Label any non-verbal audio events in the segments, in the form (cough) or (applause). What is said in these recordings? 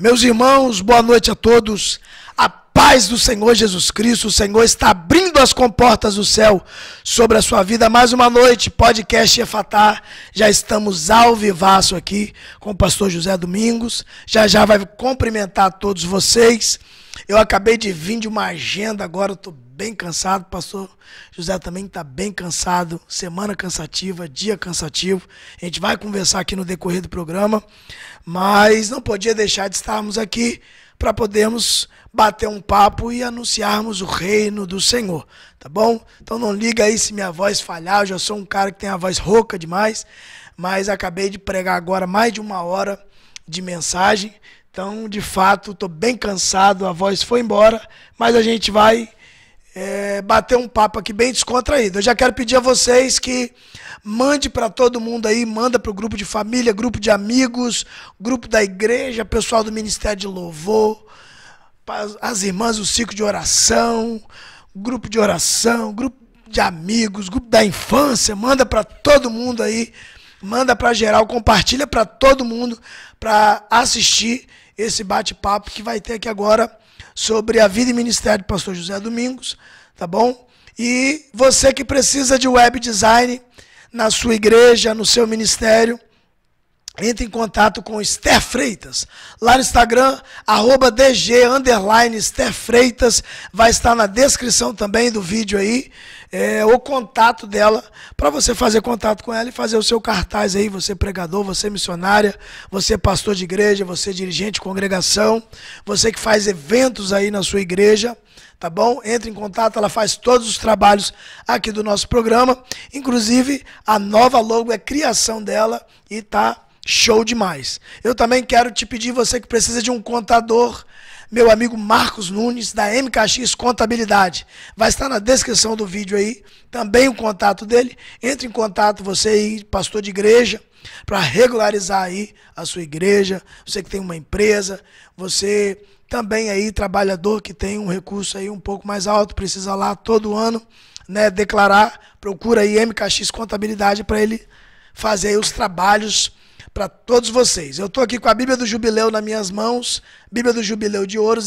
Meus irmãos, boa noite a todos. A paz do Senhor Jesus Cristo. O Senhor está abrindo as comportas do céu sobre a sua vida. Mais uma noite, podcast Efatá. Já estamos ao vivaço aqui com o pastor José Domingos. Já já vai cumprimentar todos vocês. Eu acabei de vir de uma agenda agora, eu tô bem cansado. Pastor José também está bem cansado. Semana cansativa, dia cansativo. A gente vai conversar aqui no decorrer do programa, mas não podia deixar de estarmos aqui para podermos bater um papo e anunciarmos o reino do Senhor, tá bom? Então não liga aí se minha voz falhar, eu já sou um cara que tem a voz rouca demais, mas acabei de pregar agora mais de uma hora de mensagem. Então, de fato, estou bem cansado, a voz foi embora, mas a gente vai é, bater um papo aqui bem descontraído. Eu já quero pedir a vocês que mande para todo mundo aí, manda para o grupo de família, grupo de amigos, grupo da igreja, pessoal do Ministério de Louvor, as irmãs do ciclo de oração, grupo de oração, grupo de amigos, grupo da infância, manda para todo mundo aí, manda para geral, compartilha para todo mundo para assistir esse bate-papo que vai ter aqui agora sobre a vida e ministério do pastor José Domingos, tá bom? E você que precisa de web design na sua igreja, no seu ministério, entre em contato com Esther Freitas. Lá no Instagram, arroba DG, underline Esther Freitas. Vai estar na descrição também do vídeo aí é, o contato dela para você fazer contato com ela e fazer o seu cartaz aí, você pregador, você missionária, você pastor de igreja, você dirigente de congregação, você que faz eventos aí na sua igreja, tá bom? Entre em contato, ela faz todos os trabalhos aqui do nosso programa, inclusive a nova logo é criação dela e tá show demais. Eu também quero te pedir você que precisa de um contador meu amigo Marcos Nunes, da MKX Contabilidade. Vai estar na descrição do vídeo aí, também o contato dele. Entre em contato, você aí, pastor de igreja, para regularizar aí a sua igreja, você que tem uma empresa, você também aí, trabalhador que tem um recurso aí um pouco mais alto, precisa lá todo ano né, declarar, procura aí MKX Contabilidade para ele fazer os trabalhos para todos vocês. Eu estou aqui com a Bíblia do Jubileu nas minhas mãos, Bíblia do Jubileu de Ouro,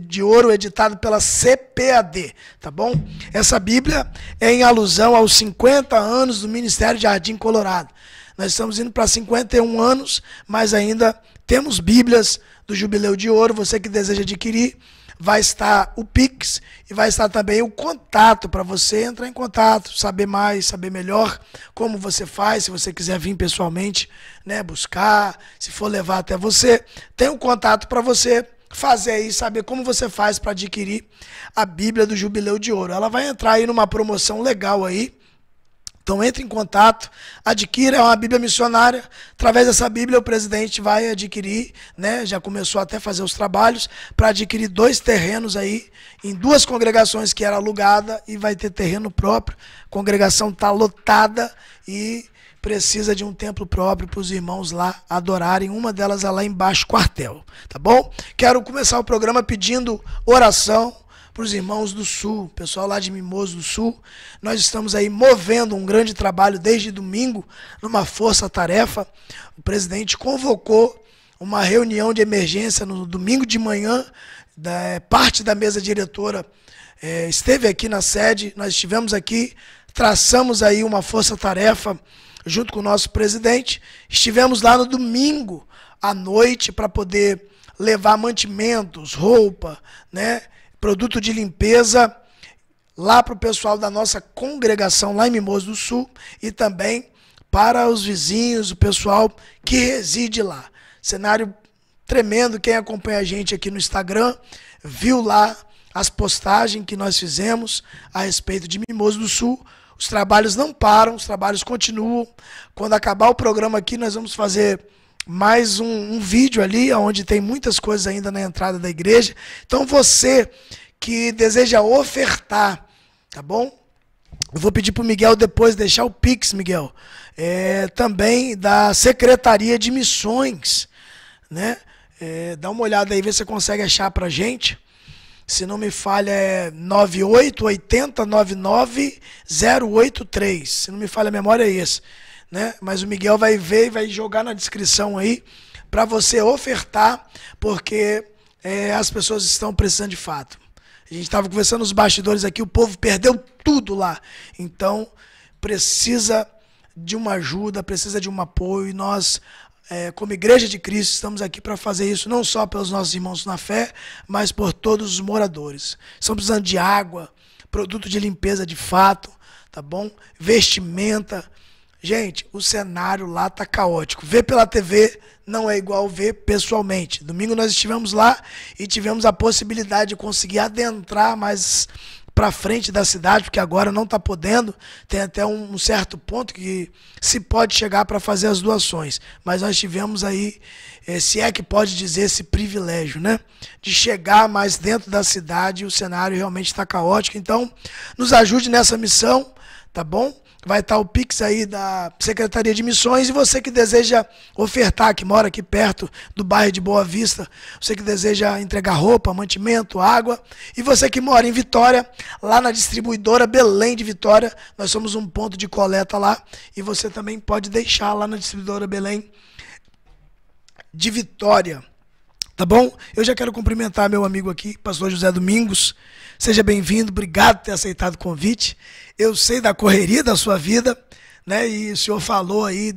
de Ouro editado pela CPAD, tá bom? Essa Bíblia é em alusão aos 50 anos do Ministério de Jardim Colorado. Nós estamos indo para 51 anos, mas ainda temos Bíblias do Jubileu de Ouro, você que deseja adquirir, vai estar o Pix e vai estar também o contato para você entrar em contato, saber mais, saber melhor como você faz, se você quiser vir pessoalmente, né, buscar, se for levar até você, tem o um contato para você fazer aí, saber como você faz para adquirir a Bíblia do Jubileu de Ouro. Ela vai entrar aí numa promoção legal aí, então entre em contato, adquira uma Bíblia missionária. Através dessa Bíblia o presidente vai adquirir, né? Já começou até a fazer os trabalhos para adquirir dois terrenos aí em duas congregações que era alugada e vai ter terreno próprio. A congregação está lotada e precisa de um templo próprio para os irmãos lá adorarem. Uma delas é lá embaixo, quartel, tá bom? Quero começar o programa pedindo oração para os irmãos do Sul, pessoal lá de Mimoso do Sul. Nós estamos aí movendo um grande trabalho desde domingo, numa força-tarefa. O presidente convocou uma reunião de emergência no domingo de manhã, da, é, parte da mesa diretora é, esteve aqui na sede, nós estivemos aqui, traçamos aí uma força-tarefa junto com o nosso presidente. Estivemos lá no domingo à noite para poder levar mantimentos, roupa, né? produto de limpeza lá para o pessoal da nossa congregação lá em Mimoso do Sul e também para os vizinhos, o pessoal que reside lá. Cenário tremendo. Quem acompanha a gente aqui no Instagram viu lá as postagens que nós fizemos a respeito de Mimoso do Sul. Os trabalhos não param, os trabalhos continuam. Quando acabar o programa aqui, nós vamos fazer mais um, um vídeo ali, onde tem muitas coisas ainda na entrada da igreja. Então você que deseja ofertar, tá bom? Eu vou pedir para o Miguel depois deixar o Pix, Miguel. É, também da Secretaria de Missões, né? É, dá uma olhada aí, vê se você consegue achar para gente. Se não me falha, é 9880 99083. Se não me falha a memória, é esse né? Mas o Miguel vai ver e vai jogar na descrição aí para você ofertar, porque é, as pessoas estão precisando de fato. A gente estava conversando nos bastidores aqui, o povo perdeu tudo lá. Então, precisa de uma ajuda, precisa de um apoio. E nós, é, como Igreja de Cristo, estamos aqui para fazer isso não só pelos nossos irmãos na fé, mas por todos os moradores. Estão precisando de água, produto de limpeza de fato, tá bom? Vestimenta Gente, o cenário lá tá caótico. Ver pela TV não é igual ver pessoalmente. Domingo nós estivemos lá e tivemos a possibilidade de conseguir adentrar mais para frente da cidade, porque agora não está podendo. Tem até um, certo ponto que se pode chegar para fazer as doações. Mas nós tivemos aí, eh, se é que pode dizer, esse privilégio, né? De chegar mais dentro da cidade, o cenário realmente está caótico. Então, nos ajude nessa missão, tá bom? vai estar tá o Pix aí da Secretaria de Missões e você que deseja ofertar, que mora aqui perto do bairro de Boa Vista, você que deseja entregar roupa, mantimento, água, e você que mora em Vitória, lá na distribuidora Belém de Vitória, nós somos um ponto de coleta lá e você também pode deixar lá na distribuidora Belém de Vitória. Tá bom? Eu já quero cumprimentar meu amigo aqui, pastor José Domingos, Seja bem-vindo, obrigado por ter aceitado o convite. Eu sei da correria da sua vida, né? E o senhor falou aí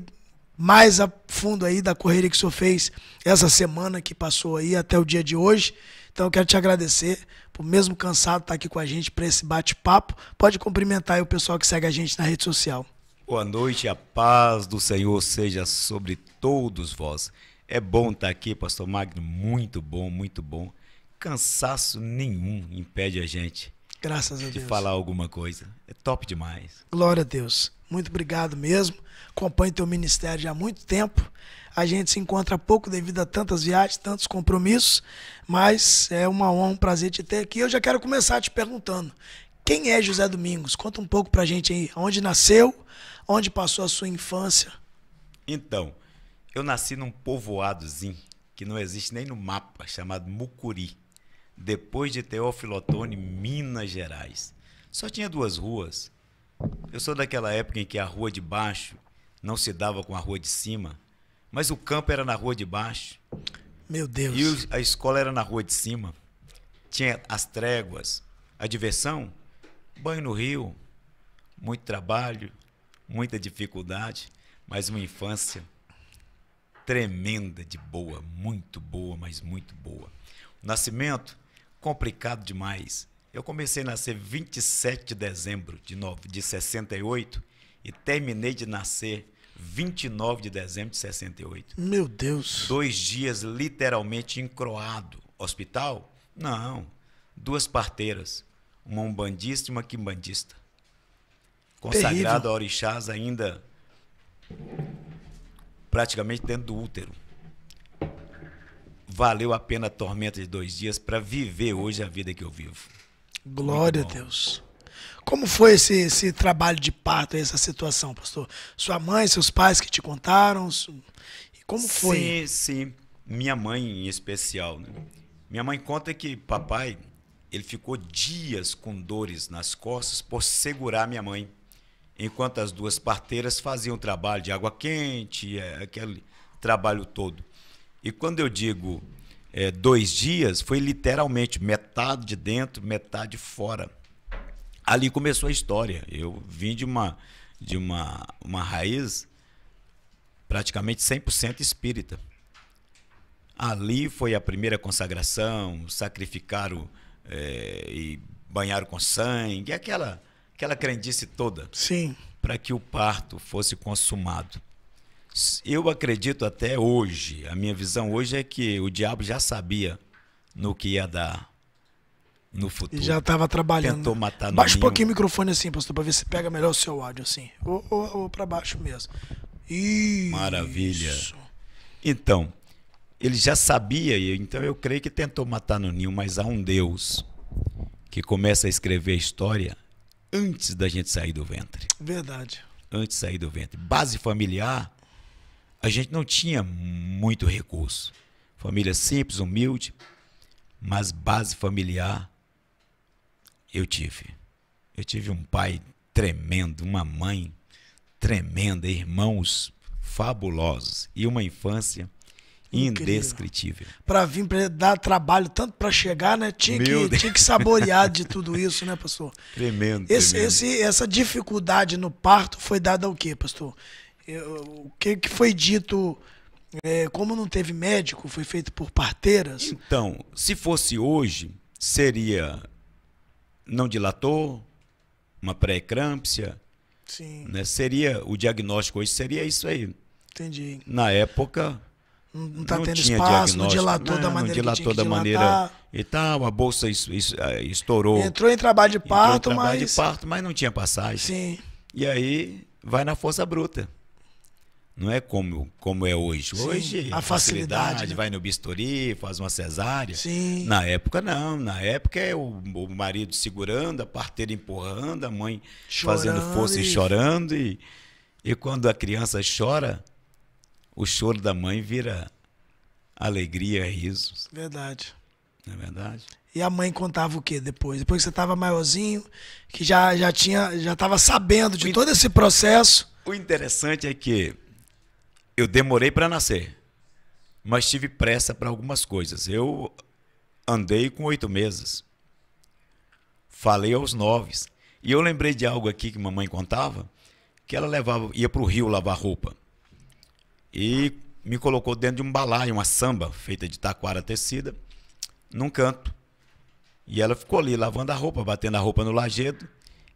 mais a fundo aí da correria que o senhor fez essa semana que passou aí até o dia de hoje. Então eu quero te agradecer por mesmo cansado estar aqui com a gente para esse bate-papo. Pode cumprimentar aí o pessoal que segue a gente na rede social. Boa noite, a paz do Senhor seja sobre todos vós. É bom estar aqui, pastor Magno, muito bom, muito bom cansaço nenhum impede a gente Graças a de Deus. falar alguma coisa. É top demais. Glória a Deus. Muito obrigado mesmo. Acompanho teu ministério já há muito tempo. A gente se encontra pouco devido a tantas viagens, tantos compromissos, mas é uma honra, um prazer te ter aqui. Eu já quero começar te perguntando: quem é José Domingos? Conta um pouco pra gente aí. Onde nasceu? Onde passou a sua infância? Então, eu nasci num povoadozinho que não existe nem no mapa, chamado Mucuri depois de Teófilo Otoni, Minas Gerais. Só tinha duas ruas. Eu sou daquela época em que a rua de baixo não se dava com a rua de cima, mas o campo era na rua de baixo. Meu Deus. E a escola era na rua de cima. Tinha as tréguas, a diversão, banho no rio, muito trabalho, muita dificuldade, mas uma infância tremenda de boa, muito boa, mas muito boa. O nascimento complicado demais. Eu comecei a nascer 27 de dezembro de, nove de 68 e terminei de nascer 29 de dezembro de 68. Meu Deus! Dois dias literalmente encroado. Hospital? Não. Duas parteiras. Uma umbandista e uma quimbandista. Consagrado Terrível. a orixás ainda praticamente dentro do útero valeu a pena a tormenta de dois dias para viver hoje a vida que eu vivo. Glória a Deus. Como foi esse, esse trabalho de parto, essa situação, pastor? Sua mãe, seus pais que te contaram? Como foi? Sim, sim. Minha mãe em especial. Né? Minha mãe conta que papai ele ficou dias com dores nas costas por segurar minha mãe, enquanto as duas parteiras faziam trabalho de água quente, é, aquele trabalho todo. E quando eu digo é, dois dias, foi literalmente metade de dentro, metade de fora. Ali começou a história. Eu vim de uma, de uma, uma raiz praticamente 100% espírita. Ali foi a primeira consagração, sacrificaram é, e banharam com sangue, aquela, aquela crendice toda. Sim. Para que o parto fosse consumado. Eu acredito até hoje, a minha visão hoje é que o diabo já sabia no que ia dar no futuro. já estava trabalhando. Tentou matar Baixa um pouquinho o microfone assim, pastor, para ver se pega melhor o seu áudio assim. Ou, ou, ou para baixo mesmo. Isso. Maravilha. Então, ele já sabia, então eu creio que tentou matar no ninho, mas há um Deus que começa a escrever a história antes da gente sair do ventre. Verdade. Antes de sair do ventre. Base familiar a gente não tinha muito recurso. Família simples, humilde, mas base familiar eu tive. Eu tive um pai tremendo, uma mãe tremenda, irmãos fabulosos e uma infância indescritível. Para vir pra dar trabalho tanto para chegar, né? Tinha que, tinha que saborear de tudo isso, né, pastor? Tremendo. Esse, tremendo. Esse, essa dificuldade no parto foi dada ao quê, pastor? o que, que foi dito? É, como não teve médico, foi feito por parteiras. Então, se fosse hoje, seria não dilatou, uma pré-eclâmpsia. Sim. Né? Seria o diagnóstico hoje seria isso aí. Entendi. Na época não, está tendo tinha espaço, diagnóstico. É, não dilatou não, da maneira não dilatou que tinha que da maneira e tal, a bolsa é, estourou. Entrou em trabalho de parto, Entrou em trabalho mas de parto, mas não tinha passagem. Sim. E aí vai na força bruta. Não é como, como é hoje. Sim, hoje, a facilidade, facilidade né? vai no bisturi, faz uma cesárea. Sim. Na época, não. Na época, é o, o marido segurando, a parteira empurrando, a mãe chorando fazendo força e, e chorando. E, e quando a criança chora, o choro da mãe vira alegria, é risos. Verdade. Não é verdade? E a mãe contava o que depois? Depois que você estava maiorzinho, que já, já tinha já estava sabendo de todo esse processo. O interessante é que eu demorei para nascer, mas tive pressa para algumas coisas. Eu andei com oito meses, falei aos nove. E eu lembrei de algo aqui que mamãe contava, que ela levava, ia para o rio lavar roupa. E me colocou dentro de um balaio, uma samba feita de taquara tecida, num canto. E ela ficou ali lavando a roupa, batendo a roupa no lajedo.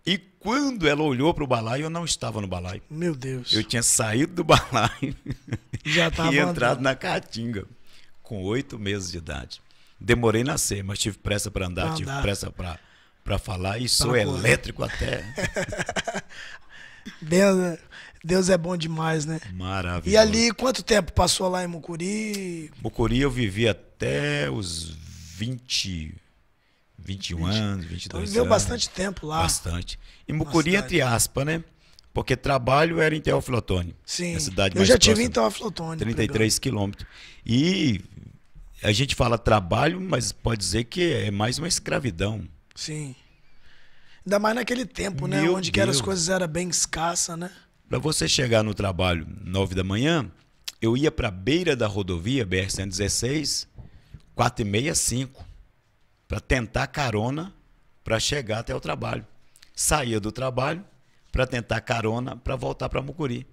E quando ela olhou para o balaio, eu não estava no balaio. Meu Deus. Eu tinha saído do balaio (laughs) Já (laughs) tava e entrado andando. na caatinga, com oito meses de idade. Demorei a nascer, mas tive pressa para andar, andar, tive pressa para falar e sou elétrico até. (laughs) Deus, é, Deus é bom demais, né? Maravilhoso. E ali, quanto tempo passou lá em Mucuri? Mucuri eu vivi até os 20, 21 20. anos, 22 então, viveu anos. bastante tempo lá. Bastante. E Mucuri, entre aspas, né? Porque trabalho era em Teoflotone. Sim. A cidade eu já tive em Teoflotone. 33 quilômetros. E a gente fala trabalho, mas pode dizer que é mais uma escravidão. Sim. Ainda mais naquele tempo, né? Meu Onde que as coisas eram bem escassas, né? Para você chegar no trabalho 9 da manhã, eu ia para a beira da rodovia, BR-116, 4 e meia, 5 para tentar carona para chegar até o trabalho. Saía do trabalho para tentar carona para voltar para Mucuri.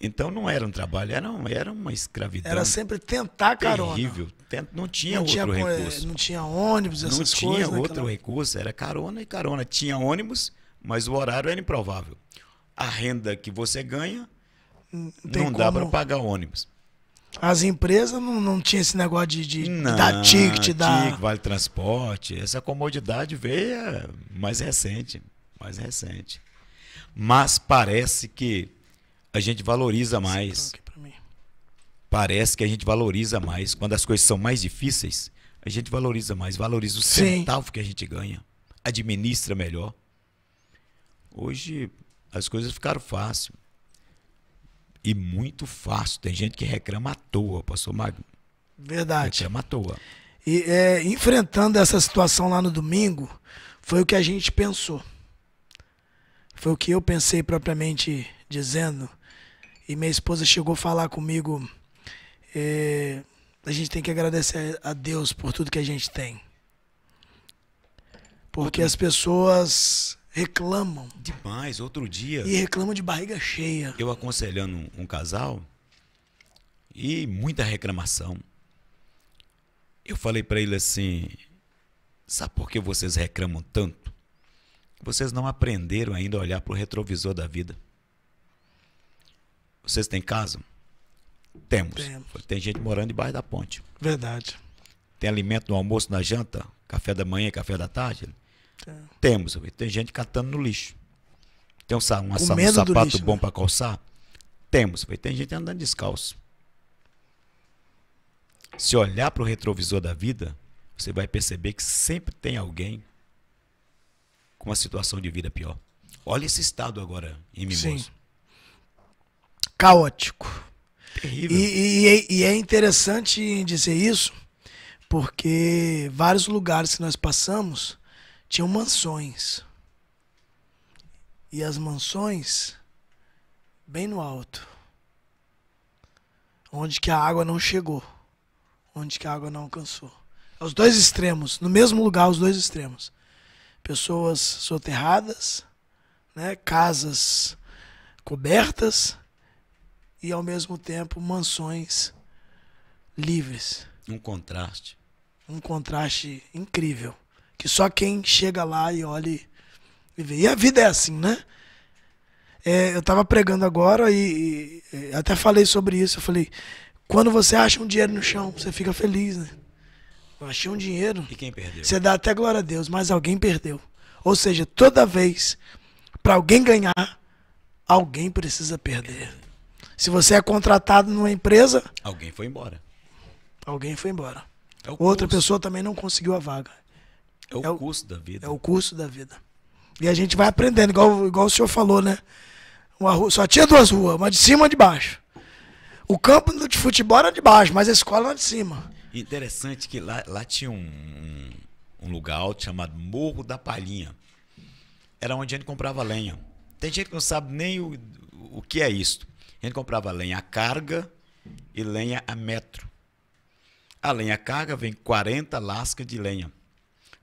Então não era um trabalho, era, um, era uma escravidão. Era sempre tentar carona. Terrível. Não tinha não outro tinha, é, recurso. Não tinha ônibus, essas não coisas. Não né, tinha outro naquela... recurso, era carona e carona. Tinha ônibus, mas o horário era improvável. A renda que você ganha não, não dá para pagar ônibus. As empresas não, não tinham esse negócio de, de, não, de dar ticket, dar... vale transporte. Essa comodidade veio é, mais recente, mais recente. Mas parece que a gente valoriza mais. Parece que a gente valoriza mais. Quando as coisas são mais difíceis, a gente valoriza mais. Valoriza o centavo Sim. que a gente ganha. Administra melhor. Hoje as coisas ficaram fáceis e muito fácil. Tem gente que reclama à toa, pastor Magno. Verdade. Reclama à toa. E é, enfrentando essa situação lá no domingo, foi o que a gente pensou. Foi o que eu pensei propriamente dizendo. E minha esposa chegou a falar comigo. É, a gente tem que agradecer a Deus por tudo que a gente tem. Porque as pessoas reclamam. Demais, outro dia. E reclamam de barriga cheia. Eu aconselhando um casal e muita reclamação. Eu falei para ele assim: sabe por que vocês reclamam tanto? Vocês não aprenderam ainda a olhar para o retrovisor da vida. Vocês têm casa? Temos. Temos. Tem gente morando debaixo da ponte. Verdade. Tem alimento no almoço, na janta, café da manhã café da tarde? Tá. Temos, tem gente catando no lixo. Tem um, um, um sapato lixo, bom né? para calçar? Temos, tem gente andando descalço. Se olhar para o retrovisor da vida, você vai perceber que sempre tem alguém com uma situação de vida pior. Olha esse estado agora em Mimoso. Sim. Caótico. Terrível. E, e, e é, é interessante dizer isso, porque vários lugares que nós passamos, tinham mansões. E as mansões bem no alto. Onde que a água não chegou. Onde que a água não alcançou. Aos dois extremos, no mesmo lugar, os dois extremos. Pessoas soterradas, né, casas cobertas e ao mesmo tempo mansões livres. Um contraste. Um contraste incrível que só quem chega lá e olha e vê. E a vida é assim, né? É, eu estava pregando agora e, e, até falei sobre isso. Eu falei, quando você acha um dinheiro no chão, você fica feliz, né? Eu achei um dinheiro. E quem perdeu? Você dá até glória a Deus, mas alguém perdeu. Ou seja, toda vez para alguém ganhar, alguém precisa perder. Se você é contratado numa empresa, alguém foi embora. Alguém foi embora. É Outra pessoa também não conseguiu a vaga. É o, é o curso da vida. É o curso da vida. E a gente vai aprendendo, igual, igual o senhor falou, né? Uma rua, só tinha duas ruas, uma de cima e uma de baixo. O campo de futebol era de baixo, mas a escola era de cima. Interessante que lá, lá tinha um, um lugar alto chamado Morro da Palhinha. Era onde a gente comprava lenha. Tem gente que não sabe nem o, o que é isso. A gente comprava lenha a carga e lenha a metro. A lenha a carga vem 40 lascas de lenha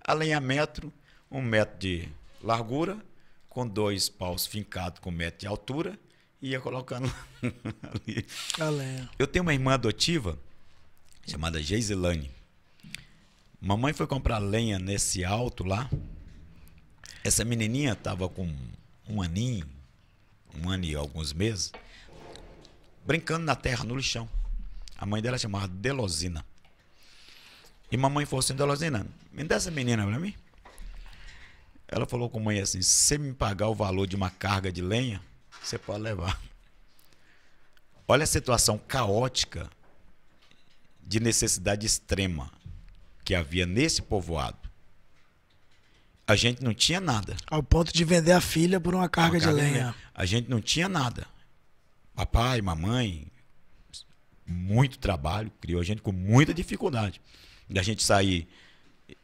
a metro, um metro de largura, com dois paus fincados com um metro de altura, e ia colocando (laughs) ali. Eu tenho uma irmã adotiva chamada Geisilane. Mamãe foi comprar lenha nesse alto lá. Essa menininha tava com um aninho, um ano e alguns meses, brincando na terra, no lixão. A mãe dela chamava Delosina. E mamãe falou assim, Delosina, me dá essa menina pra mim? Ela falou com a mãe assim: se você me pagar o valor de uma carga de lenha, você pode levar. Olha a situação caótica de necessidade extrema que havia nesse povoado. A gente não tinha nada. Ao ponto de vender a filha por uma carga, uma carga de, lenha. de lenha. A gente não tinha nada. Papai, mamãe, muito trabalho, criou a gente com muita dificuldade. Da gente sair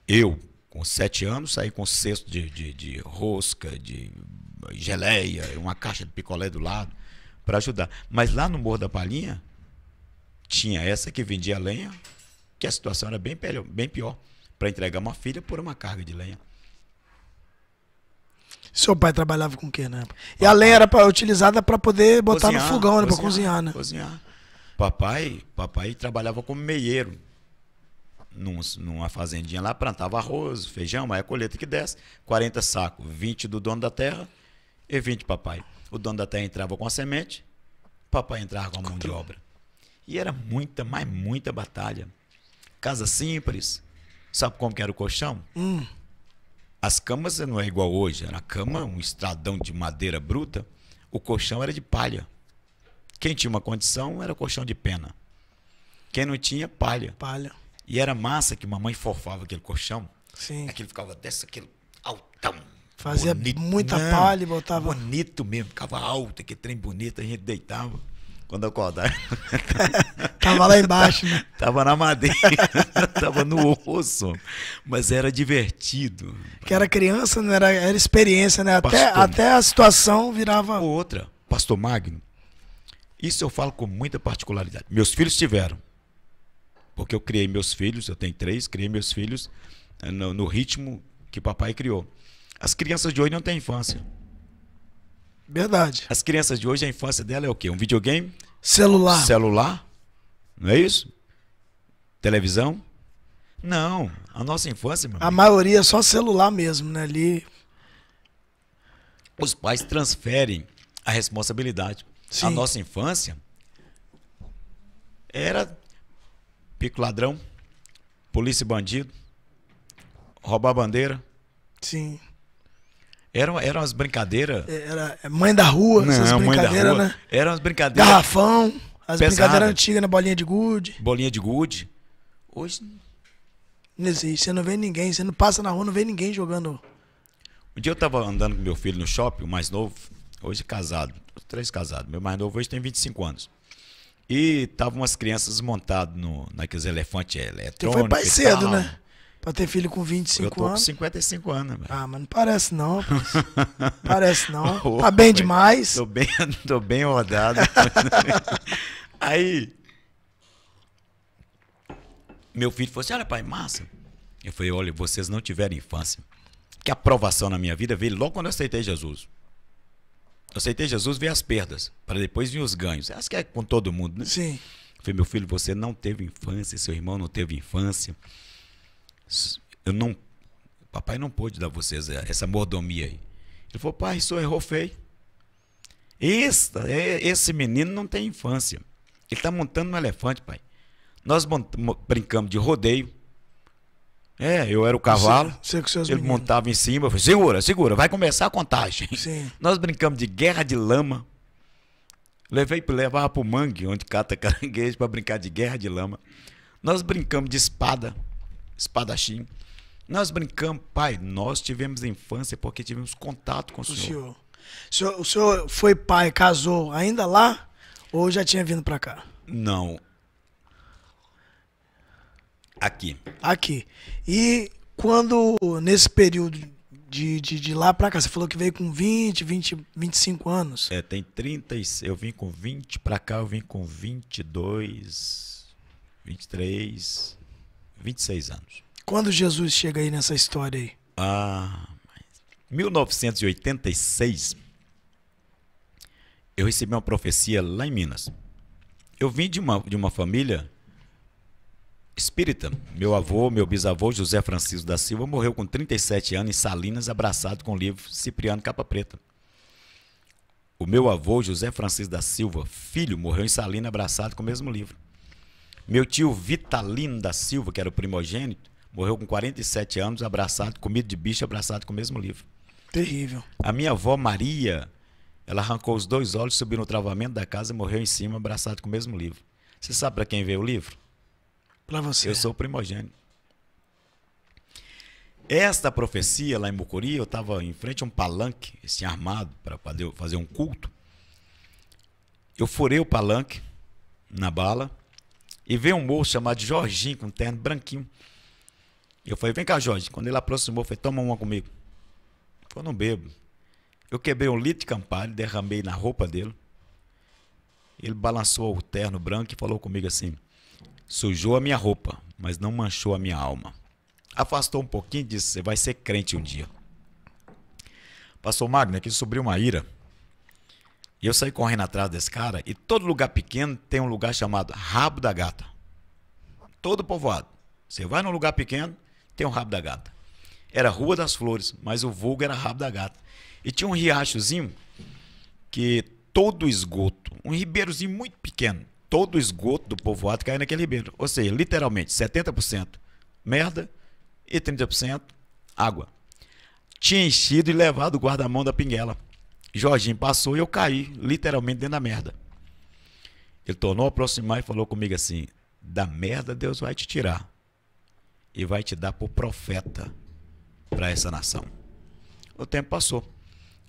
eu, com sete anos, saí com cesto de, de, de rosca, de geleia, uma caixa de picolé do lado, para ajudar. Mas lá no Morro da palinha tinha essa que vendia lenha, que a situação era bem, bem pior, para entregar uma filha por uma carga de lenha. Seu pai trabalhava com o quê, né? E a lenha era pra, utilizada para poder botar cozinhar, no fogão, né? Para cozinhar, né? Cozinhar. Papai, papai trabalhava como meieiro num, numa fazendinha lá, plantava arroz, feijão, mas é a colheita que desce, 40 sacos, 20 do dono da terra e 20 papai. O dono da terra entrava com a semente, papai entrava com a mão de obra. E era muita, mas muita batalha. Casa simples, sabe como que era o colchão? Hum. As camas não é igual hoje, era a cama, um estradão de madeira bruta, o colchão era de palha. Quem tinha uma condição era colchão de pena. Quem não tinha, palha. Palha. E era massa que mamãe forfava aquele colchão. Sim. Aquele ficava dessa, aquele altão. Fazia bonito, muita não, palha e botava. Bonito mesmo, ficava alto, aquele trem bonito, a gente deitava. Quando acordava. (laughs) tava lá embaixo, né? (laughs) Tava na madeira, (laughs) tava no osso. Mas era divertido. Que era criança, não era, era experiência, né? até, até a situação virava. Outra, Pastor Magno. Isso eu falo com muita particularidade. Meus filhos tiveram porque eu criei meus filhos, eu tenho três, criei meus filhos eh, no, no ritmo que o papai criou. As crianças de hoje não têm infância. Verdade. As crianças de hoje, a infância dela é o quê? Um videogame? Celular. Celular? Não é isso? Televisão? Não. A nossa infância, meu A amigo, maioria é só celular mesmo, né? Ali. Os pais transferem a responsabilidade. Sim. A nossa infância era pico ladrão, polícia e bandido, roubar bandeira. Sim. Eram, eram as brincadeiras. É, era é mãe da rua, não, essas brincadeiras, né? Eram as brincadeiras. Garrafão, as pesada. brincadeiras antigas, na né? Bolinha de gude. Bolinha de gude. Hoje. Não existe, você não vê ninguém, você não passa na rua, não vê ninguém jogando. Um dia eu tava andando com meu filho no shopping, o mais novo, hoje é casado, três casados. Meu mais novo hoje tem 25 anos. E tava umas crianças montadas naqueles elefantes eletrônicos. Foi pai cedo, né? Pra ter filho com 25 anos. Eu tô anos. com 55 anos, Ah, mas não parece não. (laughs) parece não. Oh, tá bem véio. demais. Tô bem, (laughs) tô bem rodado. (laughs) Aí, meu filho falou assim, olha pai, massa. Eu falei, olha, vocês não tiveram infância. Que aprovação na minha vida veio logo quando eu aceitei Jesus aceitei Jesus, veio as perdas, para depois vir os ganhos. Acho que é com todo mundo, né? Sim. Eu falei, meu filho, você não teve infância, seu irmão não teve infância. Eu não. Papai não pôde dar vocês essa mordomia aí. Ele falou, pai, isso errou feio. Esta, é, esse menino não tem infância. Ele está montando um elefante, pai. Nós brincamos de rodeio, é, eu era o cavalo. Você, você é com seus ele meninos. montava em cima, eu falei, segura, segura, vai começar a contagem. (laughs) Sim. Nós brincamos de guerra de lama. Levei, levava o mangue, onde cata (laughs) caranguejo, para brincar de guerra de lama. Nós brincamos de espada, espadachim. Nós brincamos, pai, nós tivemos infância porque tivemos contato com o, o senhor. O senhor, o senhor foi pai, casou ainda lá ou já tinha vindo para cá? Não, Aqui. Aqui. E quando, nesse período de, de, de, lá pra cá? Você falou que veio com 20, 20, 25 anos. É, tem 30. Eu vim com 20 pra cá, eu vim com 22, 23, 26 anos. Quando Jesus chega aí nessa história aí? Ah, 1986, eu recebi uma profecia lá em Minas. Eu vim de uma, de uma família espírita. Meu avô, meu bisavô, José Francisco da Silva, morreu com 37 anos em Salinas, abraçado com o livro Cipriano Capa Preta. O meu avô, José Francisco da Silva, filho, morreu em Salinas, abraçado com o mesmo livro. Meu tio Vitalino da Silva, que era o primogênito, morreu com 47 anos, abraçado, comido de bicho, abraçado com o mesmo livro. Terrível. A minha avó Maria, ela arrancou os dois olhos, subiu no travamento da casa e morreu em cima, abraçado com o mesmo livro. Você sabe para quem veio o livro? Para você. Eu sou o primogênito. Esta profecia lá em Mucuri, eu estava em frente a um palanque, esse armado, para fazer um culto. Eu furei o palanque na bala e veio um moço chamado Jorginho, com um terno branquinho. Eu falei, vem cá, Jorge. Quando ele aproximou, eu falei, toma uma comigo. Eu não bebo. Eu quebrei um litro de campari, derramei na roupa dele. Ele balançou o terno branco e falou comigo assim: Sujou a minha roupa, mas não manchou a minha alma. Afastou um pouquinho e disse: Você vai ser crente um dia. Passou Magno, aqui sobrou uma ira. E eu saí correndo atrás desse cara. E todo lugar pequeno tem um lugar chamado Rabo da Gata. Todo povoado. Você vai num lugar pequeno, tem um Rabo da Gata. Era Rua das Flores, mas o vulgo era Rabo da Gata. E tinha um riachozinho que todo esgoto, um ribeirozinho muito pequeno, todo o esgoto do povoado cai naquele ribeiro. Ou seja, literalmente, 70% merda e 30% água. Tinha enchido e levado o guarda-mão da pinguela. Jorginho passou e eu caí, literalmente, dentro da merda. Ele tornou a aproximar e falou comigo assim: Da merda Deus vai te tirar e vai te dar por profeta para essa nação. O tempo passou.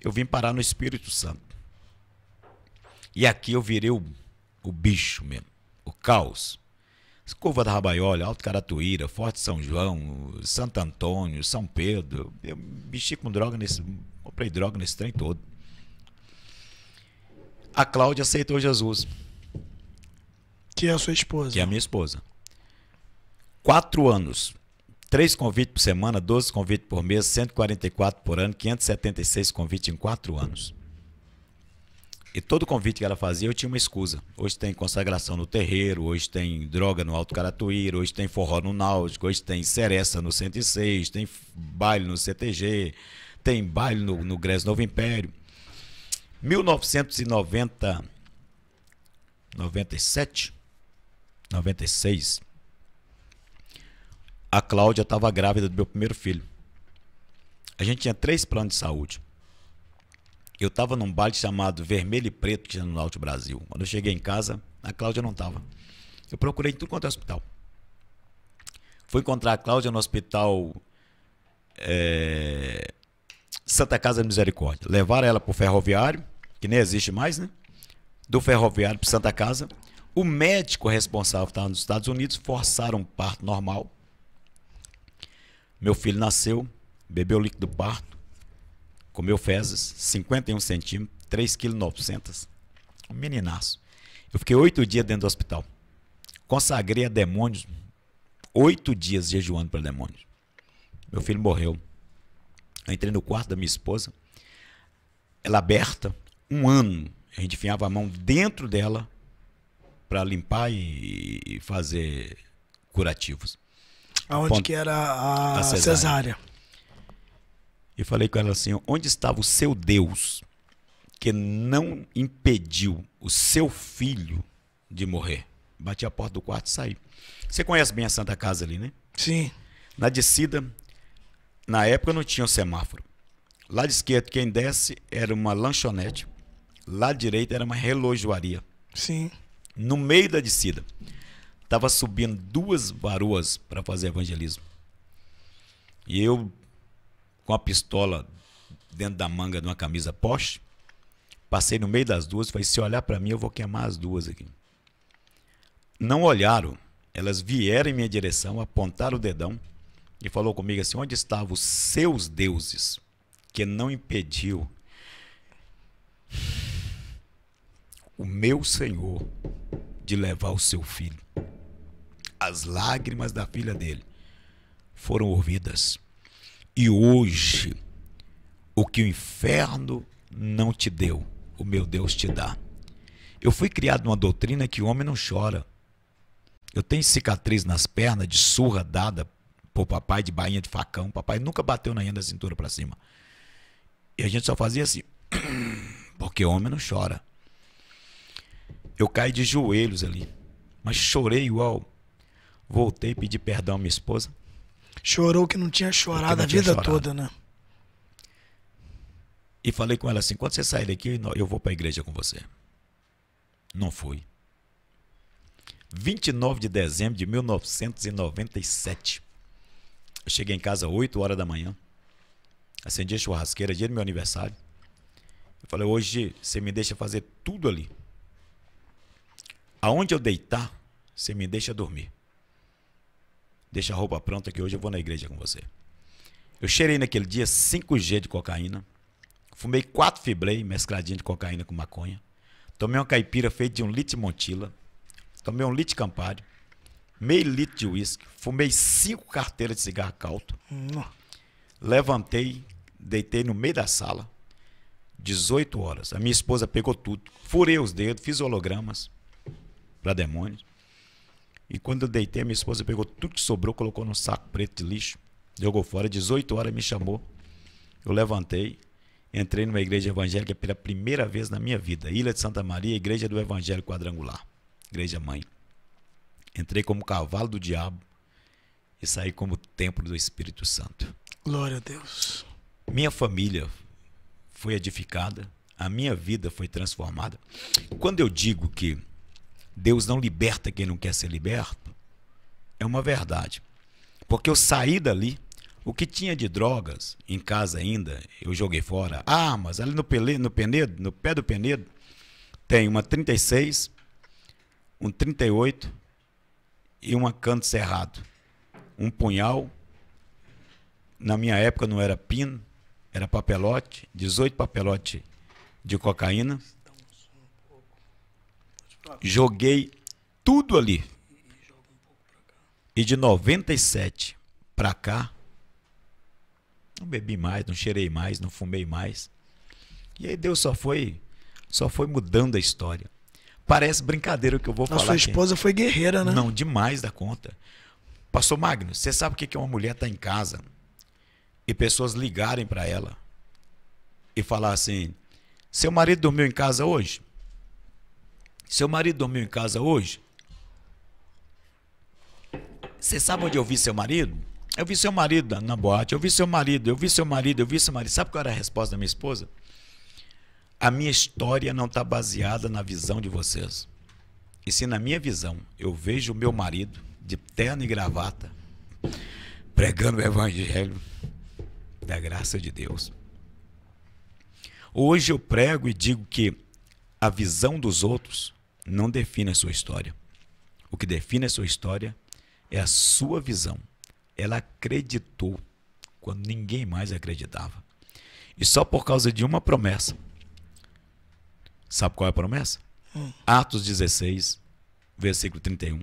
Eu vim parar no Espírito Santo. E aqui eu virei o o bicho mesmo, o caos. curva da Rabaiola, Alto Caratuíra, Forte São João, Santo Antônio, São Pedro. Eu mexi com droga nesse. Comprei droga nesse trem todo. A Cláudia aceitou Jesus. Que é a sua esposa. Que é a minha esposa. Quatro anos. Três convites por semana, 12 convites por mês, 144 por ano, 576 convites em quatro anos. E todo convite que ela fazia, eu tinha uma escusa. Hoje tem consagração no terreiro, hoje tem droga no Alto Caratuíra, hoje tem forró no Náutico, hoje tem seressa no 106, tem baile no CTG, tem baile no, no Grés Novo Império. 1990 97 96 a Cláudia estava grávida do meu primeiro filho. A gente tinha três planos de saúde. Eu estava num baile chamado Vermelho e Preto, que tinha no Norte Brasil. Quando eu cheguei em casa, a Cláudia não estava. Eu procurei tudo quanto é hospital. Fui encontrar a Cláudia no hospital é, Santa Casa da Misericórdia. Levaram ela para o ferroviário, que nem existe mais, né? Do ferroviário para Santa Casa. O médico responsável estava nos Estados Unidos, forçaram um parto normal. Meu filho nasceu, bebeu o líquido do parto comeu fezes, 51 centímetros, 3,9 kg. Um meninaço. Eu fiquei oito dias dentro do hospital. Consagrei a demônios, oito dias jejuando para demônios. Meu filho morreu. Eu entrei no quarto da minha esposa, ela aberta, um ano. A gente enfiava a mão dentro dela para limpar e fazer curativos. Aonde Ponto... que era a, a cesárea. cesárea e falei com ela assim: onde estava o seu Deus que não impediu o seu filho de morrer? Bati a porta do quarto e saí. Você conhece bem a Santa Casa ali, né? Sim. Na descida, na época não tinha o semáforo. Lá de esquerda, quem desce era uma lanchonete. Lá de direita era uma relojoaria. Sim. No meio da descida, estava subindo duas varoas para fazer evangelismo. E eu com a pistola dentro da manga de uma camisa Porsche. Passei no meio das duas e falei: se olhar para mim, eu vou queimar as duas aqui. Não olharam. Elas vieram em minha direção, apontaram o dedão e falou comigo assim: onde estavam os seus deuses que não impediu o meu Senhor de levar o seu filho? As lágrimas da filha dele foram ouvidas. E hoje, o que o inferno não te deu, o meu Deus te dá. Eu fui criado numa doutrina que o homem não chora. Eu tenho cicatriz nas pernas de surra dada por papai de bainha de facão. Papai nunca bateu na linha da cintura para cima. E a gente só fazia assim, (clears throat) porque o homem não chora. Eu caí de joelhos ali, mas chorei igual. Voltei e pedi perdão à minha esposa. Chorou que não tinha chorado não a vida chorado. toda, né? E falei com ela assim: quando você sair daqui, eu vou para a igreja com você. Não fui. 29 de dezembro de 1997. Eu cheguei em casa às 8 horas da manhã. Acendi a churrasqueira, dia do meu aniversário. Eu falei: hoje você me deixa fazer tudo ali. Aonde eu deitar, você me deixa dormir. Deixa a roupa pronta que hoje eu vou na igreja com você. Eu cheirei naquele dia 5G de cocaína. Fumei quatro fibrei, mescladinho de cocaína com maconha. Tomei uma caipira feita de um litro de montila. Tomei um litro de campário, Meio litro de uísque. Fumei cinco carteiras de cigarro calto. Levantei, deitei no meio da sala. 18 horas. A minha esposa pegou tudo. Furei os dedos, fiz hologramas para demônios. E quando eu deitei, minha esposa pegou tudo que sobrou, colocou num saco preto de lixo, jogou fora. 18 horas me chamou. Eu levantei, entrei numa igreja evangélica pela primeira vez na minha vida. Ilha de Santa Maria, Igreja do Evangelho Quadrangular, Igreja Mãe. Entrei como cavalo do diabo e saí como templo do Espírito Santo. Glória a Deus. Minha família foi edificada, a minha vida foi transformada. Quando eu digo que Deus não liberta quem não quer ser liberto, é uma verdade. Porque eu saí dali, o que tinha de drogas em casa ainda, eu joguei fora. Armas, ah, ali no, pele, no Penedo, no pé do Penedo, tem uma 36, um 38 e uma canto cerrado. Um punhal. Na minha época não era pino, era papelote, 18 papelote de cocaína Joguei tudo ali. E de 97 para cá, não bebi mais, não cheirei mais, não fumei mais. E aí Deus só foi, só foi mudando a história. Parece brincadeira o que eu vou a falar. A sua esposa aqui. foi guerreira, né? Não, demais da conta. Pastor Magno, você sabe o que é uma mulher tá em casa e pessoas ligarem para ela e falar assim: seu marido dormiu em casa hoje? Seu marido dormiu em casa hoje? Você sabe onde eu vi seu marido? Eu vi seu marido na boate, eu vi seu marido, eu vi seu marido, eu vi seu marido. Sabe qual era a resposta da minha esposa? A minha história não está baseada na visão de vocês. E se na minha visão eu vejo o meu marido, de terno e gravata, pregando o evangelho da graça de Deus. Hoje eu prego e digo que a visão dos outros não define a sua história. O que define a sua história é a sua visão. Ela acreditou quando ninguém mais acreditava. E só por causa de uma promessa. Sabe qual é a promessa? Hum. Atos 16, versículo 31.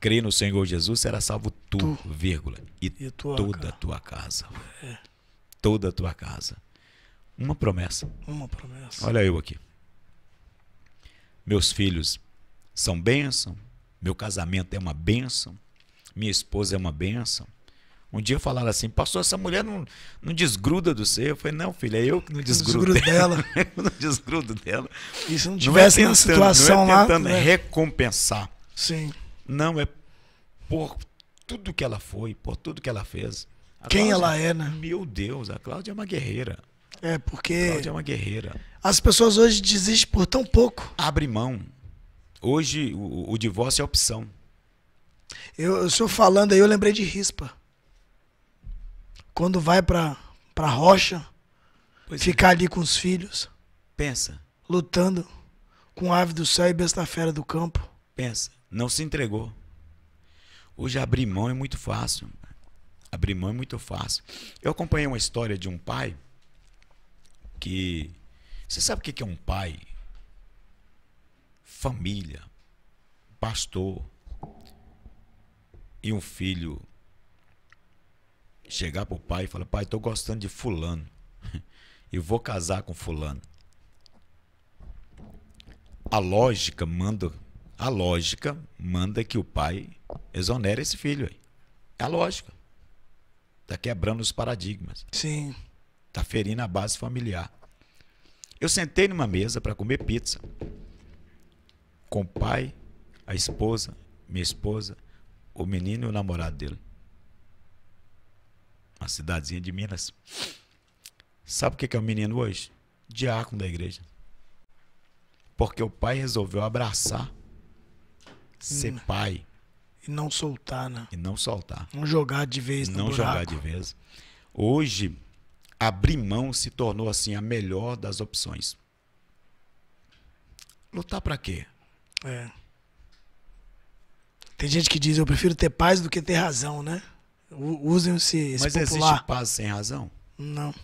Crê no Senhor Jesus, será salvo tu, tu vírgula, e, e tua toda a tua casa. É. Toda a tua casa. Uma promessa. Uma promessa. Olha eu aqui. Meus filhos são bênção, meu casamento é uma bênção, minha esposa é uma bênção. Um dia falaram assim, pastor, essa mulher não, não desgruda do seu. Eu falei, não, filha, é eu que não desgrudo, desgrudo dela. (laughs) eu não desgrudo dela. E se não tivesse não é tentando, situação não é tentando lá, né? recompensar. Sim. Não, é por tudo que ela foi, por tudo que ela fez. A Quem Cláudia, ela é, né? Meu Deus, a Cláudia é uma guerreira. É, porque. Cláudia é uma guerreira. As pessoas hoje desistem por tão pouco. Abre mão. Hoje o, o divórcio é opção. Eu, estou falando aí, eu lembrei de rispa. Quando vai pra, pra rocha, pois é. ficar é. ali com os filhos. Pensa. Lutando com ave do céu e besta fera do campo. Pensa, não se entregou. Hoje abrir mão é muito fácil. Abrir mão é muito fácil. Eu acompanhei uma história de um pai que. Você sabe o que é um pai? Família, pastor e um filho chegar pro pai e falar: Pai, tô gostando de Fulano (laughs) e vou casar com Fulano. A lógica manda, a lógica manda que o pai exonere esse filho aí. É a lógica. Tá quebrando os paradigmas. Sim. Está ferindo a base familiar. Eu sentei numa mesa para comer pizza com o pai, a esposa, minha esposa, o menino e o namorado dele. Uma cidadezinha de Minas. Sabe o que é o menino hoje? Diácono da igreja. Porque o pai resolveu abraçar, ser hum. pai. E não soltar, né? E não soltar. Não jogar de vez no Não jogar de vez. Hoje, abrir mão se tornou assim a melhor das opções. Lutar para quê? É. Tem gente que diz eu prefiro ter paz do que ter razão, né? Usem esse, esse Mas popular. existe paz sem razão? Não.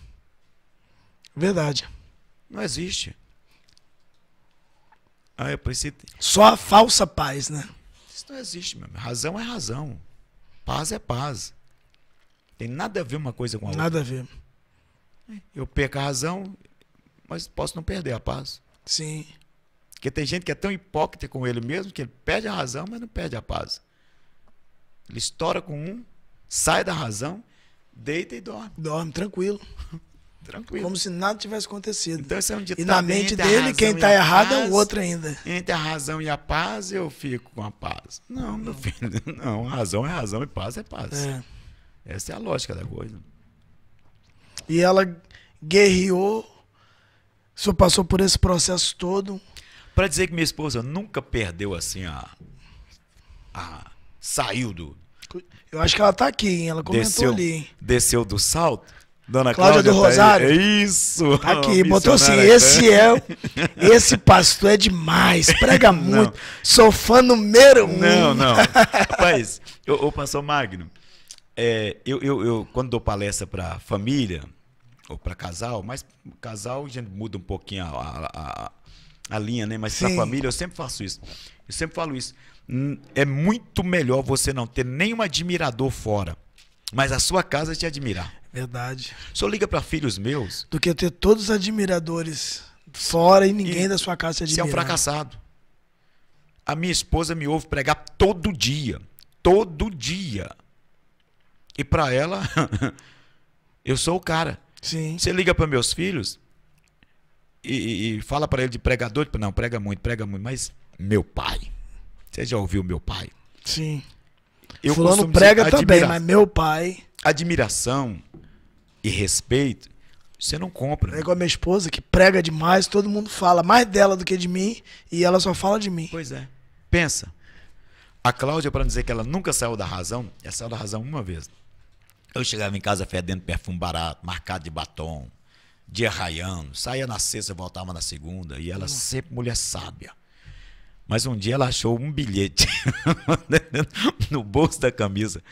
Verdade. Não existe. Ah, eu preciso... Só a falsa paz, né? Isso não existe, meu. Razão é razão. Paz é paz. Tem nada a ver uma coisa com a nada outra. Nada a ver eu perco a razão, mas posso não perder a paz. Sim. Porque tem gente que é tão hipócrita com ele mesmo que ele perde a razão, mas não perde a paz. Ele estoura com um, sai da razão, deita e dorme. Dorme, tranquilo. (laughs) tranquilo. Como se nada tivesse acontecido. Então, isso é um ditado. E na mente dele, quem está errado paz, é o outro ainda. Entre a razão e a paz, eu fico com a paz. Não, meu filho, (laughs) não. Razão é razão e paz é paz. É. Essa é a lógica da coisa. E ela guerreou. O senhor passou por esse processo todo. Para dizer que minha esposa nunca perdeu assim a. a saiu do. Eu acho que ela tá aqui, hein? Ela comentou desceu, ali. Desceu do salto. Dona Cláudia, Cláudia do tá Rosário. Aí. É isso. Tá aqui, botou assim, esse é, esse pastor é demais, prega (laughs) muito, sou fã número um. Não, (laughs) não. Rapaz, ô, ô pastor Magno, é, eu, eu, eu, quando dou palestra para família, ou para casal, mas casal já muda um pouquinho a, a, a, a linha, né? Mas para família eu sempre faço isso. Eu sempre falo isso. Hum, é muito melhor você não ter nenhum admirador fora, mas a sua casa te admirar. Verdade. Só liga para filhos meus. Do que ter todos os admiradores fora e ninguém e da sua casa te admirar. Você é um fracassado. A minha esposa me ouve pregar todo dia. Todo dia. E para ela, (laughs) eu sou o cara. Sim. Você liga para meus filhos e, e fala para ele de pregador, tipo, não, prega muito, prega muito, mas meu pai. Você já ouviu meu pai? Sim. Eu Fulano prega dizer, também, mas meu pai. Admiração e respeito, você não compra. É né? igual a minha esposa que prega demais, todo mundo fala mais dela do que de mim e ela só fala de mim. Pois é. Pensa. A Cláudia, para dizer que ela nunca saiu da razão, ela saiu da razão uma vez. Eu chegava em casa fedendo perfume barato, marcado de batom, dia raiando. Saía na sexta, voltava na segunda. E ela sempre mulher sábia. Mas um dia ela achou um bilhete (laughs) no bolso da camisa.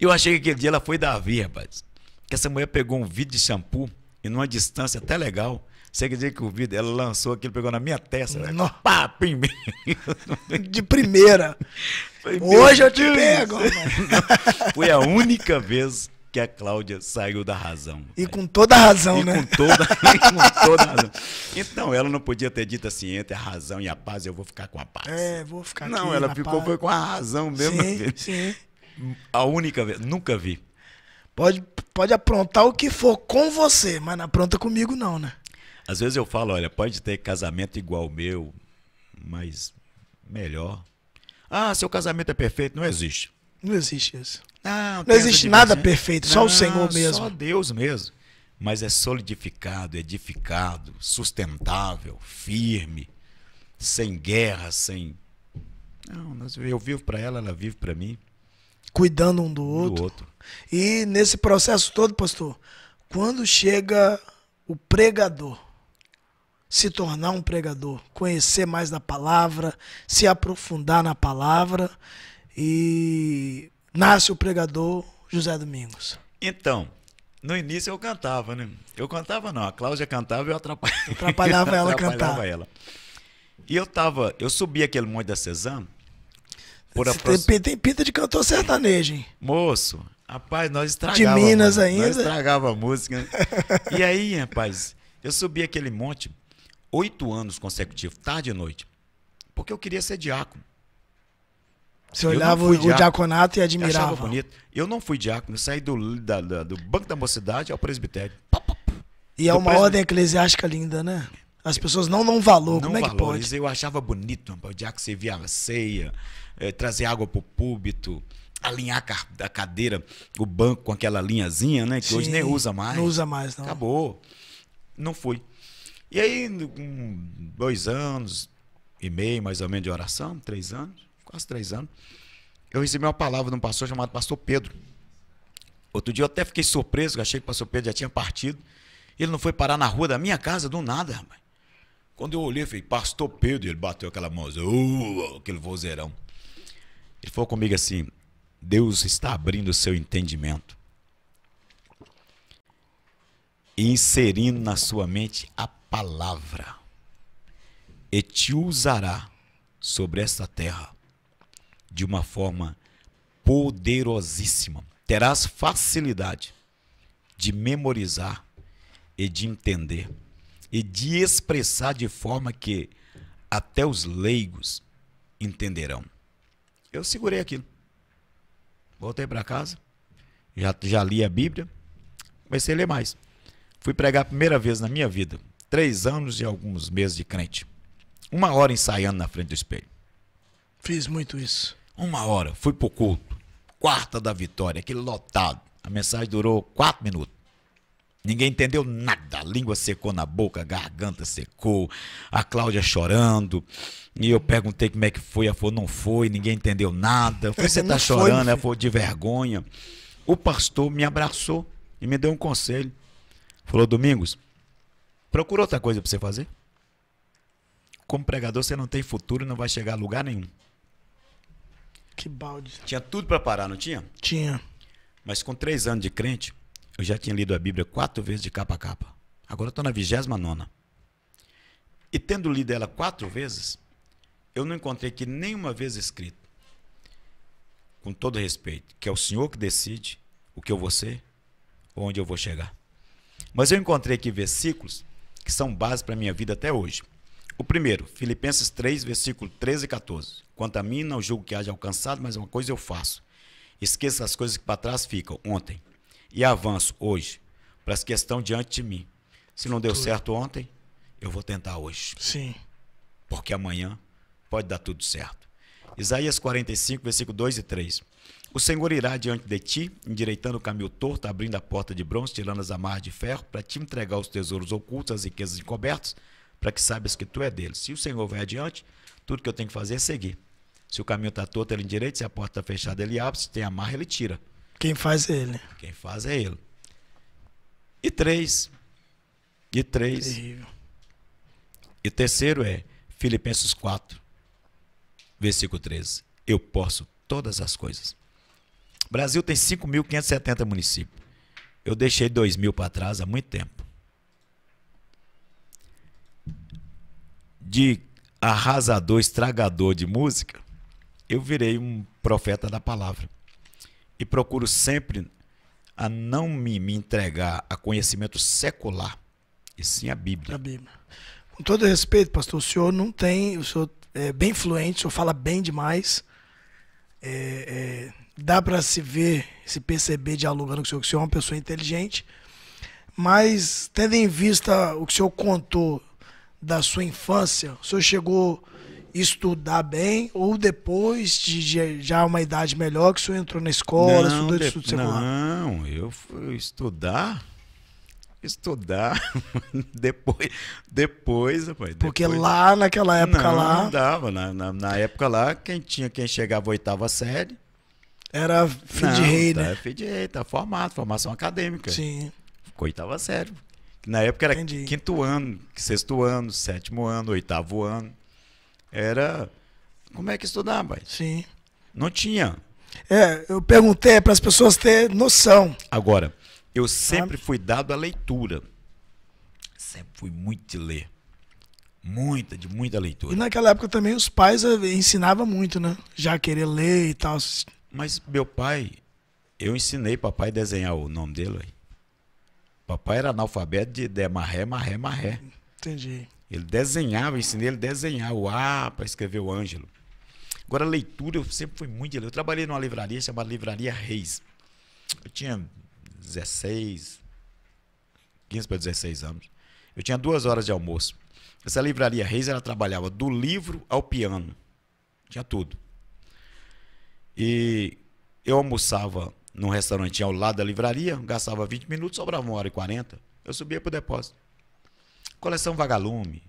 Eu achei que aquele dia ela foi Davi, rapaz. Que essa mulher pegou um vidro de shampoo e numa distância até legal. Você quer dizer que o vidro, ela lançou aquilo, pegou na minha testa. Não. Né? Pá, pim, (laughs) De primeira. Foi Hoje eu te pego. (laughs) Foi a única vez que a Cláudia saiu da razão. E com toda a razão, e né? Com toda, (laughs) com toda a razão. Então, ela não podia ter dito assim, entre a razão e a paz, eu vou ficar com a paz. É, vou ficar Não, aqui, ela ficou paz. com a razão mesmo. Sim, sim. A única vez, nunca vi. Pode, pode aprontar o que for com você, mas não apronta comigo não, né? Às vezes eu falo, olha, pode ter casamento igual o meu, mas melhor. Ah, seu casamento é perfeito, não existe. Não existe isso. Não, não existe nada né? perfeito, só o Senhor mesmo. Só Deus mesmo. Mas é solidificado, edificado, sustentável, firme, sem guerra, sem. Não, eu vivo para ela, ela vive para mim. Cuidando um do, outro. do outro. E nesse processo todo, pastor, quando chega o pregador, se tornar um pregador, conhecer mais da palavra, se aprofundar na palavra e nasce o pregador José Domingos? Então, no início eu cantava, né? Eu cantava não, a Cláudia cantava e eu atrapalhava, (laughs) atrapalhava ela atrapalhava cantar. Ela. E eu tava, eu subi aquele monte da Cezanne. Por tem, tem pinta de cantor sertanejo, hein? Moço, rapaz, nós estragava. De Minas mano, ainda? Nós estragava a música. Né? (laughs) e aí, rapaz, eu subi aquele monte oito anos consecutivos, tarde e noite, porque eu queria ser diácono. Você olhava o diaconato e admirava. Eu bonito. Eu não fui diácono, saí do, da, da, do banco da mocidade ao presbitério. E é do é uma ordem eclesiástica linda, né? As pessoas não dão valor, não como é que valores. pode? Eu achava bonito, o diácono servia a ceia, eh, trazer água o púlpito, alinhar a cadeira, o banco com aquela linhazinha, né? Que Sim, hoje nem usa mais. Não usa mais, não. Acabou. Não fui. E aí, com dois anos e meio, mais ou menos, de oração, três anos, quase três anos, eu recebi uma palavra de um pastor chamado Pastor Pedro. Outro dia eu até fiquei surpreso, achei que o Pastor Pedro já tinha partido. Ele não foi parar na rua da minha casa do nada, rapaz. Quando eu olhei, falei, Pastor Pedro, ele bateu aquela mão, uh, aquele vozeirão. Ele falou comigo assim: Deus está abrindo o seu entendimento e inserindo na sua mente a palavra, e te usará sobre esta terra de uma forma poderosíssima. Terás facilidade de memorizar e de entender e de expressar de forma que até os leigos entenderão. Eu segurei aquilo. Voltei para casa, já, já li a Bíblia, comecei a ler mais. Fui pregar a primeira vez na minha vida, três anos e alguns meses de crente. Uma hora ensaiando na frente do espelho. Fiz muito isso. Uma hora, fui pro culto. Quarta da vitória, aquele lotado. A mensagem durou quatro minutos. Ninguém entendeu nada. A língua secou na boca, a garganta secou, a Cláudia chorando. E eu perguntei como é que foi. Ela falou, não foi, ninguém entendeu nada. Eu falei, você (laughs) tá chorando? Foi. Ela falou, de vergonha. O pastor me abraçou e me deu um conselho. Falou, Domingos, procura outra coisa para você fazer. Como pregador, você não tem futuro e não vai chegar a lugar nenhum. Que balde. Tinha tudo para parar, não tinha? Tinha. Mas com três anos de crente, eu já tinha lido a Bíblia quatro vezes de capa a capa. Agora eu estou na vigésima nona. E tendo lido ela quatro vezes, eu não encontrei que nenhuma vez escrito, com todo respeito, que é o Senhor que decide o que eu vou ser ou onde eu vou chegar. Mas eu encontrei aqui versículos que são base para a minha vida até hoje. O primeiro, Filipenses 3, versículo 13 e 14. Quanto a mim, não julgo que haja alcançado, mas uma coisa eu faço. Esqueço as coisas que para trás ficam ontem e avanço hoje para as que estão diante de mim. Se não deu certo ontem, eu vou tentar hoje. Sim. Porque amanhã pode dar tudo certo. Isaías 45, versículo 2 e 3. O Senhor irá diante de ti, endireitando o caminho torto, abrindo a porta de bronze, tirando as amarras de ferro, para te entregar os tesouros ocultos, as riquezas encobertas, para que saibas que tu é deles. Se o Senhor vai adiante, tudo que eu tenho que fazer é seguir. Se o caminho está torto, ele direito Se a porta está fechada, ele abre. Se tem amarra, ele tira. Quem faz é ele. Quem faz é ele. E três. E três. Terrível. E terceiro é Filipenses 4, versículo 13. Eu posso todas as coisas. O Brasil tem 5.570 municípios. Eu deixei 2 mil para trás há muito tempo. De arrasador, estragador de música, eu virei um profeta da palavra. E procuro sempre a não me, me entregar a conhecimento secular, e sim a Bíblia. A Bíblia. Com todo respeito, pastor, o senhor não tem, o senhor é bem fluente, o senhor fala bem demais. É, é, dá para se ver, se perceber dialogando com o senhor, que o senhor é uma pessoa inteligente. Mas, tendo em vista o que o senhor contou da sua infância, o senhor chegou a estudar bem ou depois de, já uma idade melhor que o senhor entrou na escola, não, estudou de, estudo secular? Não, eu fui estudar estudar (laughs) depois depois rapaz, porque lá naquela época não, lá não dava na, na, na, época lá quem tinha quem chegava oitava série era filho não, de rei tá, né filho de rei tá formado formação acadêmica sim oitava série na época era Entendi. quinto ano, sexto ano, sétimo ano, oitavo ano. Era. Como é que estudava? Sim. Não tinha. É, eu perguntei para as pessoas ter noção. Agora, eu sempre fui dado à leitura. Sempre fui muito de ler. Muita, de muita leitura. E naquela época também os pais eh, ensinavam muito, né? Já querer ler e tal. Mas meu pai, eu ensinei papai a desenhar o nome dele. Papai era analfabeto de, de marré, marré, marré. Entendi. Ele desenhava, ensinei ele a desenhar o A para escrever o Ângelo. Agora, leitura, eu sempre fui muito de ler. Eu trabalhei numa livraria chamada Livraria Reis. Eu tinha 16, 15 para 16 anos. Eu tinha duas horas de almoço. Essa livraria Reis, ela trabalhava do livro ao piano. Tinha tudo. E eu almoçava num restaurante ao lado da livraria, gastava 20 minutos, sobrava uma hora e 40. Eu subia pro depósito. Coleção Vagalume.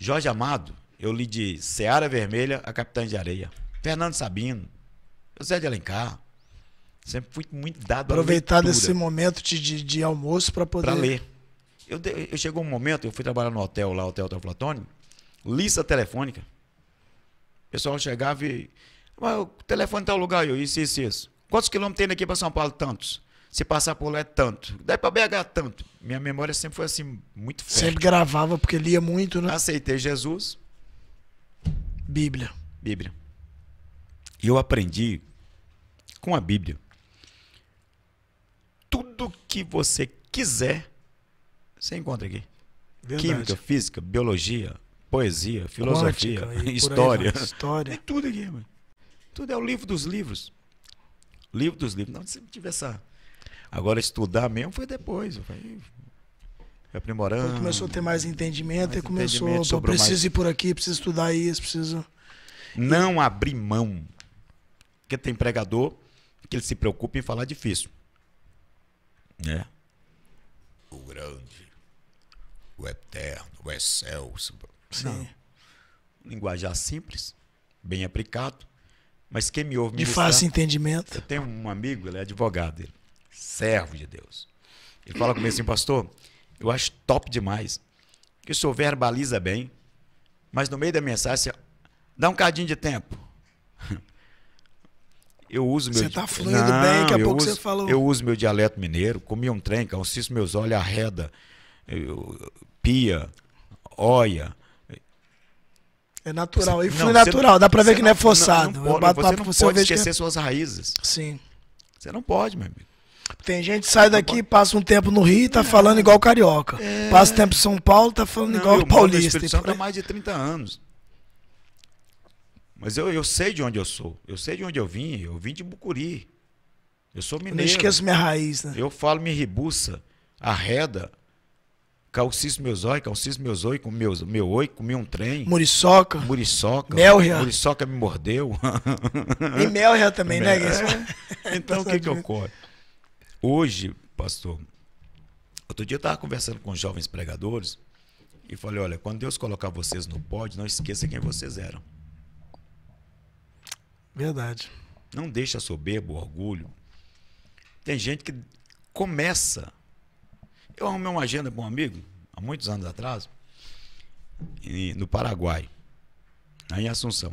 Jorge Amado, eu li de Seara Vermelha a Capitã de Areia. Fernando Sabino, José de Alencar. Sempre fui muito dado Aproveitar desse momento de, de, de almoço para poder. Para ler. Eu, eu, chegou um momento, eu fui trabalhar no hotel lá, Hotel Teoflotônio, lista telefônica. O pessoal chegava e mas o telefone está ao lugar, eu, isso, isso, isso. Quantos quilômetros tem daqui para São Paulo? Tantos. Se passar por lá é tanto. Daí para BH, tanto. Minha memória sempre foi assim, muito forte Sempre gravava, porque lia muito, né? Aceitei Jesus. Bíblia. Bíblia. E eu aprendi com a Bíblia. Tudo que você quiser, você encontra aqui. Verdade. Química, física, biologia, poesia, filosofia, Quântica, história. história. (laughs) Tem tudo aqui, mano. Tudo é o livro dos livros. Livro dos livros. Não, se tiver essa. Agora, estudar mesmo foi depois. Foi aprimorando. Quando começou a ter mais entendimento mais e começou. Entendimento, preciso mais... ir por aqui, preciso estudar isso, preciso. Não e... abrir mão. Porque tem pregador que ele se preocupa em falar difícil. Né? O grande, o eterno, o excelso. Sim. Não. Linguajar simples, bem aplicado. Mas quem me ouve. De fácil entendimento. Eu tenho um amigo, ele é advogado, ele, é servo de Deus. Ele fala comigo assim, pastor, eu acho top demais. Que o senhor verbaliza bem, mas no meio da mensagem, você dá um cadinho de tempo. (laughs) Eu uso meu. Você está fluindo Não, bem, daqui a pouco uso, você falou. Eu uso meu dialeto mineiro, comi um trem, calciço meus olhos, arreda, eu, pia, olha. É natural. e flui natural. dá pra ver que não, é não é forçado. Não, não pode, bato você não pode, esquecer que... suas raízes. Sim. Você não pode, meu amigo. Tem gente que sai daqui, passa um tempo no Rio e tá falando igual carioca. É... Passa tempo em São Paulo, tá falando igual paulista. Eu Santo há mais de 30 anos. Mas eu, eu sei de onde eu sou. Eu sei de onde eu vim. Eu vim de Bucuri. Eu sou mineiro. Eu não esqueço minha raiz, né? Eu falo minha ribuça, arreda. Calcis Meusoi, Calcis Meusoi, com meus, meu oi, comi um trem. Muriçoca. Muriçoca. Melria. Muriçoca me mordeu. E Melria também, Mel... né? (laughs) então, o que que ocorre? Hoje, pastor, outro dia eu estava conversando com jovens pregadores e falei, olha, quando Deus colocar vocês no pódio, não esqueça quem vocês eram. Verdade. Não deixa soberbo, orgulho. Tem gente que começa eu arrumei uma agenda com um amigo, há muitos anos atrás, no Paraguai, né, em Assunção.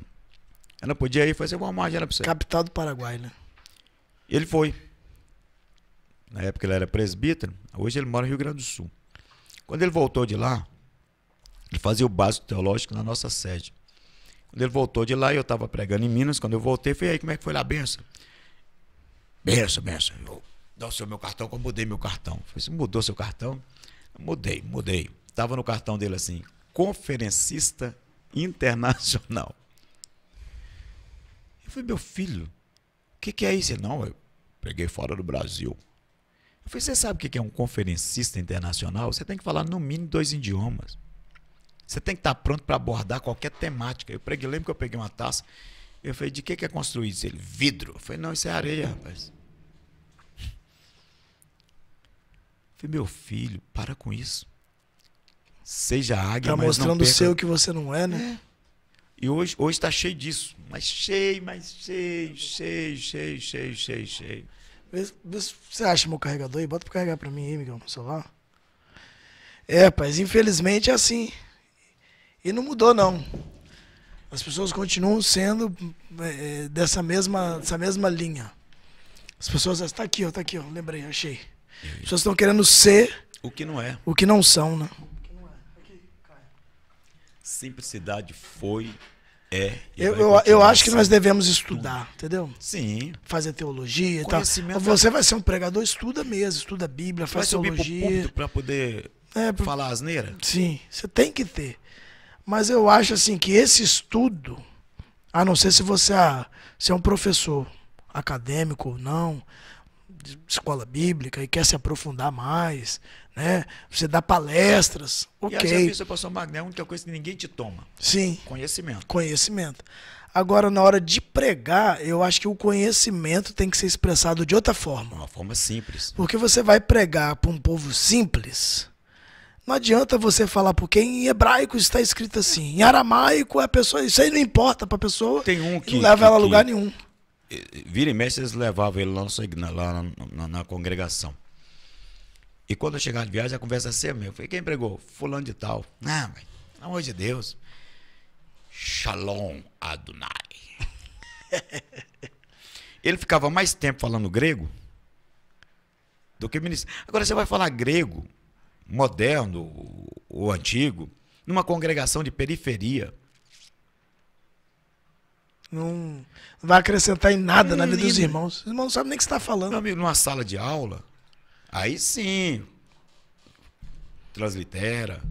Ela podia ir, fazer assim, uma agenda para você. Capital do Paraguai, né? Ele foi. Na época ele era presbítero, hoje ele mora no Rio Grande do Sul. Quando ele voltou de lá, ele fazia o básico teológico na nossa sede. Quando ele voltou de lá, eu estava pregando em Minas, quando eu voltei, foi aí, como é que foi lá a benção? Benção, benção. Dá o seu meu cartão, como eu mudei meu cartão. Eu falei, você assim, mudou seu cartão? Eu mudei, mudei. Estava no cartão dele assim, conferencista internacional. Eu falei, meu filho, o que, que é isso? Ele, não, eu peguei fora do Brasil. Eu falei, você sabe o que é um conferencista internacional? Você tem que falar no mínimo dois idiomas. Você tem que estar tá pronto para abordar qualquer temática. Eu peguei, lembro que eu peguei uma taça. Eu falei, de que, que é construído? Ele, vidro. Eu falei, não, isso é areia, rapaz. Falei, meu filho, para com isso. Seja águia, tá mas mostrando não perca... o seu que você não é, né? É. E hoje hoje está cheio disso, mas cheio, mas cheio, cheio, cheio, cheio, cheio, cheio. Vê, vê você acha meu carregador aí, bota para carregar para mim aí, Miguel, no celular. É, rapaz, infelizmente é assim. E não mudou não. As pessoas continuam sendo é, é dessa mesma, dessa mesma linha. As pessoas, está aqui, ó, tá aqui, ó, lembrei, achei. Uhum. As pessoas estão querendo ser o que não é. O que não são, né? Simplicidade foi, é. Eu, eu, eu acho que nós devemos estudar, entendeu? Sim. Fazer teologia e tal. Você vai ser um pregador, estuda mesmo, estuda a Bíblia, faz vai teologia. para poder é, pra... falar asneira? Sim, você tem que ter. Mas eu acho assim que esse estudo, a não ser se você ah, é um professor acadêmico ou não, de escola bíblica e quer se aprofundar mais, né? Você dá palestras, ok. E eu já pastor Magno, a única coisa que ninguém te toma. Sim. Conhecimento. Conhecimento. Agora, na hora de pregar, eu acho que o conhecimento tem que ser expressado de outra forma. Uma forma simples. Porque você vai pregar para um povo simples, não adianta você falar porque em hebraico está escrito assim, em aramaico é a pessoa, isso aí não importa para a pessoa. Tem um que não leva que, ela a lugar que, nenhum vira e mexe, eles levavam ele lá, no, lá na, na, congregação. E quando eu chegava de viagem, a conversa era assim, eu falei, quem pregou? Fulano de tal. Ah, mas, pelo amor de Deus. Shalom Adonai. (laughs) ele ficava mais tempo falando grego do que ministro. Agora você vai falar grego, moderno ou antigo, numa congregação de periferia. Não vai acrescentar em nada é, na vida lindo. dos irmãos. Os irmãos não sabem nem o que está falando. Meu amigo, numa sala de aula, aí sim, translitera,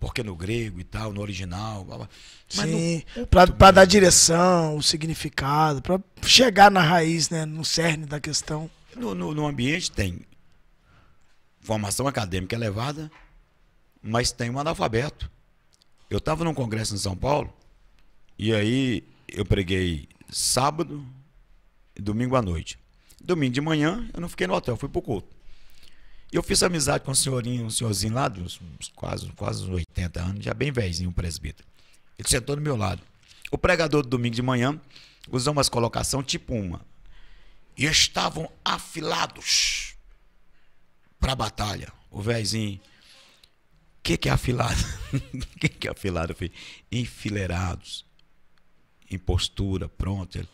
porque no grego e tal, no original. Blá, blá. Sim, para dar direção, o significado, para chegar na raiz, né, no cerne da questão. No, no, no, ambiente tem formação acadêmica elevada, é mas tem um analfabeto. Eu estava num congresso em São Paulo, e aí eu preguei sábado e domingo à noite. Domingo de manhã, eu não fiquei no hotel, fui pro culto. E eu fiz amizade com um senhorinho, um senhorzinho lá, de uns, quase, quase uns 80 anos, já bem velhinho, um presbítero. Ele sentou do meu lado. O pregador do domingo de manhã usou umas colocação tipo uma. E estavam afilados para a batalha. O velhinho. O que, que é afilado? O (laughs) que, que é afilado? Filho? Enfileirados em postura, pronto. Ele,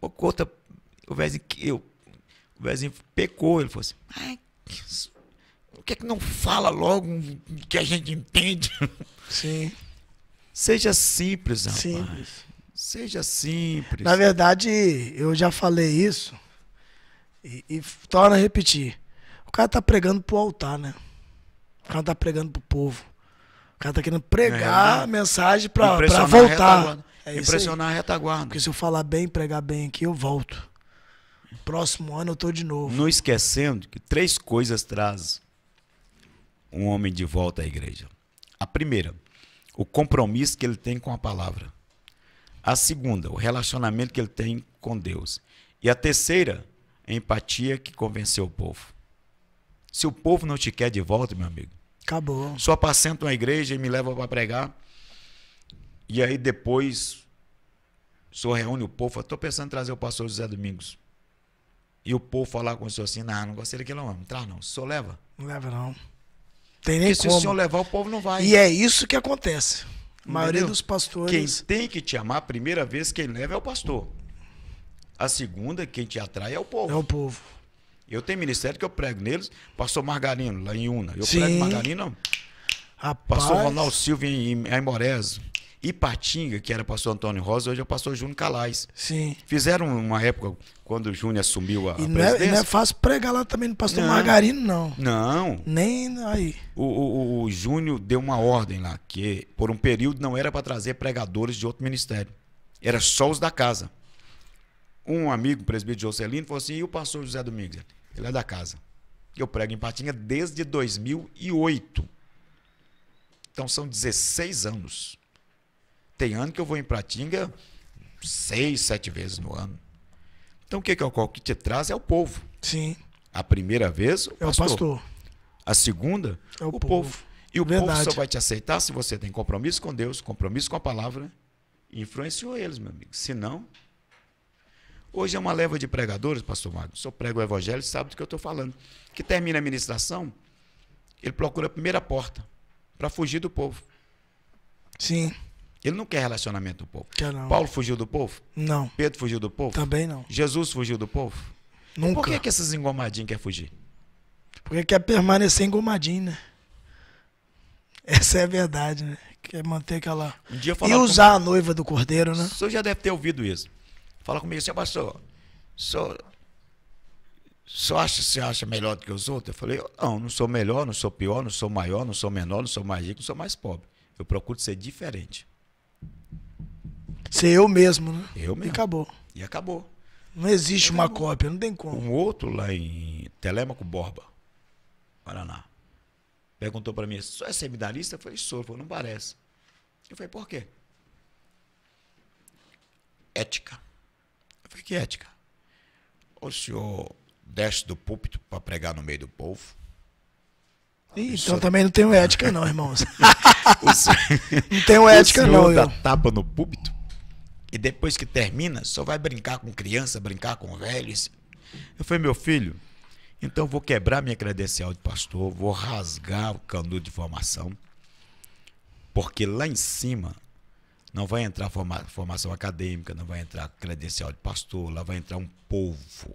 o conta, o Vezinho, eu, o Vezinho pecou, ele falou assim, o que é que não fala logo que a gente entende? Sim. (laughs) Seja simples, rapaz. Simples. Seja simples. Na verdade, eu já falei isso e, e torna a repetir. O cara tá pregando pro altar, né? O cara tá pregando pro povo. O cara tá querendo pregar é, a mensagem pra, pra voltar. É Impressionar a retaguarda. Porque se eu falar bem, pregar bem aqui, eu volto. Próximo ano eu tô de novo. Não esquecendo que três coisas traz um homem de volta à igreja. A primeira, o compromisso que ele tem com a palavra. A segunda, o relacionamento que ele tem com Deus. E a terceira, a empatia que convenceu o povo. Se o povo não te quer de volta, meu amigo, acabou. Só apacenta uma igreja e me leva para pregar e aí depois, o senhor reúne o povo, estou pensando em trazer o pastor José Domingos. E o povo falar com o senhor assim, nah, não, não gostei daquilo não, não traz não, o senhor leva. Não leva não. Tem nem como. se o senhor levar, o povo não vai. E é isso que acontece. A maioria Entendeu? dos pastores... Quem tem que te amar, a primeira vez, quem leva é o pastor. A segunda, quem te atrai é o povo. É o povo. Eu tenho ministério que eu prego neles, pastor Margarino, lá em Una. Eu Sim. prego Margarino, Rapaz. pastor Ronaldo Silva em, em, Ipatinga, que era pastor Antônio Rosa, hoje é o pastor Júnior Calais. Sim. Fizeram uma época, quando o Júnior assumiu a, e a presidência. É, não é, é fácil pregar lá também no pastor não. Margarino, não. Não. Nem aí. O, o, o Júnior deu uma ordem lá, que por um período não era para trazer pregadores de outro ministério. Era só os da casa. Um amigo, o presbítero Jocelino, falou assim, e o pastor José Domingos? Ele é da casa. Eu prego em Patinha desde 2008. Então são 16 anos. Tem ano que eu vou em Pratinga seis, sete vezes no ano. Então o que, que é o que te traz é o povo. Sim. A primeira vez, o é pastor. o pastor. A segunda, é o, o povo. povo. E o Verdade. povo só vai te aceitar se você tem compromisso com Deus, compromisso com a palavra. Influenciou eles, meu amigo. Se não. Hoje é uma leva de pregadores, pastor Magno. Se eu prego o evangelho, sabe do que eu estou falando. Que termina a ministração, ele procura a primeira porta para fugir do povo. Sim. Ele não quer relacionamento do povo. Não. Paulo fugiu do povo? Não. Pedro fugiu do povo? Também não. Jesus fugiu do povo? Nunca. E por que, que esses engomadinhos querem fugir? Porque quer permanecer engomadinho, né? Essa é a verdade, né? Quer manter aquela. Um dia e usar com... a noiva do cordeiro, né? O senhor já deve ter ouvido isso. Fala comigo, você pastor, o senhor, só acha, se acha melhor do que os outros? Eu falei, não, não sou melhor, não sou pior, não sou maior, não sou menor, não sou mais rico, não sou mais pobre. Eu procuro ser diferente. Ser eu mesmo, né? Eu mesmo. E acabou. E acabou. Não existe uma cópia, não tem como. Um outro lá em Telemaco Borba, Paraná, perguntou para mim, só é seminarista? Eu falei, sou. Falei, não parece. Eu falei, por quê? Ética. Eu falei, que ética? O senhor desce do púlpito para pregar no meio do povo? Ih, então senhor... também não tenho ética não, irmãos. (laughs) senhor... Não tenho ética o senhor não. Dá eu... tapa no púlpito? e depois que termina só vai brincar com criança, brincar com velhos. Eu falei, meu filho, então vou quebrar minha credencial de pastor, vou rasgar o canudo de formação, porque lá em cima não vai entrar forma, formação acadêmica, não vai entrar credencial de pastor, lá vai entrar um povo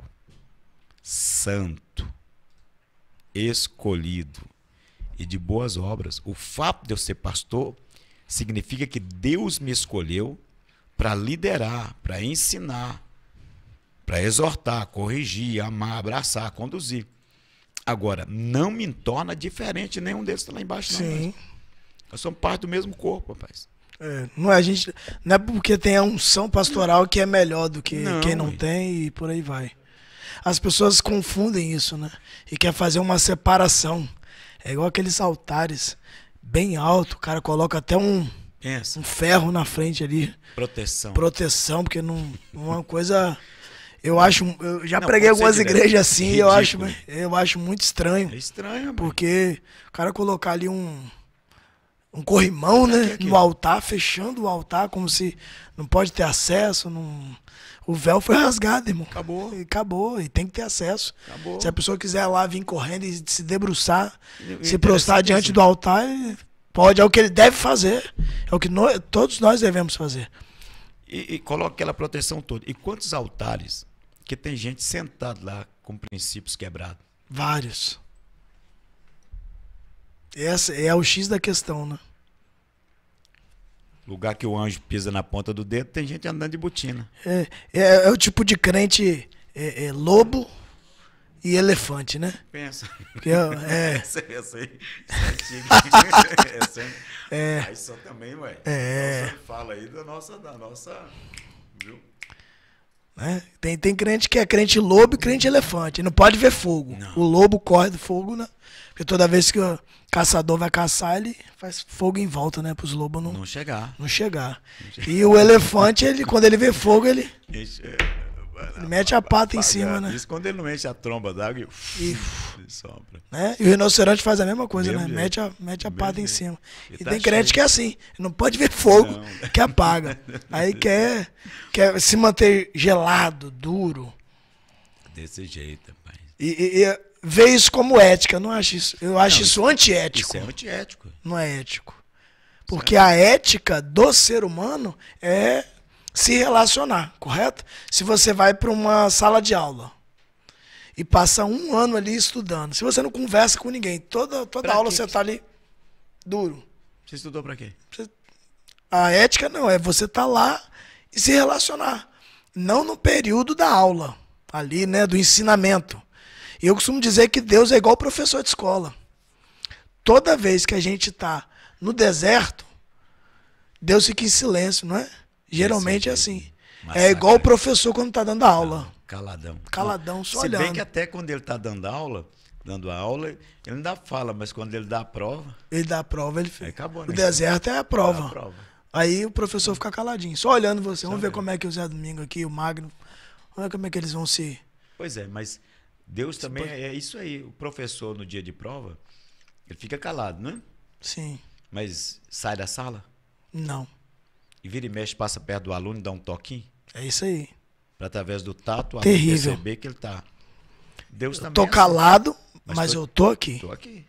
santo, escolhido e de boas obras. O fato de eu ser pastor significa que Deus me escolheu para liderar, para ensinar, para exortar, corrigir, amar, abraçar, conduzir. Agora, não me torna diferente nenhum deles lá embaixo, não. Sim. Nós somos parte do mesmo corpo, rapaz. É, não é a gente, não é porque tem a unção pastoral que é melhor do que não, quem não mãe. tem e por aí vai. As pessoas confundem isso, né? E quer fazer uma separação. É igual aqueles altares bem alto, o cara coloca até um Pensa. Um ferro na frente ali. Proteção. Proteção, porque não, uma coisa. Eu acho. Eu já não, preguei algumas igrejas assim, Ridículo. eu acho, eu acho muito estranho. É estranho, Porque o cara colocar ali um. Um corrimão, né? no altar, fechando o altar, como se não pode ter acesso. Não... O véu foi rasgado, irmão. Acabou. E acabou, e tem que ter acesso. Acabou. Se a pessoa quiser lá vir correndo e se debruçar, e, se prostrar diante assim. do altar, Pode, é o que ele deve fazer. É o que nós, todos nós devemos fazer. E, e coloca aquela proteção toda. E quantos altares que tem gente sentada lá com princípios quebrados? Vários. Essa é o X da questão, né? Lugar que o anjo pisa na ponta do dedo, tem gente andando de botina. É, é, é o tipo de crente é, é, lobo e elefante, né? Pensa. Que eu, é. Essa, é. (laughs) essa aí. Essa, é, (laughs) é. é. Aí só também, ué. É. Nossa, fala aí da nossa. Da nossa viu? Né? Tem, tem crente que é crente lobo e crente elefante. Não pode ver fogo. Não. O lobo corre do fogo, né? Porque toda vez que o caçador vai caçar, ele faz fogo em volta, né? Para os lobos não, não chegar. Não chegar. Não chegar. E o elefante, ele, quando ele vê fogo, ele. Ele mete a pata em cima, né? Isso quando ele não mete a tromba d'água e, sopra. Né? E o rinoceronte faz a mesma coisa, Mesmo né? Mete a, mete a pata em cima. E, tá tem crente cheio. que é assim, não pode ver fogo, não. que apaga. (laughs) Aí quer, quer se manter gelado, duro. Desse jeito, rapaz. E, e, e vê isso como ética, não acho isso. Eu acho não, isso, isso é antiético. Isso é antiético. Não é ético. É Porque a ética do ser humano é se relacionar, correto? Se você vai para uma sala de aula e passa um ano ali estudando, se você não conversa com ninguém, toda, toda aula você está ali duro. Você estudou para quê? A ética não, é você estar tá lá e se relacionar. Não no período da aula, ali, né, do ensinamento. E eu costumo dizer que Deus é igual professor de escola. Toda vez que a gente está no deserto, Deus fica em silêncio, não é? Geralmente é assim. Massacre. É igual o professor quando tá dando aula. Caladão. Caladão, só Se olhando. Se bem que até quando ele tá dando aula, dando aula, ele ainda fala, mas quando ele dá a prova... Ele dá a prova, ele fica. Acabou, né? O deserto é a prova. a prova. Aí o professor fica caladinho, só olhando você. Só Vamos ver como é que o Zé Domingo aqui, o Magno, Vamos ver como é que eles vão se. Pois é, mas Deus se também pode... é isso aí. O professor, no dia de prova, ele fica calado, né? Sim. Mas sai da sala? Não. E vira e mexe, passa perto do aluno e dá um toquinho. É isso aí. Para através do tato, a perceber que ele tá. Deus eu também. Tô é assim. calado, mas, mas tô, eu tô aqui. Tô aqui.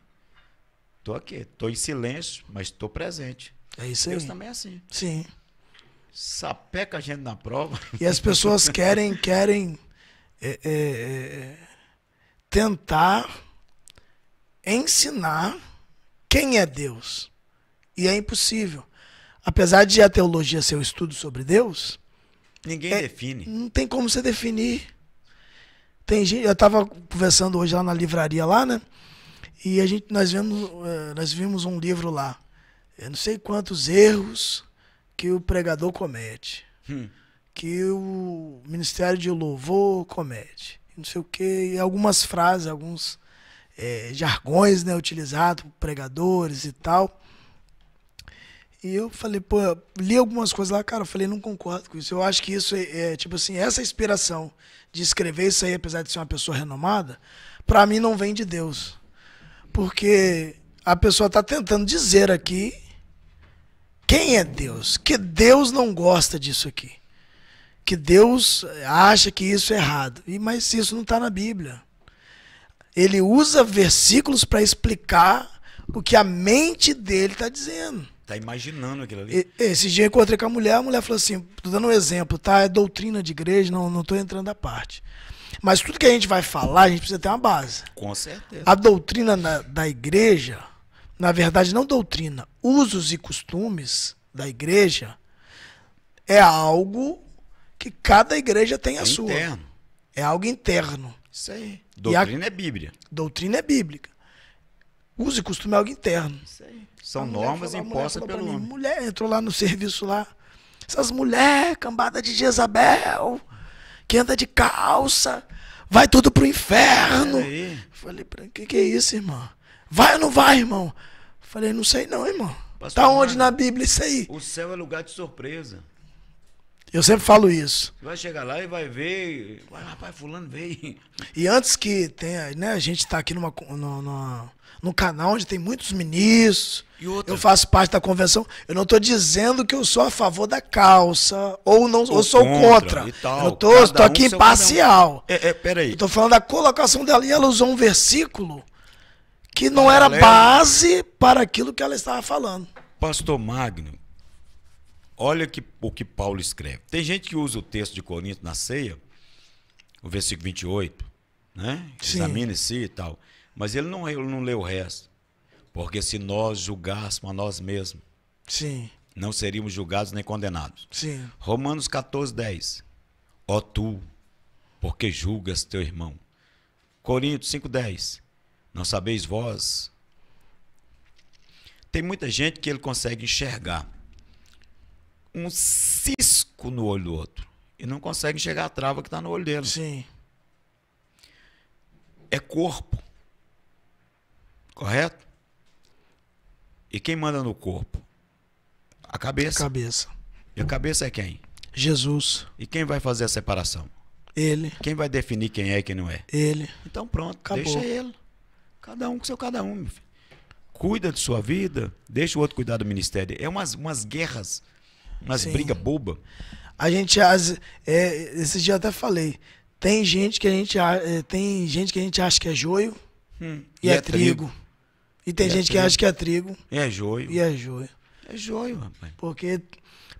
Tô aqui. Tô em silêncio, mas tô presente. É isso aí. Deus também é assim. Sim. Sapeca a gente na prova. E as pessoas (laughs) querem, querem é, é, é, tentar ensinar quem é Deus. E é impossível. Apesar de a teologia ser o um estudo sobre Deus. Ninguém é, define. Não tem como você definir. Tem gente, eu estava conversando hoje lá na livraria lá, né? E a gente, nós, vemos, é, nós vimos um livro lá. Eu não sei quantos erros que o pregador comete. Hum. Que o Ministério de Louvor comete. Não sei o quê. E algumas frases, alguns é, jargões né, utilizados por pregadores e tal. E eu falei, pô, li algumas coisas lá, cara, eu falei, não concordo com isso. Eu acho que isso é, é tipo assim, essa inspiração de escrever isso aí, apesar de ser uma pessoa renomada, para mim não vem de Deus. Porque a pessoa está tentando dizer aqui quem é Deus, que Deus não gosta disso aqui. Que Deus acha que isso é errado. E mas isso não está na Bíblia. Ele usa versículos para explicar o que a mente dele está dizendo tá imaginando aquilo ali. Esse dia eu encontrei com a mulher, a mulher falou assim, tô dando um exemplo, tá? É doutrina de igreja, não, não tô entrando à parte. Mas tudo que a gente vai falar, a gente precisa ter uma base. Com certeza. A doutrina na, da igreja, na verdade, não doutrina, usos e costumes da igreja é algo que cada igreja tem a é sua. Interno. É algo interno. Isso aí. Doutrina a, é bíblia. Doutrina é bíblica. Uso e costume é algo interno. Isso aí. São normas impostas pelo homem. Mulher entrou lá no serviço lá. Essas mulheres, cambada de Jezabel, que anda de calça, vai tudo pro inferno. Falei, o que, que é isso, irmão? Vai ou não vai, irmão? Falei, não sei não, irmão. Pastor, tá onde mano, na Bíblia isso aí? O céu é lugar de surpresa. Eu sempre falo isso. Vai chegar lá e vai ver, vai, rapaz, fulano veio. (laughs) E antes que tenha, né, a gente está aqui numa, numa, num canal onde tem muitos ministros. Eu faço parte da convenção. Eu não estou dizendo que eu sou a favor da calça ou não ou, sou contra. contra. Eu estou um aqui imparcial. É, é, peraí. Eu estou falando da colocação dela e ela usou um versículo que não era é base para aquilo que ela estava falando. Pastor Magno, olha que, o que Paulo escreve. Tem gente que usa o texto de Corinto na ceia, o versículo 28, né? Examine-se e tal. Mas ele não, ele não lê o resto. Porque se nós julgássemos a nós mesmos, Sim. não seríamos julgados nem condenados. Sim. Romanos 14, 10. Ó tu, porque julgas teu irmão. Coríntios 5, 10. Não sabeis vós. Tem muita gente que ele consegue enxergar um cisco no olho do outro. E não consegue enxergar a trava que está no olho dele. Sim. É corpo. Correto? E quem manda no corpo? A cabeça. A cabeça. E a cabeça é quem? Jesus. E quem vai fazer a separação? Ele. Quem vai definir quem é e quem não é? Ele. Então pronto, Acabou. deixa ele. Cada um com seu cada um. Cuida de sua vida, deixa o outro cuidar do ministério. É umas, umas guerras mas briga boba. A gente as, é, esse dia eu até falei, tem gente que a gente é, tem gente que a gente acha que é joio hum. e, e, é, é trigo. trigo. E tem e é gente é que acha que é trigo. E é joio. E é joio. É joio, rapaz. Porque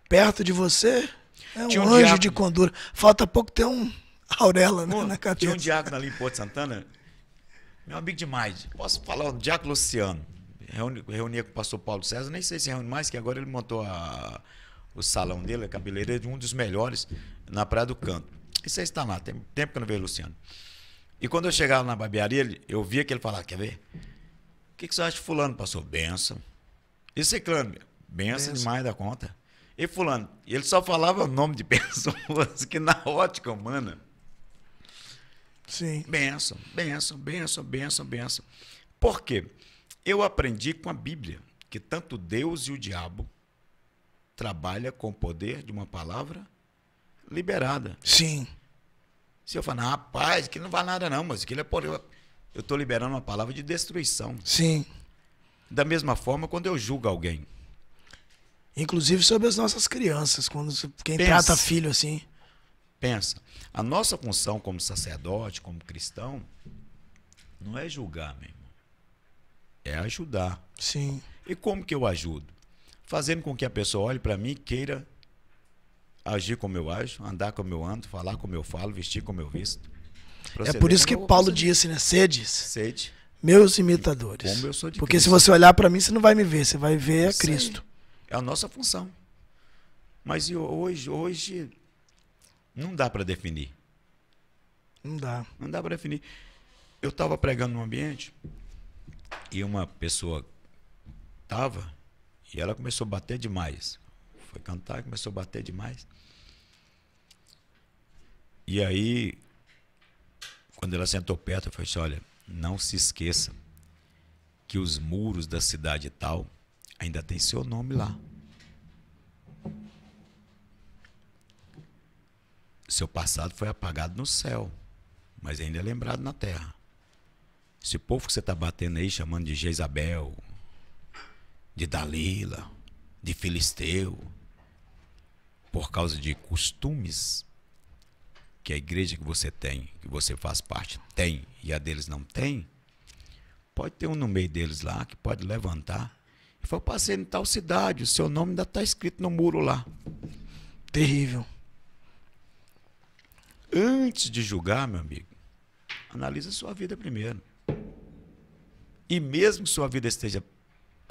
perto de você é um, tinha um anjo de condura. Falta pouco ter um Aurela né, na cabeça. Tinha um diácono ali em Porto Santana, meu amigo demais. Posso falar, o diácono Luciano. Reuni, reunia com o pastor Paulo César, nem sei se reúne mais, que agora ele montou a, o salão dele, a cabeleireira é de um dos melhores na Praia do Canto. E você está lá, tem tempo que eu não vejo o Luciano. E quando eu chegava na barbearia, eu via que ele falava, quer ver? O que, que você acha que fulano? Passou, benção. E ciclano? Benção, benção. demais da conta. E fulano? E ele só falava o nome de (laughs) pessoas que na ótica humana... Sim. Benção, benção, benção, benção, benção. Por quê? Eu aprendi com a Bíblia que tanto Deus e o diabo trabalha com o poder de uma palavra liberada. Sim. Se eu falar, rapaz, que não vai nada não, mas aquilo é por Eu estou liberando uma palavra de destruição. Sim. Da mesma forma, quando eu julgo alguém. Inclusive sobre as nossas crianças, quando quem pensa, trata filho assim. Pensa. A nossa função como sacerdote, como cristão, não é julgar, meu irmão. É ajudar. Sim. E como que eu ajudo? fazendo com que a pessoa olhe para mim, queira agir como eu ajo, andar como eu ando, falar como eu falo, vestir como eu visto. É por isso que Paulo disse, né? Sedes. Sede. Meus imitadores. Como eu sou de Porque Cristo. se você olhar para mim, você não vai me ver, você vai ver a Cristo. É a nossa função. Mas hoje, hoje não dá para definir. Não dá. Não dá para definir. Eu estava pregando num ambiente e uma pessoa estava e ela começou a bater demais. Foi cantar, começou a bater demais. E aí, quando ela sentou perto, eu falei assim: olha, não se esqueça que os muros da cidade tal ainda tem seu nome lá. Seu passado foi apagado no céu, mas ainda é lembrado na terra. Esse povo que você está batendo aí, chamando de Jezabel, de Dalila, de Filisteu, por causa de costumes que a igreja que você tem, que você faz parte, tem e a deles não tem, pode ter um no meio deles lá que pode levantar e falar: passei em tal cidade, o seu nome ainda está escrito no muro lá. Terrível. Antes de julgar, meu amigo, analisa sua vida primeiro. E mesmo que sua vida esteja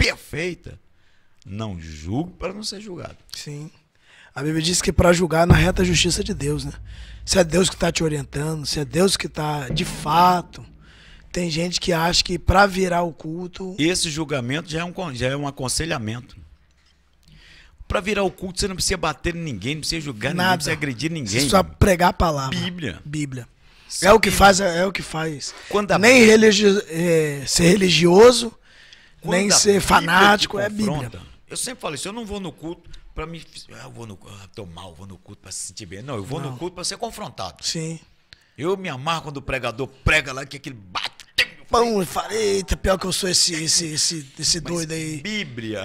perfeita, não julgue para não ser julgado. Sim. A Bíblia diz que para julgar na reta justiça de Deus, né? Se é Deus que está te orientando, se é Deus que está de fato. Tem gente que acha que para virar o culto. Esse julgamento já é um, já é um aconselhamento. Para virar o culto, você não precisa bater em ninguém, não precisa julgar Nada. ninguém, não precisa agredir ninguém. Você só pregar a palavra. Bíblia. Bíblia. É o que faz, é, é o que faz. Quando a... Nem religio... é, ser religioso quando nem ser fanático, é Bíblia. Eu sempre falo isso, eu não vou no culto para me. Ah, eu vou no ah, tô mal, vou no culto para se sentir bem. Não, eu vou não. no culto para ser confrontado. Sim. Eu me amarro quando o pregador prega lá, que aquele bate. Pão, eu falei, eita, pior que eu sou esse, esse, esse, esse doido aí. Bíblia.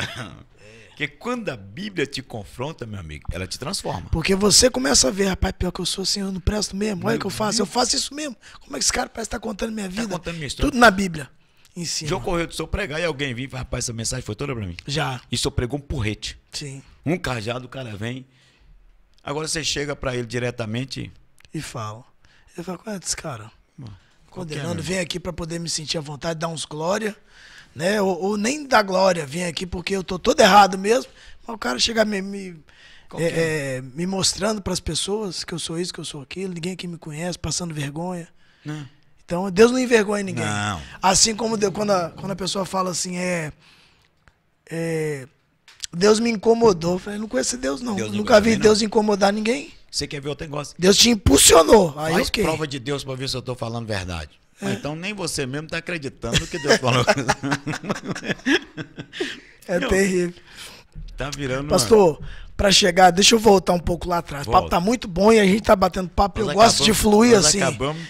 Porque é. quando a Bíblia te confronta, meu amigo, ela te transforma. Porque você começa a ver, rapaz, pior que eu sou assim, eu não presto mesmo. Olha o que eu faço, Deus. eu faço isso mesmo. Como é que esse cara parece estar tá contando minha tá vida? Tá contando minha história. Tudo na Bíblia. Em cima. Já ocorreu do se pregar e alguém vir e fala, rapaz, essa mensagem foi toda pra mim? Já. E se eu pregou um porrete. Sim. Um cajado, o cara vem. Agora você chega pra ele diretamente. E fala. Ele fala, qual é esse cara? Condenando, vem aqui pra poder me sentir à vontade, dar uns glória. Né? Ou, ou nem dar glória, vem aqui porque eu tô todo errado mesmo. Mas o cara chegar me, me é, é, me mostrando para as pessoas que eu sou isso, que eu sou aquilo, ninguém aqui me conhece, passando vergonha. Não. Né? Então, Deus não envergonha ninguém. Não. Assim como Deus, quando, a, quando a pessoa fala assim, é, é Deus me incomodou. Eu falei, não conheço Deus, não. Deus Nunca vi Deus não. incomodar ninguém. Você quer ver outro negócio? Deus te impulsionou. Aí Faz okay. prova de Deus para ver se eu estou falando verdade. É. Então nem você mesmo está acreditando no que Deus falou. (laughs) (laughs) é Meu, terrível. Tá virando. Pastor, uma para chegar. Deixa eu voltar um pouco lá atrás. Volta. O papo tá muito bom e a gente tá batendo papo. Nós eu gosto de fluir assim. Acabamos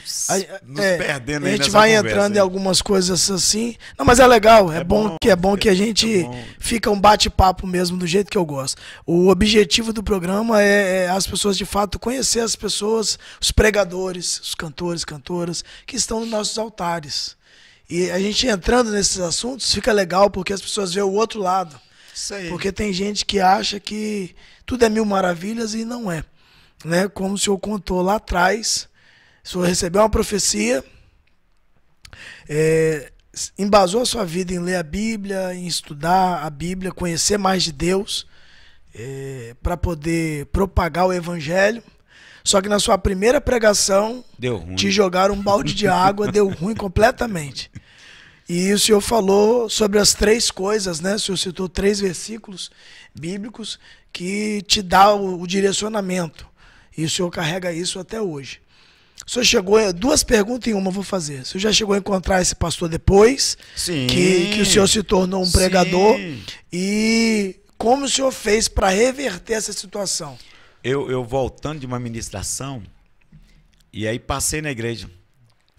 nos é, perdendo aí A gente vai entrando aí. em algumas coisas assim. Não, mas é legal. É, é bom, bom, que é bom é que a gente é fica um bate-papo mesmo do jeito que eu gosto. O objetivo do programa é, é, as pessoas de fato conhecer as pessoas, os pregadores, os cantores, cantoras que estão nos nossos altares. E a gente entrando nesses assuntos fica legal porque as pessoas veem o outro lado isso aí. Porque tem gente que acha que tudo é mil maravilhas e não é. Né? Como o senhor contou lá atrás, o senhor recebeu uma profecia, é, embasou a sua vida em ler a Bíblia, em estudar a Bíblia, conhecer mais de Deus, é, para poder propagar o Evangelho. Só que na sua primeira pregação, deu ruim. te jogaram um balde de água, deu ruim (laughs) completamente. E o Senhor falou sobre as três coisas, né? O Senhor citou três versículos bíblicos que te dá o, o direcionamento. E o Senhor carrega isso até hoje. O senhor chegou. Eh, duas perguntas em uma vou fazer. O senhor já chegou a encontrar esse pastor depois? Sim. Que, que o senhor se tornou um sim. pregador. E como o senhor fez para reverter essa situação? Eu, eu voltando de uma ministração, e aí passei na igreja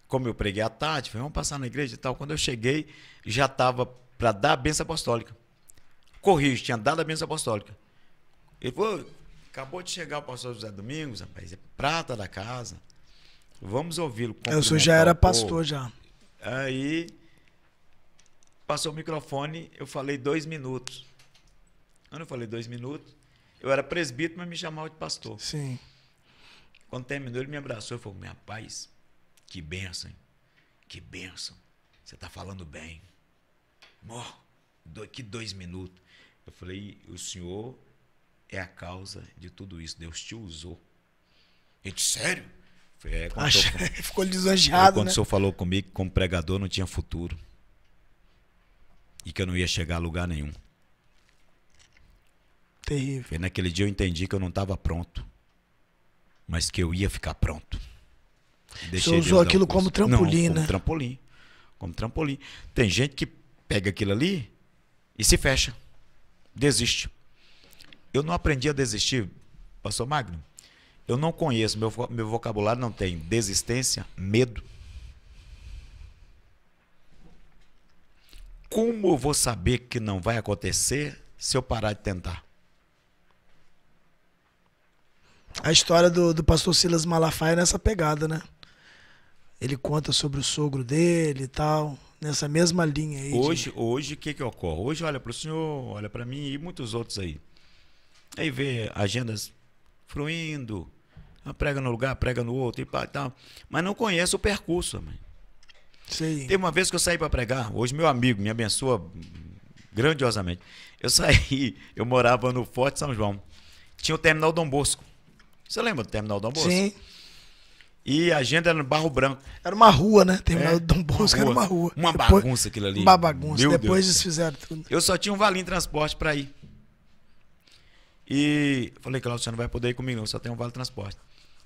como eu preguei à tarde, falei, vamos passar na igreja e tal. Quando eu cheguei, já estava para dar a benção apostólica. Corrijo, tinha dado a benção apostólica. Ele falou, acabou de chegar o pastor José Domingos, rapaz, é prata da casa. Vamos ouvi-lo. Eu é, sou, já era pastor já. Aí passou o microfone, eu falei dois minutos. Quando eu falei dois minutos, eu era presbítero, mas me chamava de pastor. Sim. Quando terminou, ele me abraçou e falou: Minha paz, que bênção, que bênção. Você está falando bem. Mor, que dois minutos. Eu falei, o senhor é a causa de tudo isso. Deus te usou. Gente, sério? Foi, é, quando eu, (laughs) ficou lisonjeado, é, Quando né? o senhor falou comigo que como pregador não tinha futuro. E que eu não ia chegar a lugar nenhum. Terrível. E naquele dia eu entendi que eu não estava pronto. Mas que eu ia ficar pronto. Deixei Você usou aquilo um como trampolim, Não, como né? trampolim. Como trampolim. Tem gente que pega aquilo ali e se fecha. Desiste. Eu não aprendi a desistir, pastor Magno. Eu não conheço, meu, meu vocabulário não tem desistência, medo. Como eu vou saber que não vai acontecer se eu parar de tentar? A história do, do pastor Silas Malafaia é nessa pegada, né? Ele conta sobre o sogro dele e tal, nessa mesma linha aí. Hoje, de... hoje o que que ocorre? Hoje olha para o senhor, olha para mim e muitos outros aí. Aí vê agendas fluindo, prega no lugar, prega no outro e tal, mas não conhece o percurso, mãe. Sim. Teve uma vez que eu saí para pregar, hoje meu amigo me abençoa grandiosamente. Eu saí, eu morava no Forte São João. Tinha o terminal Dom Bosco. Você lembra do terminal Dom Bosco? Sim. E a agenda era no Barro Branco. Era uma rua, né? Terminal é, Dom Bosco era uma rua. Uma Depois, bagunça aquilo ali. Uma bagunça. Meu Depois Deus eles fizeram tudo. Eu só tinha um valinho transporte para ir. E falei, Claudio, você não vai poder ir comigo, não, só tenho um vale transporte.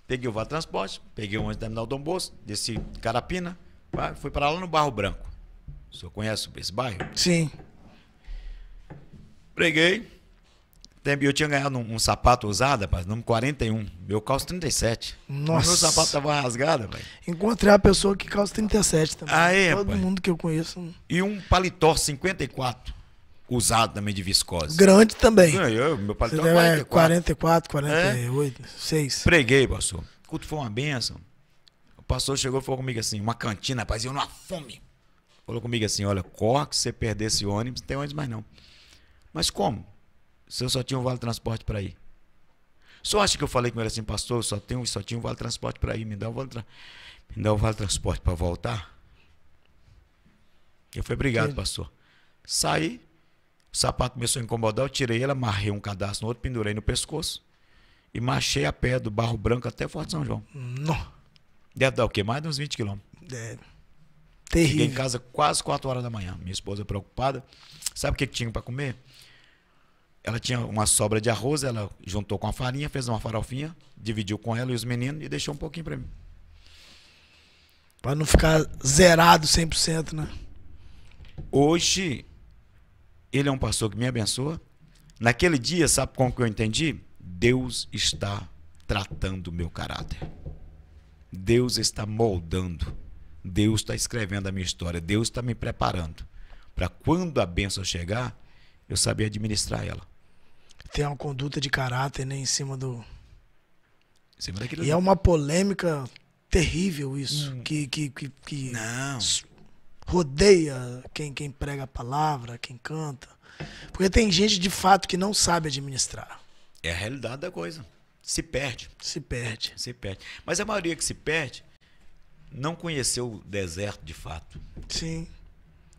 Peguei o vale transporte, peguei o ônibus terminal Dom Bosco, desci Carapina, fui para lá no Barro Branco. O senhor conhece esse bairro? Sim. Preguei, eu tinha ganhado um, um sapato usado, rapaz, número 41. Meu calço 37. Nossa. Meu sapato tava rasgado, rapaz. Encontrei a pessoa que calça 37 também. Aí, Todo pai. mundo que eu conheço. E um paletó 54. Usado também de viscose. Grande também. eu, meu paletó é 44. 44, 48, é? 6. Preguei, pastor. O culto foi uma benção. O pastor chegou e falou comigo assim, uma cantina, rapaz, eu numa fome. Falou comigo assim, olha, corre que você perder esse ônibus, não tem ônibus mais não. Mas como? se eu só tinha um vale transporte para ir? Só acha que eu falei com ele assim, pastor, eu só, tenho, só tinha um vale transporte para ir, me dá um vale, tra me dá um vale transporte para voltar? Eu falei, obrigado, pastor. Saí, o sapato começou a incomodar, eu tirei ele, amarrei um cadastro no outro, pendurei no pescoço e marchei a pé do Barro Branco até Forte São João. Não. Deve dar o quê? Mais de uns 20 quilômetros. É. Terrível. Cheguei em casa quase 4 horas da manhã. Minha esposa preocupada. Sabe o que tinha para comer? Ela tinha uma sobra de arroz, ela juntou com a farinha, fez uma farofinha, dividiu com ela e os meninos e deixou um pouquinho para mim. Para não ficar zerado 100%, né? Hoje, ele é um pastor que me abençoa. Naquele dia, sabe como que eu entendi? Deus está tratando o meu caráter. Deus está moldando. Deus está escrevendo a minha história. Deus está me preparando para quando a bênção chegar, eu saber administrar ela ter uma conduta de caráter né, em cima do. Em cima e é uma polêmica terrível isso, hum. que, que, que, que Não. rodeia quem, quem prega a palavra, quem canta. Porque tem gente de fato que não sabe administrar. É a realidade da coisa. Se perde. Se perde. Se perde. Mas a maioria que se perde não conheceu o deserto de fato. Sim.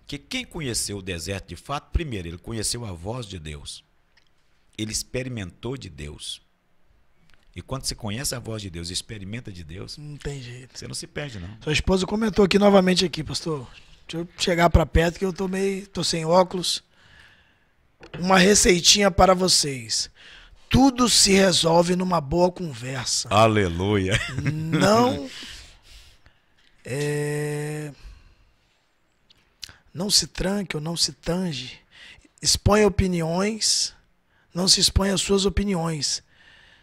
Que quem conheceu o deserto de fato, primeiro, ele conheceu a voz de Deus ele experimentou de Deus. E quando você conhece a voz de Deus, experimenta de Deus. Não tem jeito. Você não se perde, não. Sua esposa comentou aqui novamente aqui, pastor. Deixa eu chegar para perto que eu tô meio, tô sem óculos. Uma receitinha para vocês. Tudo se resolve numa boa conversa. Aleluia. Não (laughs) é, não se tranque ou não se tange. Expõe opiniões não se exponha às suas opiniões.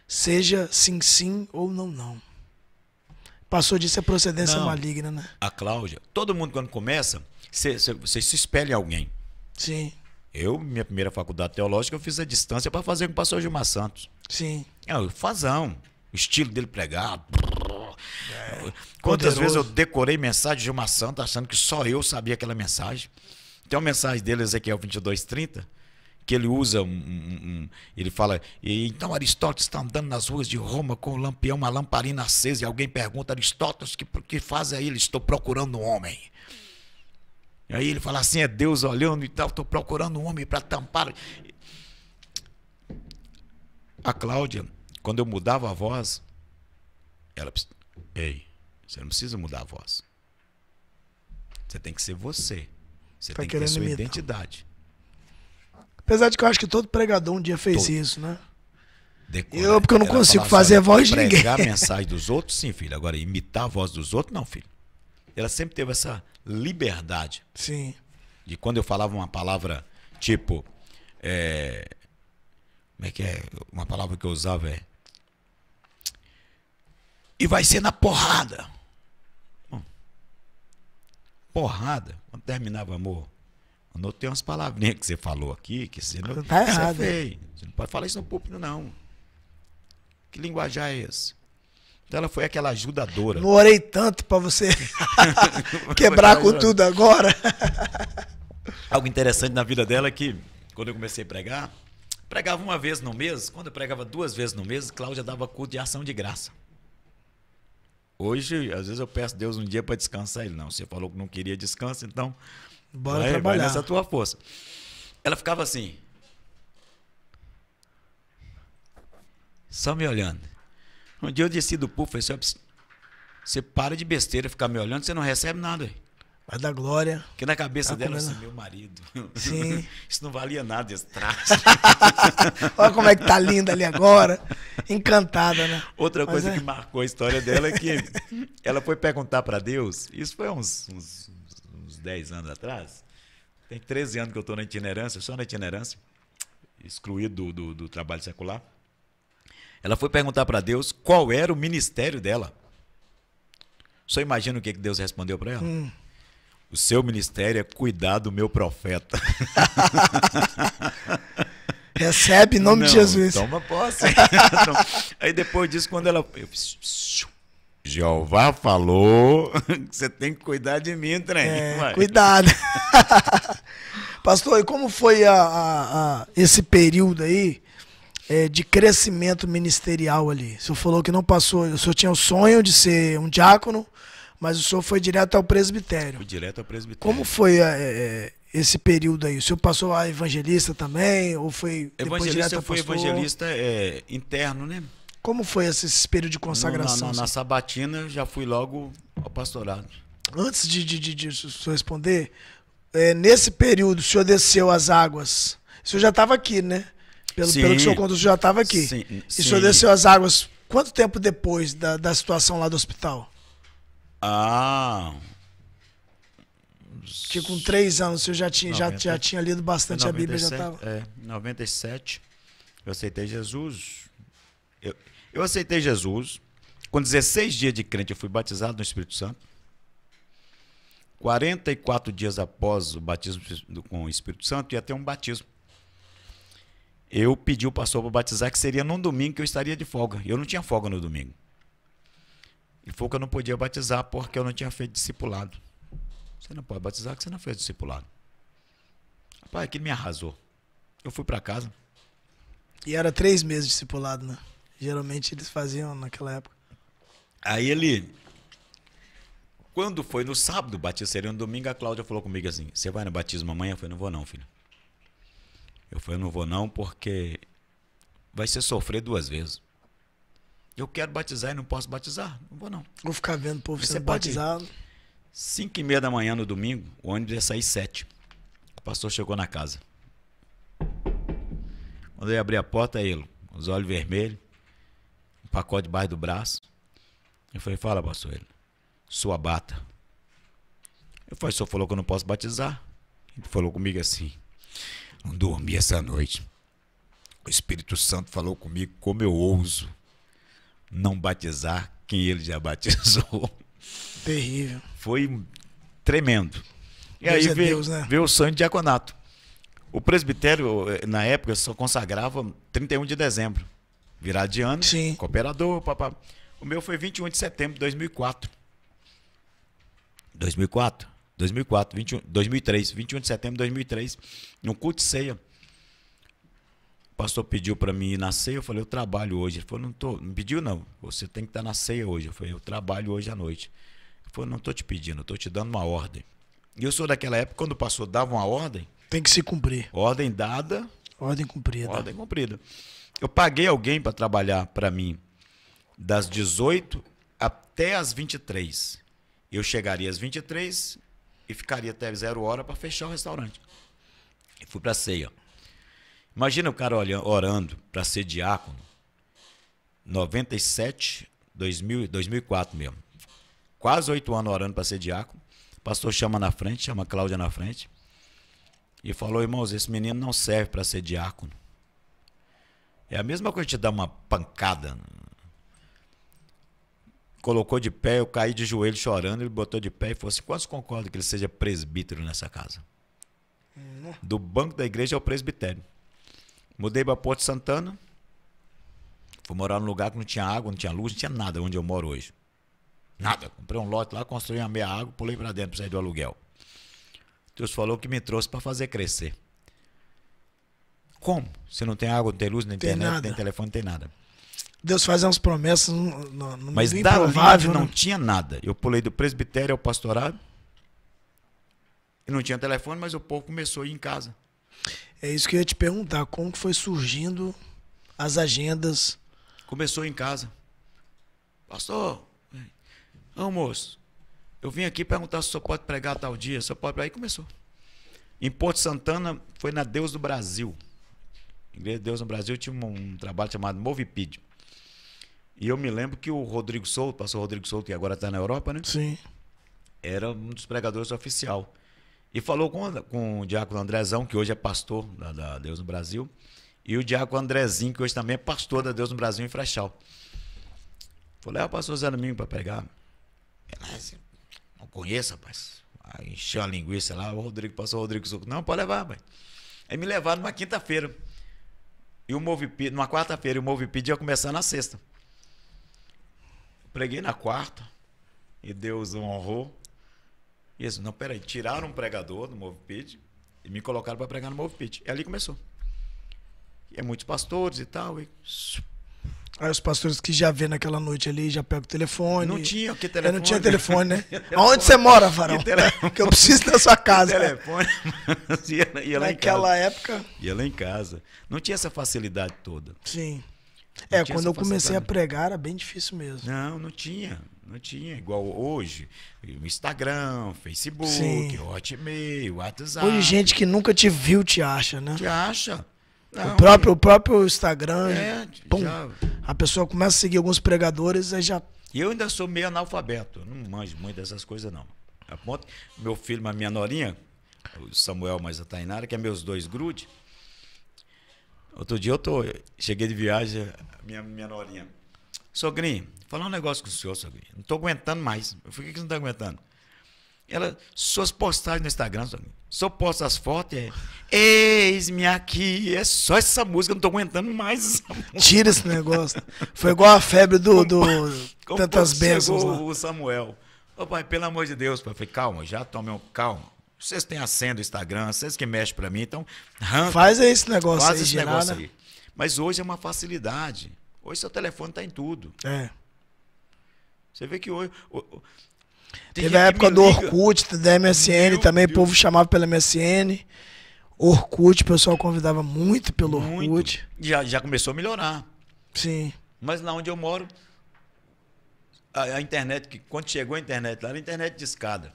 Seja sim, sim ou não, não. Passou disso é procedência não. maligna, né? A Cláudia, todo mundo quando começa, você se espelha em alguém. Sim. Eu, minha primeira faculdade teológica, eu fiz a distância para fazer com o pastor Gilmar Santos. Sim. É, o fazão. O estilo dele pregado. É, Quantas poderoso. vezes eu decorei mensagem de Gilmar Santos achando que só eu sabia aquela mensagem? Tem uma mensagem dele, Ezequiel 22, 30, que ele usa um, um, um, ele fala então Aristóteles está andando nas ruas de Roma com o lampião uma lamparina acesa e alguém pergunta Aristóteles que que faz aí ele estou procurando um homem e aí ele fala assim é Deus olhando e tal estou procurando um homem para tampar a Cláudia quando eu mudava a voz ela ei você não precisa mudar a voz você tem que ser você você tá tem que ter sua imitar. identidade Apesar de que eu acho que todo pregador um dia fez todo. isso, né? Eu, é porque eu não Era consigo fazer a voz de ninguém. Pregar a mensagem dos outros, sim, filho. Agora, imitar a voz dos outros, não, filho. Ela sempre teve essa liberdade. Sim. De quando eu falava uma palavra, tipo... É... Como é que é? Uma palavra que eu usava é... E vai ser na porrada. Bom, porrada. Quando terminava amor, Anotei umas palavrinhas que você falou aqui, que você não tá errado. Você é feio. Você não pode falar isso no público não. Que linguajar é esse? Então ela foi aquela ajudadora. Não orei tanto para você (laughs) quebrar com tudo agora. Algo interessante na vida dela é que, quando eu comecei a pregar, pregava uma vez no mês, quando eu pregava duas vezes no mês, Cláudia dava culto de ação de graça. Hoje, às vezes eu peço a Deus um dia para descansar. Ele, não, você falou que não queria descanso, então Bora vai, trabalhar. Vai nessa tua força. Ela ficava assim. Só me olhando. Um dia eu desci do puff, falei, você para de besteira ficar me olhando, você não recebe nada. Vai dar glória. Porque na cabeça tá dela, assim, meu marido. Sim. (laughs) Isso não valia nada, esse traço. (laughs) Olha como é que tá linda ali agora. Encantada, né? Outra Mas coisa é... que marcou a história dela é que ela foi perguntar para Deus, isso foi uns, uns 10 anos atrás. Tem 13 anos que eu estou na itinerância, só na itinerância, excluído do, do, do trabalho secular. Ela foi perguntar para Deus qual era o ministério dela. Só imagina o que, que Deus respondeu para ela. Hum. O seu ministério é cuidar do meu profeta. (laughs) Recebe em nome Não, de Jesus. Toma posse. (laughs) Aí depois disso, quando ela. Eu Jeová falou (laughs) que você tem que cuidar de mim, trem. É, cuidado. (laughs) Pastor, e como foi a, a, a esse período aí é, de crescimento ministerial ali? O senhor falou que não passou, o senhor tinha o sonho de ser um diácono, mas o senhor foi direto ao presbitério. Fui direto ao presbitério. Como foi a, é, é, esse período aí? O senhor passou a evangelista também? Ou foi evangelista, depois direto a pastor? Eu fui evangelista é, interno, né? Como foi esse, período de consagração? No, na, na, assim? na, sabatina, eu já fui logo ao pastorado. Antes de, de, de, de o senhor responder, é, nesse período o senhor desceu as águas. O senhor já estava aqui, né? Pelo, sim, pelo que o senhor conta, o senhor já estava aqui. Sim, e o senhor desceu as águas quanto tempo depois da, da situação lá do hospital? Ah. Que com três anos o senhor já tinha, 90, já, já tinha lido bastante 97, a Bíblia, já estava. É, 97, eu aceitei Jesus. Eu, eu aceitei Jesus. Com 16 dias de crente, eu fui batizado no Espírito Santo. 44 dias após o batismo com o Espírito Santo, ia ter um batismo. Eu pedi o pastor para batizar, que seria num domingo que eu estaria de folga. Eu não tinha folga no domingo. E foi que eu não podia batizar porque eu não tinha feito discipulado. Você não pode batizar porque você não fez discipulado. Rapaz, aquilo me arrasou. Eu fui para casa. E era três meses discipulado, né? Geralmente eles faziam naquela época. Aí ele. Quando foi no sábado, o batismo seria no domingo, a Cláudia falou comigo assim: Você vai no batismo amanhã? Eu falei: Não vou, não, filho. Eu falei: Não vou, não, porque vai ser sofrer duas vezes. Eu quero batizar e não posso batizar. Não vou, não. Vou ficar vendo o povo ser sendo batizado. Cinco e meia da manhã no domingo, o ônibus ia sair sete. O pastor chegou na casa. Quando eu abri a porta, ele, os olhos vermelhos pacote debaixo do braço. Eu falei, fala, pastor, ele, sua bata. Eu falei, o senhor falou que eu não posso batizar. Ele falou comigo assim, não dormi essa noite. O Espírito Santo falou comigo como eu ouso não batizar quem ele já (laughs) batizou. Terrível. Foi tremendo. E Deus aí é veio, Deus, né? veio o sangue de diaconato. O presbitério, eh, na época, só consagrava 31 de dezembro virar de ano, Sim. cooperador, papá. O meu foi 21 de setembro de 2004. 2004, 2004, 21, 2003, 21 de setembro de 2003, no culto de ceia. O pastor pediu para mim ir na ceia, eu falei, eu trabalho hoje. Ele falou, não tô, não pediu não, você tem que estar tá na ceia hoje. Eu falei, eu trabalho hoje à noite. Ele falou, não tô te pedindo, eu tô te dando uma ordem. E eu sou daquela época, quando o pastor dava uma ordem... Tem que se cumprir. Ordem dada... Ordem cumprida. Ordem cumprida. Eu paguei alguém para trabalhar para mim das 18 até as 23. Eu chegaria às 23 e ficaria até zero hora para fechar o restaurante. E fui para ceia. Imagina o cara olhando, orando para ser diácono. 97, 2000, 2004 mesmo. Quase oito anos orando para ser diácono. O pastor chama na frente, chama Cláudia na frente. E falou, irmãos, esse menino não serve para ser diácono. É a mesma coisa de dar uma pancada. Colocou de pé, eu caí de joelho chorando, ele botou de pé e falou assim: quantos concordam que ele seja presbítero nessa casa? Não. É. Do banco da igreja ao presbitério. Mudei para Porto Santana. Fui morar num lugar que não tinha água, não tinha luz, não tinha nada onde eu moro hoje. Nada. Comprei um lote lá, construí uma meia água, pulei para dentro para sair do aluguel. Deus falou que me trouxe para fazer crescer. Como? Você não tem água, não tem luz, nem tem internet, nada. nem telefone, não tem nada. Deus faz umas promessas no, no, Mas live não né? tinha nada. Eu pulei do presbitério ao pastorado. E não tinha telefone, mas o povo começou a ir em casa. É isso que eu ia te perguntar. Como que foi surgindo as agendas? Começou em casa. Pastor, almoço. moço, eu vim aqui perguntar se o senhor pode pregar tal dia. Se o senhor pode pregar. Aí começou. Em Porto Santana, foi na Deus do Brasil. Igreja de Deus no Brasil tinha um, trabalho chamado Movipid. E eu me lembro que o Rodrigo Souto, pastor Rodrigo Souto, que agora está na Europa, né? Sim. Era um dos pregadores oficial. E falou com, com o diácono Andrezão, que hoje é pastor da, da Deus no Brasil, e o diácono Andrezinho, que hoje também é pastor da Deus no Brasil em Frechal. Falei, ah, pastor Zé Domingo para pregar. Beleza, não conheço, rapaz. Aí encheu a linguiça lá, o Rodrigo, passou o Rodrigo Souto. Não, pode levar, rapaz. Aí me levaram numa quinta-feira. E o Movip, numa quarta-feira, o Movipid ia começar na sexta. Preguei na quarta, e Deus honrou. E eles, não, peraí, tiraram um pregador do Movipid e me colocaram para pregar no Movipid. E ali começou. E é muitos pastores e tal, e Aí os pastores que já vê naquela noite ali, já pega o telefone. Não tinha, que telefone? É, eu não tinha telefone, né? (laughs) Aonde você mora, varão? (laughs) Que, eu preciso da sua casa. telefone. (laughs) ia, ia naquela época. Ia lá em casa. Não tinha essa facilidade toda. Sim. Não é, quando eu comecei a pregar era bem difícil mesmo. Não, não tinha. Não tinha. Igual hoje, Instagram, Facebook, Sim. Hotmail, WhatsApp. Hoje, gente que nunca te viu te acha, né? Te acha. Não, o, próprio, o próprio Instagram. É, pum, já... A pessoa começa a seguir alguns pregadores e já. Eu ainda sou meio analfabeto, não manjo muito dessas coisas, não. Aponto, meu filho, a minha norinha, o Samuel mais a Tainara, que é meus dois grude. Outro dia eu tô, cheguei de viagem, minha, minha norinha. Sogrinho, falar um negócio com o senhor, sogrinho. Não tô aguentando mais. Eu falei, o que você não está aguentando? Ela, suas postagens no Instagram, só posta as fotos é. Eis-me aqui, é só essa música, não tô aguentando mais. Tira esse negócio. Foi igual a febre do. do como, (laughs) tantas bênçãos. Lá. O Samuel. Ô, pai, pelo amor de Deus, pai. Eu falei, calma, já tomei um calma. Vocês têm a senha do Instagram, vocês que mexem para mim, então. Arranca, faz esse negócio faz aí, esse negócio né? aí. Mas hoje é uma facilidade. Hoje seu telefone tá em tudo. É. Você vê que hoje. Tem Teve a época do Orkut, da MSN Meu também, Deus. o povo chamava pela MSN. Orkut, o pessoal convidava muito pelo muito. Orkut. Já, já começou a melhorar. Sim. Mas lá onde eu moro, a, a internet, que, quando chegou a internet lá, era internet de escada.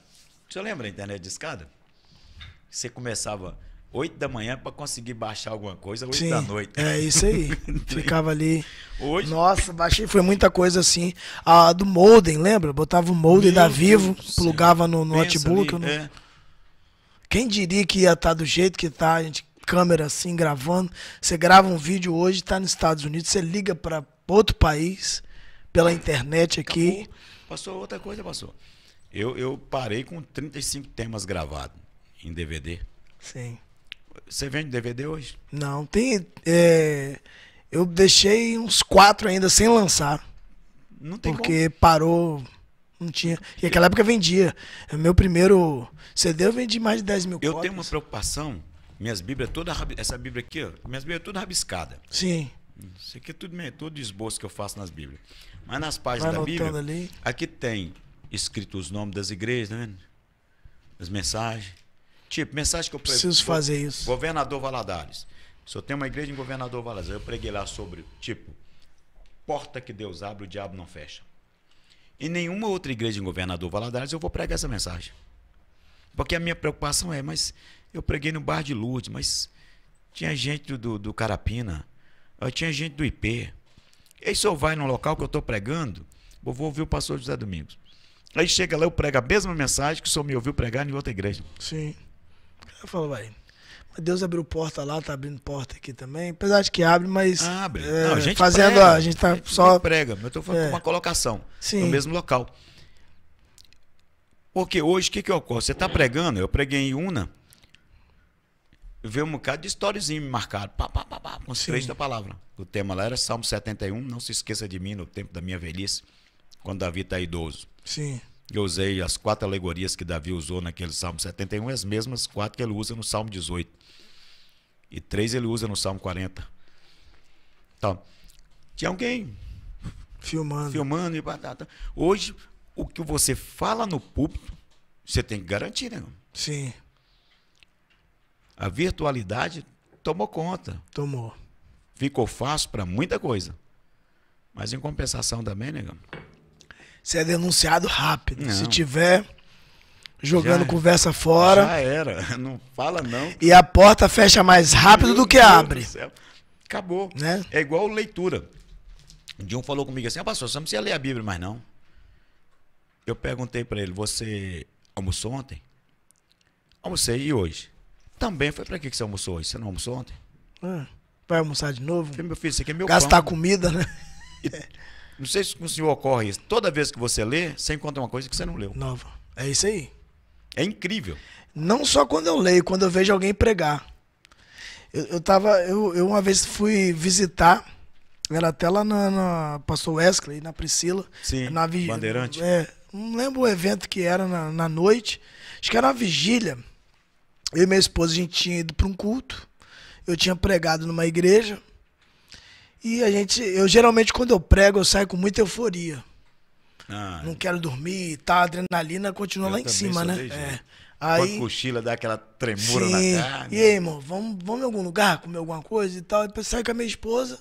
Você lembra a internet de escada? Você começava 8 da manhã para conseguir baixar alguma coisa, 8 Sim, da noite. É isso aí. (laughs) Ficava ali. Hoje? Nossa, baixei, foi muita coisa assim. A ah, do modem lembra? Botava o Molden da Vivo, Deus plugava no, no notebook. Ali, no... É. Quem diria que ia estar tá do jeito que está a gente câmera assim gravando. Você grava um vídeo hoje, está nos Estados Unidos, você liga para outro país pela internet aqui. Acabou. Passou outra coisa, passou. Eu, eu parei com 35 temas gravados em DVD. Sim. Você vende DVD hoje? Não, tem. É, eu deixei uns quatro ainda sem lançar. Não tem Porque como. parou. Não tinha. E aquela época vendia. Meu primeiro CD eu vendi mais de 10 mil eu cópias. Eu tenho uma preocupação. Minhas bíblias toda Essa bíblia aqui, ó, minhas bíblias é toda rabiscada. Sim. Isso aqui é tudo, todo esboço que eu faço nas bíblias. Mas nas páginas Vai da bíblia, ali. aqui tem escrito os nomes das igrejas, tá né? vendo? As mensagens. Tipo, mensagem que eu preciso prego, fazer go, isso. Governador Valadares. eu tem uma igreja em Governador Valadares. Eu preguei lá sobre, tipo, porta que Deus abre, o diabo não fecha. Em nenhuma outra igreja em Governador Valadares eu vou pregar essa mensagem. Porque a minha preocupação é, mas eu preguei no bar de Lourdes, mas tinha gente do, do Carapina, eh, tinha gente do IP. aí, se vai no local que eu estou pregando, eu vou ouvir o pastor José Domingos. Aí chega lá, eu prego a mesma mensagem que o senhor me ouviu pregar em outra igreja. Sim. Eu falo, vai. Deus abriu porta lá, tá abrindo porta aqui também. Apesar de que abre, mas. Abre. É, não, a gente fazendo, prega, ó, a gente tá a gente só. prega, eu tô falando é. uma colocação. Sim. No mesmo local. Porque hoje, o que, que ocorre? Você tá pregando, eu preguei em Una, veio um bocado de storyzinho me marcado. Pá, pá, pá, pá, com os Sim. três da palavra. O tema lá era Salmo 71, não se esqueça de mim no tempo da minha velhice, quando Davi tá idoso. Sim. Eu usei as quatro alegorias que Davi usou naquele Salmo 71, as mesmas quatro que ele usa no Salmo 18. E três ele usa no Salmo 40. Então, tinha alguém filmando. Filmando e batata. Tá, tá. Hoje, o que você fala no púlpito, você tem que garantir, né? Sim. A virtualidade tomou conta. Tomou. Ficou fácil para muita coisa. Mas em compensação também, negão, né? você é denunciado rápido. Não. Se tiver jogando já, é. conversa fora. Já era. (laughs) Não fala, não. E a porta fecha mais rápido Meu do que Deus abre. Do Acabou. Né? É igual leitura. Um dia um falou comigo assim: ah, pastor, você não precisa ler a Bíblia mais não. Eu perguntei para ele: você almoçou ontem? Almocei e hoje? Também. Foi para que você almoçou hoje? Você não almoçou ontem? É. vai almoçar de novo? Falei, meu filho, isso aqui é meu Gastar pão. comida, né? E, não sei se com o senhor ocorre isso. Toda vez que você lê, você encontra uma coisa que você não leu. Nova. É isso aí. É incrível. Não só quando eu leio, quando eu vejo alguém pregar. Eu, eu tava. Eu, eu uma vez fui visitar. Era até lá na, na Pastor Wesley, na Priscila. Sim. Na, Bandeirante. É, não lembro o evento que era na, na noite. Acho que era uma vigília. Eu e minha esposa, a gente tinha ido para um culto. Eu tinha pregado numa igreja. E a gente, eu geralmente quando eu prego, eu saio com muita euforia. Ah, não quero dormir e tá, a adrenalina continua lá em cima, né? é. Aí a cochila dá aquela tremura sim. na carne. E aí, irmão, vamos, vamos em algum lugar comer alguma coisa e tal. E saio com a minha esposa,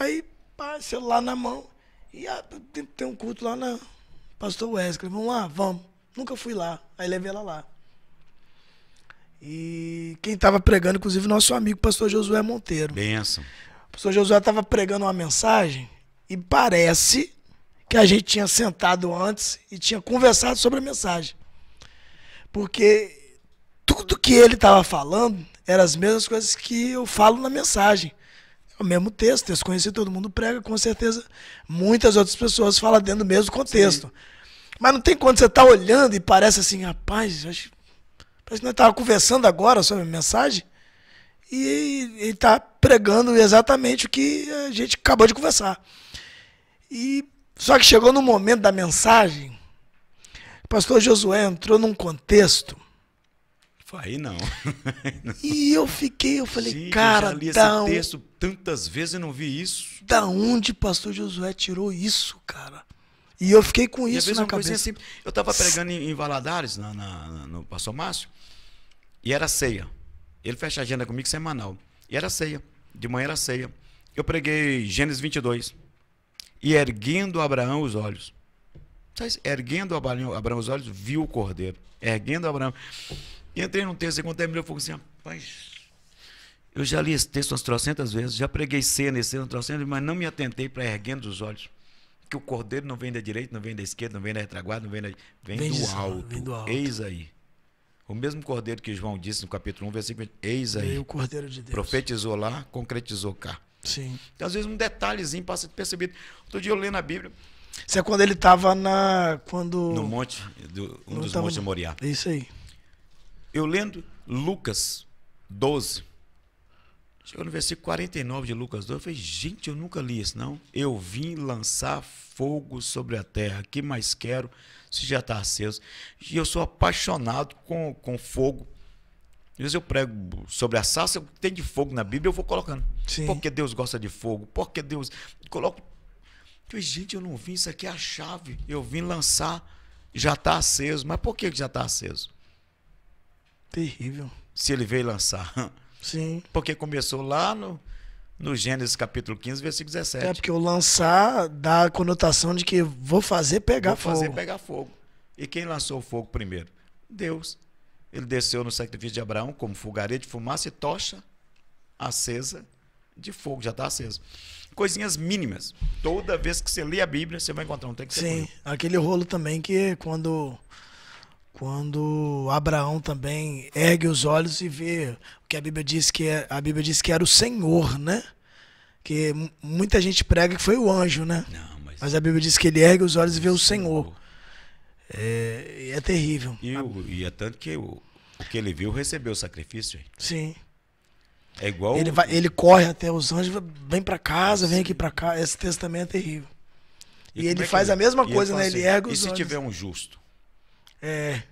aí pá, celular na mão. E ah, tem, tem, um culto lá na Pastor Wesley. Vamos lá, vamos. Nunca fui lá. Aí levei ela lá. E quem estava pregando, inclusive, nosso amigo pastor Josué Monteiro. Benção. O pastor Josué estava pregando uma mensagem e parece que a gente tinha sentado antes e tinha conversado sobre a mensagem. Porque tudo que ele estava falando eram as mesmas coisas que eu falo na mensagem. É o mesmo texto, texto conhecido, todo mundo prega, com certeza muitas outras pessoas falam dentro do mesmo contexto. Sim. Mas não tem quando você está olhando e parece assim, rapaz, acho, parece que nós estávamos conversando agora sobre a mensagem e ele está pregando exatamente o que a gente acabou de conversar. E só que chegou no momento da mensagem, o pastor Josué entrou num contexto. Aí não. (laughs) e eu fiquei, eu falei, cara, eu li esse um... texto tantas vezes e não vi isso. Da onde pastor Josué tirou isso, cara? E eu fiquei com e isso na cabeça. Assim, eu estava pregando em, em Valadares, na, na, no pastor Márcio, e era ceia. Ele fecha a agenda comigo semanal. E era ceia. De manhã era ceia. Eu preguei Gênesis 22. E erguendo Abraão os olhos. Sabe, erguendo Abraão, Abraão os olhos, viu o cordeiro. Erguendo Abraão. E entrei num texto, e quando terminou, eu falei assim, rapaz, eu já li esse texto umas trocentas vezes, já preguei ceia nesse texto umas trocentas mas não me atentei para erguendo os olhos. Que o cordeiro não vem da direita, não vem da esquerda, não vem da retaguarda, não vem da... Vem, vem, do, alto. vem do alto. Eis aí. O mesmo cordeiro que João disse no capítulo 1, versículo 20, eis aí. Veio o cordeiro de Deus. Profetizou lá, concretizou cá. Sim. Então, às vezes um detalhezinho passa despercebido. Outro dia eu lendo a Bíblia. Isso é quando ele estava na. Quando... No monte, do, um Não dos tava... montes de Moriá. É Isso aí. Eu lendo Lucas 12. Chegou no versículo 49 de Lucas 2, eu falei, gente, eu nunca li isso, não. Eu vim lançar fogo sobre a terra, que mais quero se já está aceso. E eu sou apaixonado com, com fogo. Às vezes eu prego sobre a salsa, que tem de fogo na Bíblia, eu vou colocando. Sim. Porque Deus gosta de fogo, porque Deus. Coloco. Eu, gente, eu não vim, isso aqui é a chave. Eu vim lançar, já está aceso. Mas por que já está aceso? Terrível. Se ele veio lançar. (laughs) Sim. Porque começou lá no, no Gênesis capítulo 15, versículo 17. É porque o lançar dá a conotação de que vou fazer pegar vou fogo. Vou fazer pegar fogo. E quem lançou o fogo primeiro? Deus. Ele desceu no sacrifício de Abraão como fogareiro de fumaça e tocha acesa de fogo, já está acesa. Coisinhas mínimas. Toda vez que você lê a Bíblia, você vai encontrar um texto. Sim, aquele rolo também que é quando quando Abraão também ergue os olhos e vê o que a Bíblia diz que é, a Bíblia diz que era o Senhor, né? Que muita gente prega que foi o anjo, né? Não, mas... mas a Bíblia diz que ele ergue os olhos e vê o Senhor. É, é terrível. E, o, e é tanto que o, o, que ele viu recebeu o sacrifício. Sim. É igual. Ele, vai, ele corre até os anjos, vem para casa, vem aqui para cá. Esse texto também é terrível. E, e ele é faz ele... a mesma coisa, né? Assim, ele ergue os olhos. E se tiver um justo? É.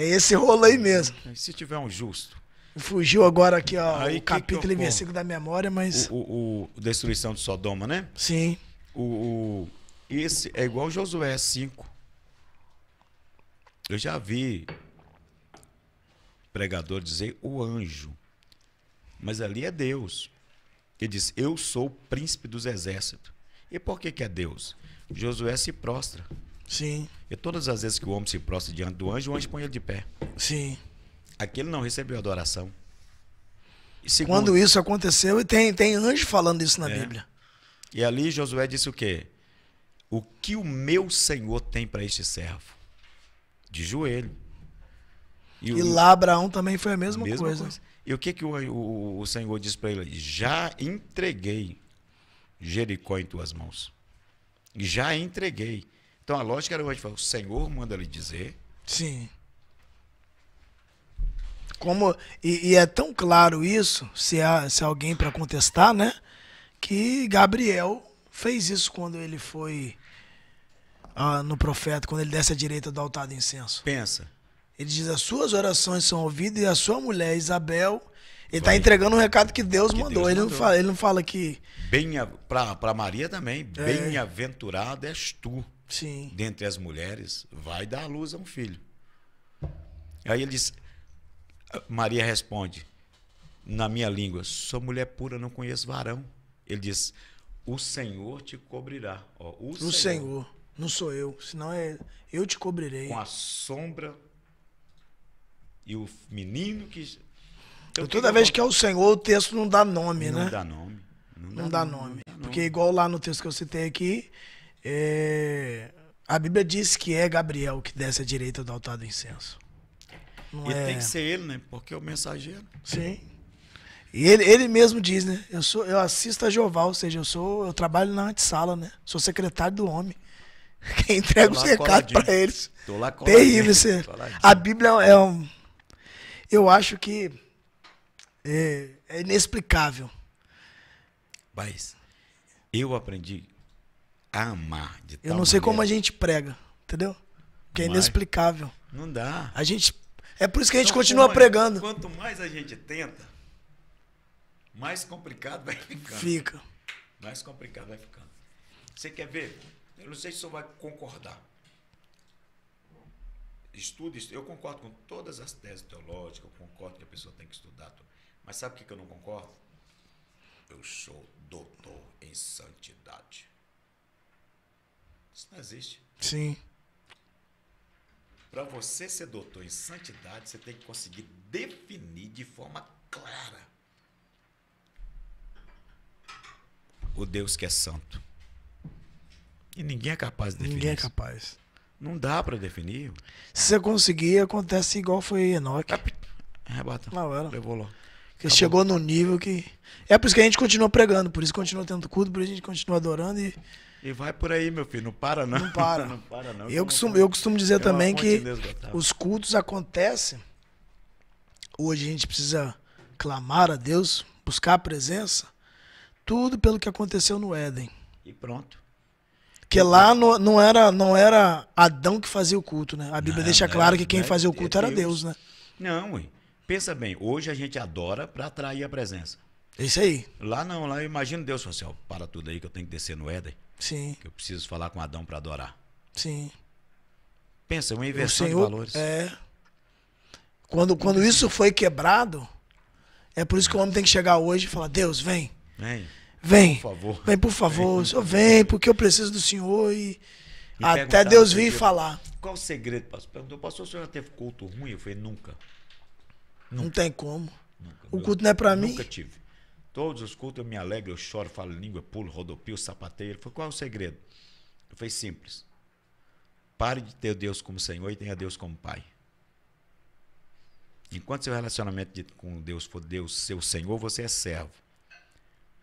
É esse rolo aí mesmo. E se tiver um justo? Fugiu agora aqui, ó, aí, o capítulo e versículo da memória, mas. O, o, o, destruição de Sodoma, né? Sim. O, o, esse é igual Josué 5. Eu já vi pregador dizer o anjo. Mas ali é Deus. Ele diz: Eu sou o príncipe dos exércitos. E por que, que é Deus? Josué se prostra. Sim. E todas as vezes que o homem se prostra diante do anjo, o anjo põe ele de pé. Sim. Aquele não recebeu adoração. Segundo, Quando isso aconteceu, e tem, tem anjo falando isso na é. Bíblia. E ali Josué disse o quê? O que o meu Senhor tem para este servo? De joelho. E, e lá Abraão também foi a mesma, mesma coisa. coisa. E o que, que o, o, o Senhor disse para ele? Já entreguei Jericó em tuas mãos. Já entreguei. Então a lógica era o Senhor manda lhe dizer. Sim. Como, e, e é tão claro isso, se há se há alguém para contestar, né? Que Gabriel fez isso quando ele foi ah, no profeta, quando ele desce à direita do altar de incenso. Pensa. Ele diz: As suas orações são ouvidas e a sua mulher, Isabel. Ele está entregando o um recado que Deus que mandou. Deus ele, mandou. Não fala, ele não fala que. Para Maria também, é. bem-aventurado és tu. Sim. dentre as mulheres vai dar à luz a um filho. Aí ele diz, Maria responde, na minha língua, sou mulher pura, não conheço varão. Ele diz, o Senhor te cobrirá. Ó, o, o Senhor. Senhor. não sou eu, senão é eu te cobrirei. Com a sombra e o menino que... Então, toda que vez eu... que é o Senhor, o texto não dá nome, não né? Dá nome. Não, não dá nome. Não, dá, nome. Porque igual lá no texto que eu citei aqui, é, a Bíblia diz que é Gabriel que desce à direita do altar do incenso. Não e é... tem que ser ele, né? Porque é o mensageiro. Sim. E ele, ele mesmo diz, né? Eu, sou, eu assisto a Jeová, ou seja, eu sou, eu trabalho na antessala, né? Sou secretário do homem. (laughs) Quem entrega os recados para eles. Tô lá Terrível isso. A Bíblia é um. Eu acho que é, é inexplicável. Mas eu aprendi a amar. De tal eu não sei maneira. como a gente prega, entendeu? Porque é inexplicável. Não dá. A gente é por isso que a gente então, continua olha, pregando. Quanto mais a gente tenta, mais complicado vai ficando. Fica. Mais complicado vai ficando. Você quer ver? Eu não sei se o senhor vai concordar. estude eu concordo com todas as teses teológicas, eu concordo que a pessoa tem que estudar. Mas sabe o que eu não concordo? Eu sou doutor em santidade. Isso não existe. Sim. Para você ser doutor em santidade, você tem que conseguir definir de forma clara o Deus que é santo. E ninguém é capaz de definir. Ninguém é capaz. Não dá para definir. Se você conseguir, acontece igual foi Enoch. Arrebata. Na hora. Levou lá. Porque Acabou. chegou no nível que. É por isso que a gente continua pregando, por isso continua tendo culto, por isso a gente continua adorando e. E vai por aí, meu filho, não para não. Não para. (laughs) não para não. Eu costumo, eu costumo dizer também que de os cultos acontecem. Hoje a gente precisa clamar a Deus, buscar a presença. Tudo pelo que aconteceu no Éden. E pronto. Que lá não, não, era, não era Adão que fazia o culto, né? A Bíblia não, deixa claro que quem né? fazia o culto era Deus, né? Não, ué. pensa bem, hoje a gente adora para atrair a presença. É isso aí. Lá não, lá eu imagino Deus falando assim, ó, para tudo aí que eu tenho que descer no Éden. Sim. Que eu preciso falar com Adão para adorar. Sim. Pensa, uma inversão Senhor, de valores. É. Quando, quando isso foi quebrado, é por isso que o homem tem que chegar hoje e falar: Deus, vem. Vem. Vem. Por favor. Vem, por favor. Vem, vem porque eu preciso do Senhor e. até Deus vir e falar. Qual o segredo, pastor? Perguntou, pastor, o senhor já teve culto ruim? Eu falei, nunca. nunca. Não tem como. Nunca. O culto não é para mim. Nunca tive. Todos os cultos eu me alegro, eu choro, falo língua, pulo, rodopio, sapateio. Foi qual é o segredo? Eu falei, simples. Pare de ter Deus como Senhor e tenha Deus como Pai. Enquanto seu relacionamento com Deus for Deus seu Senhor, você é servo.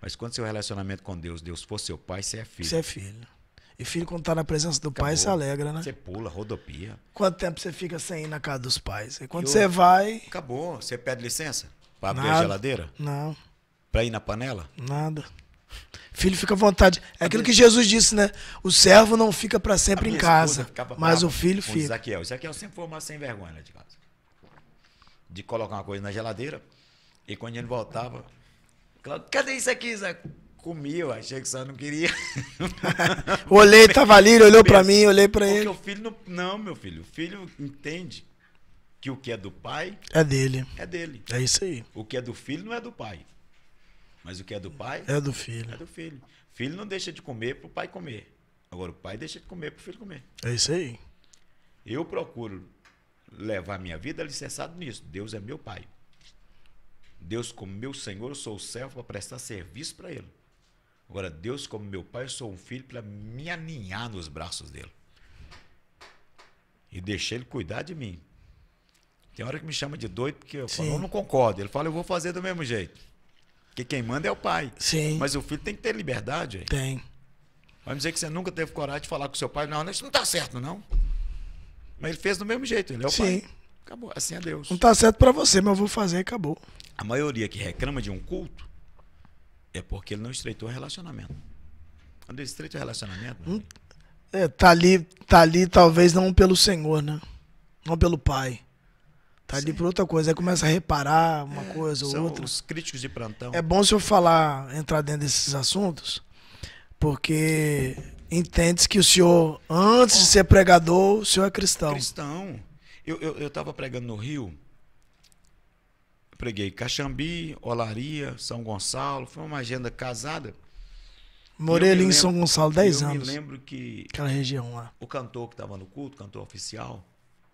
Mas quando seu relacionamento com Deus, Deus for seu pai, você é filho. Você é filho. E filho, quando está na presença do Acabou. pai, se alegra, né? Você pula, rodopia. Quanto tempo você fica sem ir na casa dos pais? E quando e você vai. Acabou. Você pede licença para abrir a geladeira? Não para ir na panela? Nada. Filho, fica à vontade. É aquilo que Jesus disse, né? O servo não fica para sempre em casa, mas o filho fica. Zaqueu. Zaqueu sempre foi uma sem vergonha né, de casa. De colocar uma coisa na geladeira e quando ele voltava, Cláudio, cadê isso aqui, Zé? Comi, eu achei que só não queria. (laughs) olhei, tava ali, ele olhou para mim, olhei para ele. o filho não, não, meu filho, o filho entende que o que é do pai é dele. É dele. É isso aí. O que é do filho não é do pai. Mas o que é do pai? É do filho. É do filho. filho não deixa de comer pro pai comer. Agora o pai deixa de comer pro filho comer. É isso aí. Eu procuro levar minha vida alicerçado nisso. Deus é meu pai. Deus como meu Senhor, eu sou o servo para prestar serviço para ele. Agora, Deus como meu pai, eu sou um filho para me aninhar nos braços dele. E deixar ele cuidar de mim. Tem hora que me chama de doido porque eu falo, eu não concordo. Ele fala, eu vou fazer do mesmo jeito. Porque quem manda é o pai. Sim. Mas o filho tem que ter liberdade. Tem. Vai dizer que você nunca teve coragem de falar com seu pai, não, isso não tá certo, não. Mas ele fez do mesmo jeito, ele é o Sim. pai. Acabou, assim é Deus. Não tá certo para você, mas eu vou fazer e acabou. A maioria que reclama de um culto é porque ele não estreitou o relacionamento. Quando ele estreita o relacionamento. Hum, é, tá ali, tá ali talvez não pelo Senhor, né? Não pelo Pai. Tá ali pra outra coisa. Aí começa a reparar uma é, coisa ou outra. Os críticos de plantão. É bom se eu falar, entrar dentro desses assuntos, porque entende que o senhor, antes de ser pregador, o senhor é cristão. Cristão. Eu, eu, eu tava pregando no Rio. Preguei Caxambi, Olaria, São Gonçalo. Foi uma agenda casada. Morei ali em São Gonçalo 10 anos. Eu me lembro que. Aquela região lá. O cantor que estava no culto, cantor oficial,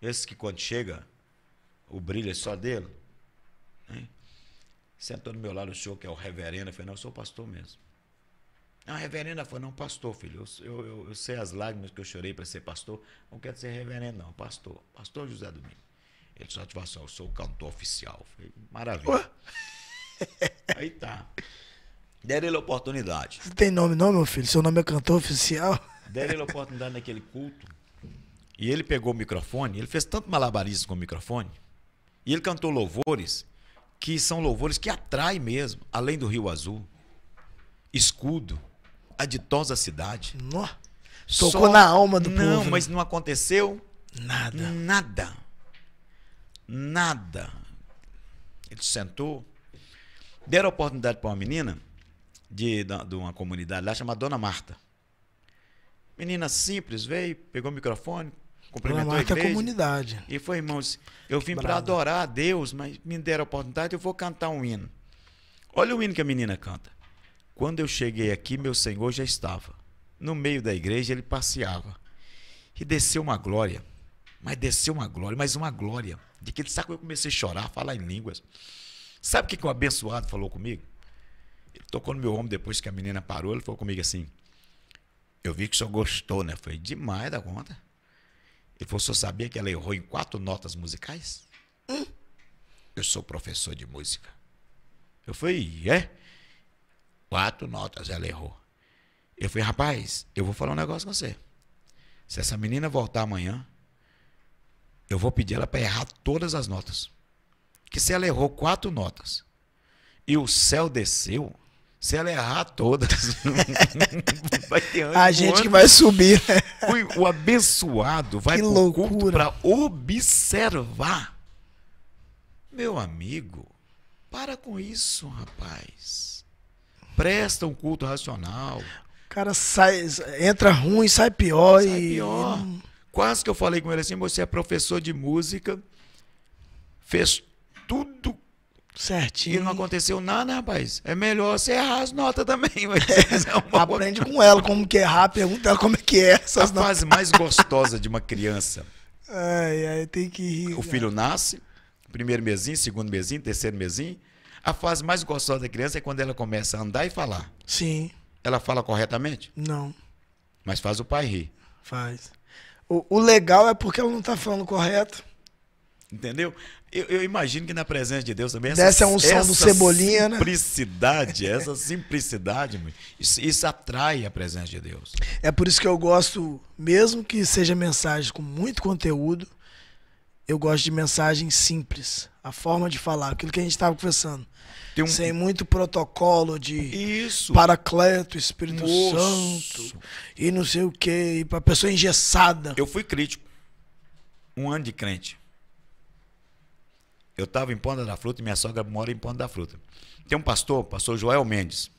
esse que quando chega, o brilho é só dele. Né? Sentou do meu lado o senhor, que é o reverendo, eu falei, não, eu sou pastor mesmo. Não, reverendo, falou não, pastor, filho. Eu, eu, eu, sei as lágrimas que eu chorei para ser pastor. Não quero ser reverendo, não. Pastor. Pastor José Domingos. Ele só te falou assim, eu sou o cantor oficial. Eu falei, maravilha. (laughs) Aí tá. Deram ele a oportunidade. Você tem nome não, meu filho? Seu nome é cantor oficial? Deram ele a oportunidade naquele culto. E ele pegou o microfone. Ele fez tanto malabarismo com o microfone e ele cantou louvores que são louvores que atraem mesmo, além do Rio Azul, Escudo, A Ditosa Cidade. No, tocou Só... na alma do não, povo. Não, né? mas não aconteceu nada. Nada. Nada. Ele sentou. Deram oportunidade para uma menina de, de uma comunidade lá chamada Dona Marta. Menina simples, veio, pegou o microfone, complementou a, igreja, a comunidade. E foi, irmãos, eu vim para adorar a Deus, mas me deram a oportunidade, eu vou cantar um hino. Olha o hino que a menina canta. Quando eu cheguei aqui, meu Senhor já estava. No meio da igreja, ele passeava. E desceu uma glória. Mas desceu uma glória, mais uma glória. De que saco eu comecei a chorar, a falar em línguas. Sabe o que, o abençoado falou comigo? Ele tocou no meu ombro depois que a menina parou. Ele falou comigo assim: Eu vi que o senhor gostou, né? Foi demais da conta. Ele falou: o sabia que ela errou em quatro notas musicais? Hum? Eu sou professor de música. Eu falei: é? Quatro notas ela errou. Eu falei: rapaz, eu vou falar um negócio com você. Se essa menina voltar amanhã, eu vou pedir ela para errar todas as notas. Que se ela errou quatro notas e o céu desceu, se ela errar todas, (laughs) vai ter A gente que vai subir. Né? O, o abençoado vai loucura. para observar. Meu amigo, para com isso, rapaz. Presta um culto racional. O cara sai, entra ruim, sai pior sai e... pior. Quase que eu falei com ele assim, você é professor de música, fez tudo Certinho. E não aconteceu nada, rapaz. É melhor você errar as notas também. (laughs) Mas é uma... Aprende com ela como que errar, pergunta ela como é que é essas A fase mais gostosa de uma criança. Ai, ai, tem que rir. O filho nasce, primeiro mesinho, segundo mesinho, terceiro mesinho. A fase mais gostosa da criança é quando ela começa a andar e falar. Sim. Ela fala corretamente? Não. Mas faz o pai rir. Faz. O, o legal é porque ela não está falando correto. Entendeu? Eu, eu, imagino que na presença de Deus também essa, Dessa do cebolinha, né? simplicidade, né? (laughs) essa simplicidade, isso, isso atrai a presença de Deus. É por isso que eu gosto, mesmo que seja mensagem com muito conteúdo, eu gosto de mensagem simples. A forma de falar, aquilo que a gente estava conversando. Um... Sem muito protocolo de Isso. paracleto, Espírito Moço. Santo e não sei o quê. para pessoa engessada. Eu fui crítico. Um ano de crente. Eu estava em Ponta da Fruta e minha sogra mora em Ponta da Fruta. Tem um pastor, pastor Joel Mendes.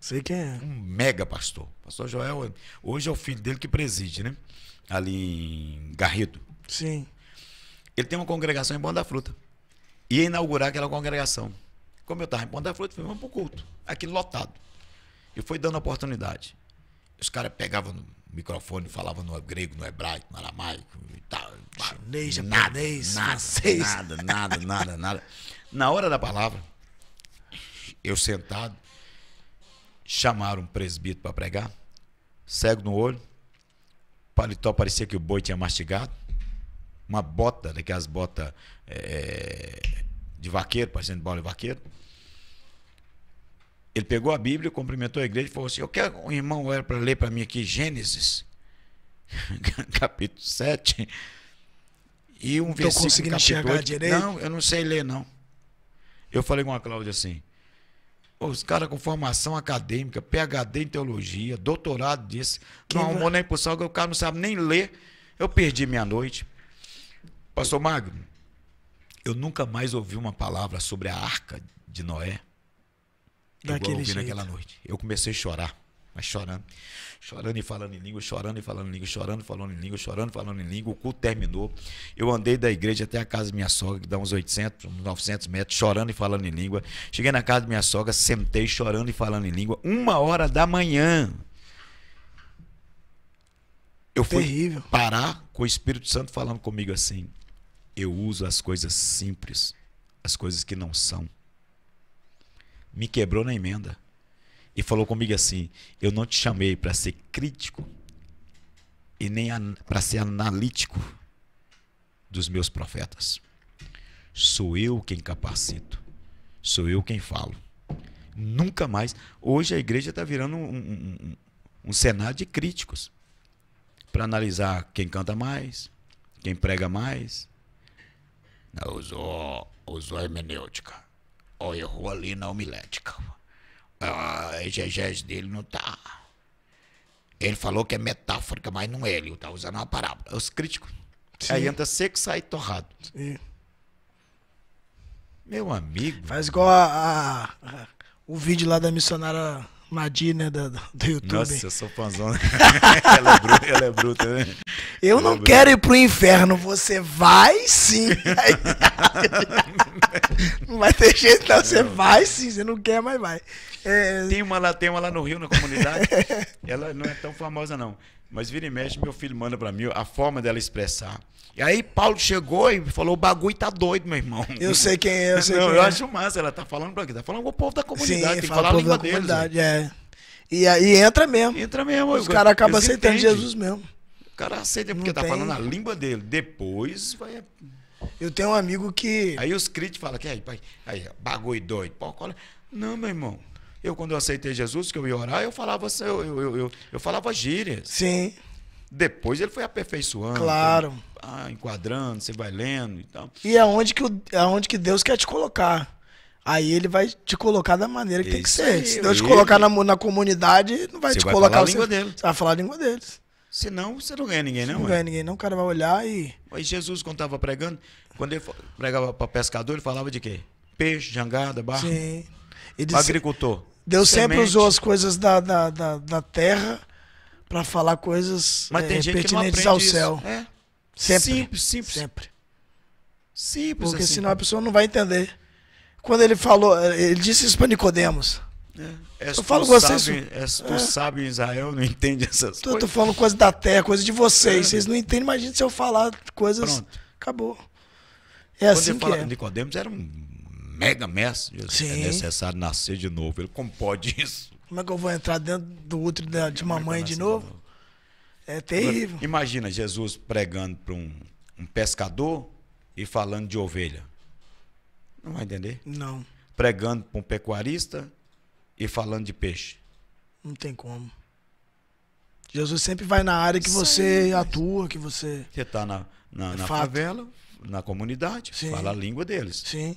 Sei quem é. Um mega pastor. Pastor Joel, hoje é o filho dele que preside, né? Ali em Garrido. Sim. Ele tem uma congregação em Ponta da Fruta. Ia inaugurar aquela congregação. Como eu estava em Ponta da Fruta, fui para o culto. Aquilo lotado. E foi dando oportunidade. Os caras pegavam microfone falava no grego, no hebraico, no aramaico e tal. Chinês, japonês, nada, francês. Nada, nada, nada, nada. Na hora da palavra, eu sentado, chamaram um presbítero para pregar, cego no olho, paletó parecia que o boi tinha mastigado, uma bota, daquelas botas é, eh, de vaqueiro, parecendo bola de vaqueiro ele pegou a Bíblia, cumprimentou a igreja e falou assim: Eu quero um irmão para ler para mim aqui Gênesis, (laughs) capítulo 7. E um não versículo. Estou conseguindo enxergar 8. direito? Não, eu não sei ler, não. Eu falei com a Cláudia assim: os caras com formação acadêmica, PhD em teologia, doutorado disso, não arrumou nem por salga, o cara não sabe nem ler. Eu perdi minha noite. Pastor Magno, eu nunca mais ouvi uma palavra sobre a arca de Noé. Daquele eu ouvi naquela noite. Eu comecei a chorar, mas chorando. Chorando e falando em língua, chorando e falando em língua, chorando e falando em língua, chorando e falando em língua. O culto terminou. Eu andei da igreja até a casa da minha sogra, que dá uns 800, uns 900 metros, chorando e falando em língua. Cheguei na casa da minha sogra, sentei chorando e falando em língua. Uma hora da manhã. Eu fui Terrível. parar com o Espírito Santo falando comigo assim. Eu uso as coisas simples, as coisas que não são me quebrou na emenda e falou comigo assim: Eu não te chamei para ser crítico e nem para ser analítico dos meus profetas. Sou eu quem capacito, sou eu quem falo. Nunca mais. Hoje a igreja está virando um, um, um cenário de críticos para analisar quem canta mais, quem prega mais. usou, usou é hermenêutica. Ó, errou ali na homilética. Ah, a exegese dele não tá. Ele falou que é metáfora mas não é. Ele tá usando uma parábola. É os críticos. Sim. Aí entra seco e sai torrado. Sim. Meu amigo. Faz igual a, a, a, o vídeo lá da missionária Madina né, do, do YouTube. Nossa, eu sou fãzão. Né? (laughs) ela, é bruta, ela é bruta, né? Eu ela não é quero ir pro inferno, você vai sim. (laughs) não vai ter jeito, não. Você não. vai sim, você não quer, mas vai. É... Tem, uma lá, tem uma lá no Rio, na comunidade. (laughs) ela não é tão famosa, não. Mas vira e mexe, meu filho manda pra mim a forma dela expressar e aí Paulo chegou e falou: o bagulho tá doido, meu irmão. Eu sei quem é, eu (laughs) sei Não, quem eu é. acho massa, ela tá falando pra quê? Tá falando com o povo da comunidade, Sim, tem que falar a língua da deles. É. E aí entra mesmo. Entra mesmo. Os caras acabam aceitando Jesus mesmo. O cara aceita porque Não tá tem. falando a língua dele. Depois vai. Eu tenho um amigo que. Aí os críticos falam: que aí, pai, aí, bagulho doido. Pô, cola. É? Não, meu irmão. Eu, quando eu aceitei Jesus, que eu ia orar, eu falava, eu, eu, eu, eu falava gírias. Sim. Depois ele foi aperfeiçoando. Claro. Ah, enquadrando, você vai lendo e tal. E é onde que, é onde que Deus quer te colocar. Aí ele vai te colocar da maneira que Isso tem que ser. Aí, Se Deus te colocar na, na comunidade, não vai você te vai colocar. Falar a língua dele. você vai falar a língua deles. Senão você não ganha ninguém, não. Né, não mãe. ganha ninguém, não. O cara vai olhar e. Mas Jesus, quando estava pregando, quando ele pregava para pescador, ele falava de quê? Peixe, jangada, barro. Sim. Ele disse, agricultor. Deus semente. sempre usou as coisas da, da, da, da terra para falar coisas Mas tem é, gente pertinentes que não ao isso. céu. É. Sempre. Simples, simples. Sempre. Simples. Porque assim. senão a pessoa não vai entender. Quando ele falou, ele disse isso para Nicodemos. É. é eu falo com vocês. Sabe, é, tu sabe, Israel não entende essas tu, coisas. Eu falando coisas da terra, coisas de vocês. É. Vocês não entendem, imagina se eu falar coisas. Pronto. Acabou. É Quando assim ele fala que é. Nicodemos era um mega mestre. É Sim. É necessário nascer de novo. Ele como pode isso? Como é que eu vou entrar dentro do útero de uma é mãe de novo? É terrível. Agora, imagina Jesus pregando para um, um pescador e falando de ovelha. Não vai entender? Não. Pregando para um pecuarista e falando de peixe. Não tem como. Jesus sempre vai na área que Sim, você atua, que você. Você está na, na, é na favela, na comunidade, Sim. fala a língua deles. Sim.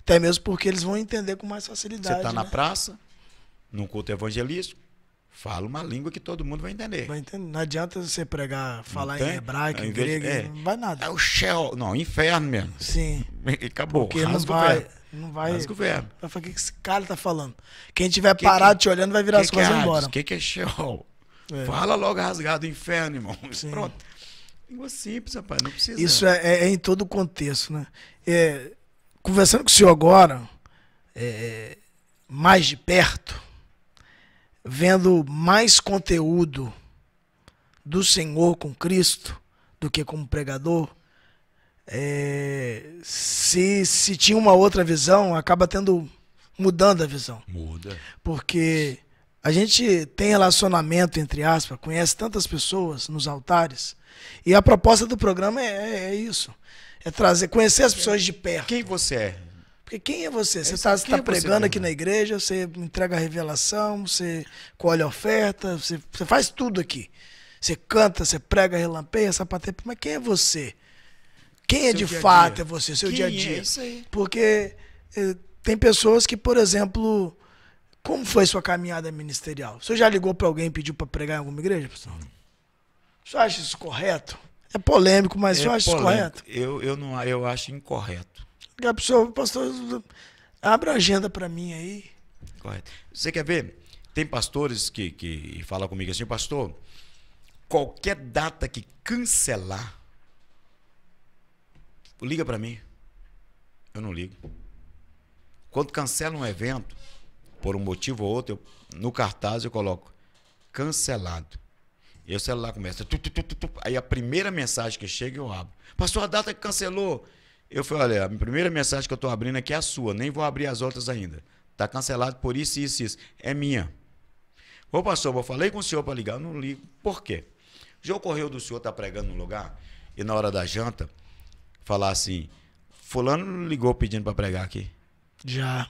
Até mesmo porque eles vão entender com mais facilidade. Você está né? na praça, num culto evangelístico, fala uma língua que todo mundo vai entender. Vai entender. Não adianta você pregar, falar em hebraico, em, grego, é, não vai nada. É o shell não, inferno mesmo. Sim. (laughs) acabou. Porque não vai, não vai. Rasga Vai falar o que esse cara tá falando. Quem tiver que parado que, te olhando vai virar as coisas é embora. O que, que é shell É. Fala logo rasgado, inferno, irmão. (laughs) Sim. Pronto. Língua simples, rapaz, não precisa. Isso é, é, é em todo o contexto, né? É, conversando com o senhor agora, é, mais de perto, vendo mais conteúdo do Senhor com Cristo do que como pregador, é, se, se tinha uma outra visão, acaba tendo mudando a visão. Muda. Porque a gente tem relacionamento, entre aspas, conhece tantas pessoas nos altares. E a proposta do programa é, é, é isso. É trazer, conhecer as pessoas de perto. Quem você é? Porque quem é você? você está tá, tá é pregando aqui na igreja, você entrega a revelação, você colhe a oferta, você, você faz tudo aqui. Você canta, você prega, relampeia, sapateia, mas quem é você? Quem é de fato é você, seu quem dia a é? dia? É isso aí? Porque eh, tem pessoas que, por exemplo, como foi sua caminhada ministerial? O senhor já ligou para alguém e pediu para pregar em alguma igreja, pessoal? O senhor acha isso correto? É polêmico, mas é o senhor acha polêmico. isso correto? Eu, eu, não, eu acho incorreto que a pessoa, pastor, abre a agenda para mim aí. Correto. Você quer ver? Tem pastores que, que falam comigo assim, pastor, qualquer data que cancelar, liga para mim. Eu não ligo. Quando cancela um evento, por um motivo ou outro, eu, no cartaz eu coloco cancelado. E o celular começa. Tu, tu, tu, aí a primeira mensagem que chega eu abro. Pastor, a data que cancelou. Eu falei, olha, a primeira mensagem que eu estou abrindo aqui é a sua, nem vou abrir as outras ainda. Está cancelado por isso, isso, isso. É minha. Ô pastor, eu falei com o senhor para ligar, eu não ligo. Por quê? Já ocorreu do senhor estar tá pregando no lugar e na hora da janta falar assim, fulano ligou pedindo para pregar aqui? Já.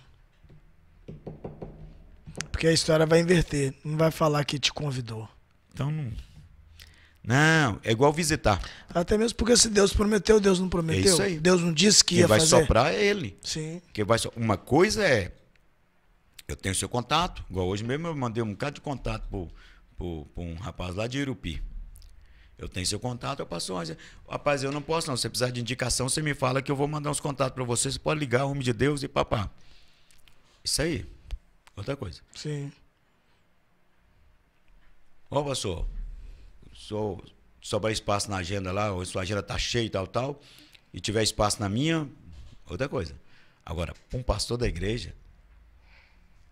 Porque a história vai inverter, não vai falar que te convidou. Então não... Não, é igual visitar. Até mesmo porque se Deus prometeu, Deus não é prometeu. É isso aí. Deus não disse que fazer. ia vai soprar é ele. Sim. Que vai so... Uma coisa é, eu tenho seu contato, igual hoje mesmo eu mandei um bocado de contato para um rapaz lá de Irupi. Eu tenho seu contato, eu passo hoje. Rapaz, eu não posso não, se você precisar de indicação, você me fala que eu vou mandar uns contatos para você, você pode ligar, homem de Deus e papá. Isso aí. Outra coisa. Sim. Ó, pastor, só sobrar espaço na agenda lá, ou sua agenda tá cheia e tal, tal, e tiver espaço na minha, outra coisa. Agora, um pastor da igreja,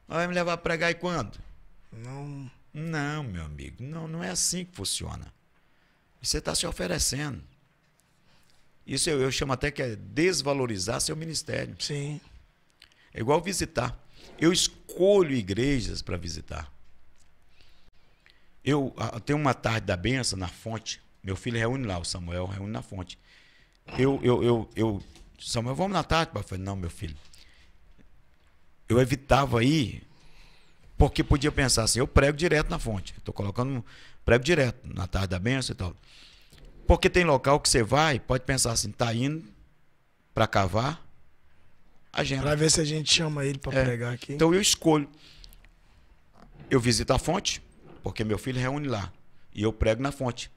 vai me levar a pregar e quando? Não. Não, meu amigo, não, não é assim que funciona. Você está se oferecendo. Isso eu, eu, chamo até que é desvalorizar seu ministério. Sim. É igual visitar. Eu escolho igrejas para visitar. Eu tenho uma tarde da benção na fonte. Meu filho reúne lá, o Samuel reúne na fonte. Eu, eu, eu, eu Samuel, vamos na tarde? Eu falei, não, meu filho. Eu evitava ir, porque podia pensar assim, eu prego direto na fonte. Estou colocando prego direto na tarde da benção e tal. Porque tem local que você vai, pode pensar assim, tá indo para cavar a gente Para ver se a gente chama ele para é. pregar aqui. Então eu escolho. Eu visito a fonte, porque meu filho reúne lá e eu prego na fonte.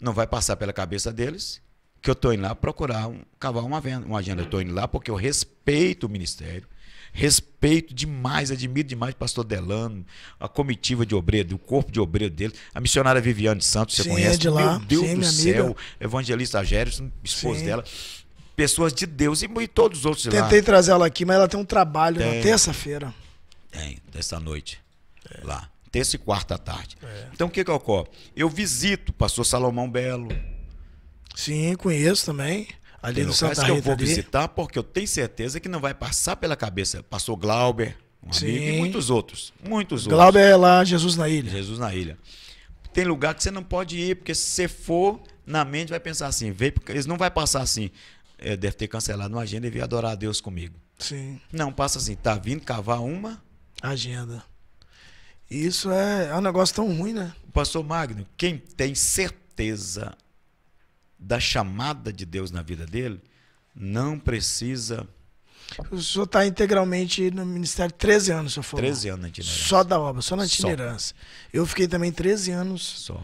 Não vai passar pela cabeça deles que eu estou indo lá procurar um, cavar uma, venda, uma agenda. Eu estou indo lá porque eu respeito o ministério, respeito demais, admiro demais o pastor Delano, a comitiva de obreiro, o corpo de obreiro dele, a missionária Viviane Santos, você Sim, conhece? É de lá. Meu Deus Sim, do céu, amiga. evangelista Gerson, esposa Sim. dela. Pessoas de Deus e, e todos os outros Tentei lá. trazer ela aqui, mas ela tem um trabalho tem, na terça-feira. Tem, dessa noite. É. Lá terça e quarta à tarde. É. Então o que, que ocorre? Eu visito, pastor Salomão Belo. Sim, conheço também. Ali no Santa Rita. eu vou ali. visitar porque eu tenho certeza que não vai passar pela cabeça. Pastor Glauber, um Sim. amigo, e muitos outros. Muitos Glauber outros. Glauber é lá, Jesus na Ilha. Jesus na Ilha. Tem lugar que você não pode ir, porque se você for, na mente vai pensar assim, vê, porque eles não vai passar assim. É, deve ter cancelado uma agenda e vir adorar a Deus comigo. Sim. Não, passa assim, tá vindo cavar uma agenda isso é, é um negócio tão ruim, né? Pastor Magno, quem tem certeza da chamada de Deus na vida dele, não precisa. O senhor está integralmente no ministério 13 anos, senhor falou. 13 anos na itinerância. Só da obra, só na itinerância. Só. Eu fiquei também 13 anos. Só.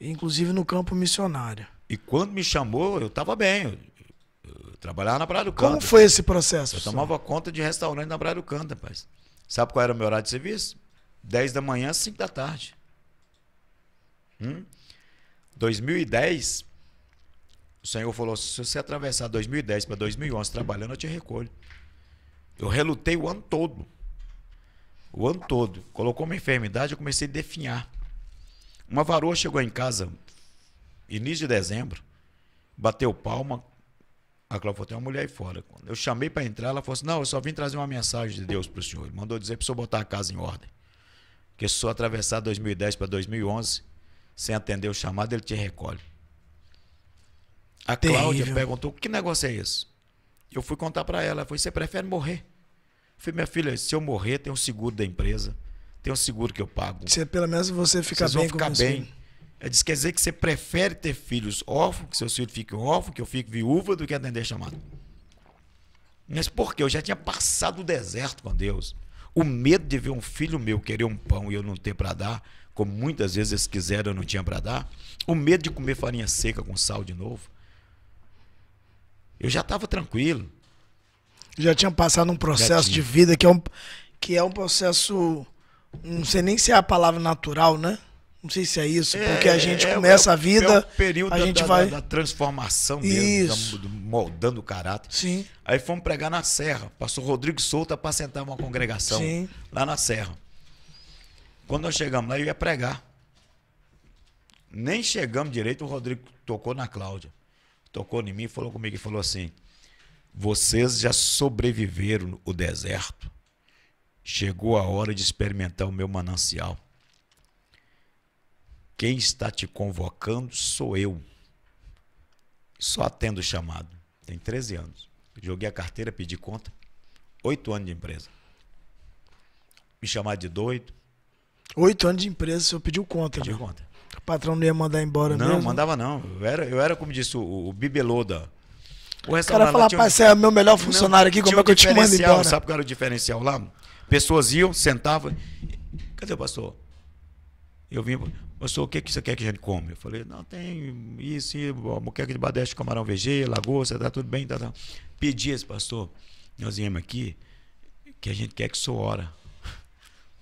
Inclusive no campo missionário. E quando me chamou, eu estava bem. Eu, eu, trabalhava na Praia do Canto. Como foi esse processo? Eu senhor? tomava conta de restaurante na Praia do Canto, rapaz. Sabe qual era o meu horário de serviço? 10 da manhã 5 da tarde. Hum? 2010, o Senhor falou: se você atravessar 2010 para 2011 trabalhando, eu te recolho. Eu relutei o ano todo. O ano todo. Colocou uma enfermidade, eu comecei a definhar. Uma varoa chegou em casa, início de dezembro, bateu palma. A Cláudia falou: tem uma mulher aí fora. Quando eu chamei para entrar, ela falou assim: não, eu só vim trazer uma mensagem de Deus para o senhor. Ele mandou dizer para o senhor botar a casa em ordem. Porque se só atravessar 2010 para 2011, sem atender o chamado, ele te recolhe. A Terrível. Cláudia perguntou: que negócio é esse? Eu fui contar para ela. você prefere morrer? Eu falei: minha filha, se eu morrer, tem um seguro da empresa. Tem um seguro que eu pago. Se pelo menos você fica Vocês bem. Vão ficar bem. Filho. Ela disse: quer dizer que você prefere ter filhos órfãos, que seus filhos fiquem órfãos, que eu fique viúva, do que atender chamado. Mas por quê? Eu já tinha passado o deserto com Deus. O medo de ver um filho meu querer um pão e eu não ter para dar, como muitas vezes eles quiseram, eu não tinha para dar. O medo de comer farinha seca com sal de novo. Eu já estava tranquilo. Já tinha passado um processo de vida que é um, que é um processo. Não sei nem se é a palavra natural, né? Não sei se é isso, é, porque a gente é, começa é, a vida. É o período a gente da, vai... da, transformação mesmo, da, moldando o caráter. Sim. Aí fomos pregar na Serra. Pastor Rodrigo Souto é sentar uma congregação Sim. lá na Serra. Quando nós chegamos lá, eu ia pregar. Nem chegamos direito, o Rodrigo tocou na Cláudia. Tocou em mim, falou comigo e falou assim: Vocês já sobreviveram o deserto. Chegou a hora de experimentar o meu manancial. Quem está te convocando sou eu. Só atendo o chamado. Tem 13 anos. Joguei a carteira, pedi conta. Oito anos de empresa. Me chamar de doido. Oito anos de empresa, o senhor pediu conta, Pediu conta. O patrão não ia mandar embora não, mesmo? Não, mandava não. Eu era, eu era, como disse, o, o bibelô da... O, o cara falava, pai, você é o meu melhor funcionário não, aqui, como é que eu te mando embora? Sabe qual era o diferencial lá? Pessoas iam, sentavam. Cadê o pastor? Eu vim. Mostrou o que, que você quer que a gente come. Eu falei, não, tem isso, moqueca de badeste, camarão VG, lagosta, tá tudo bem. Tá, tá. Pedi esse pastor, nós viemos aqui, que a gente quer que o senhor ora. (laughs)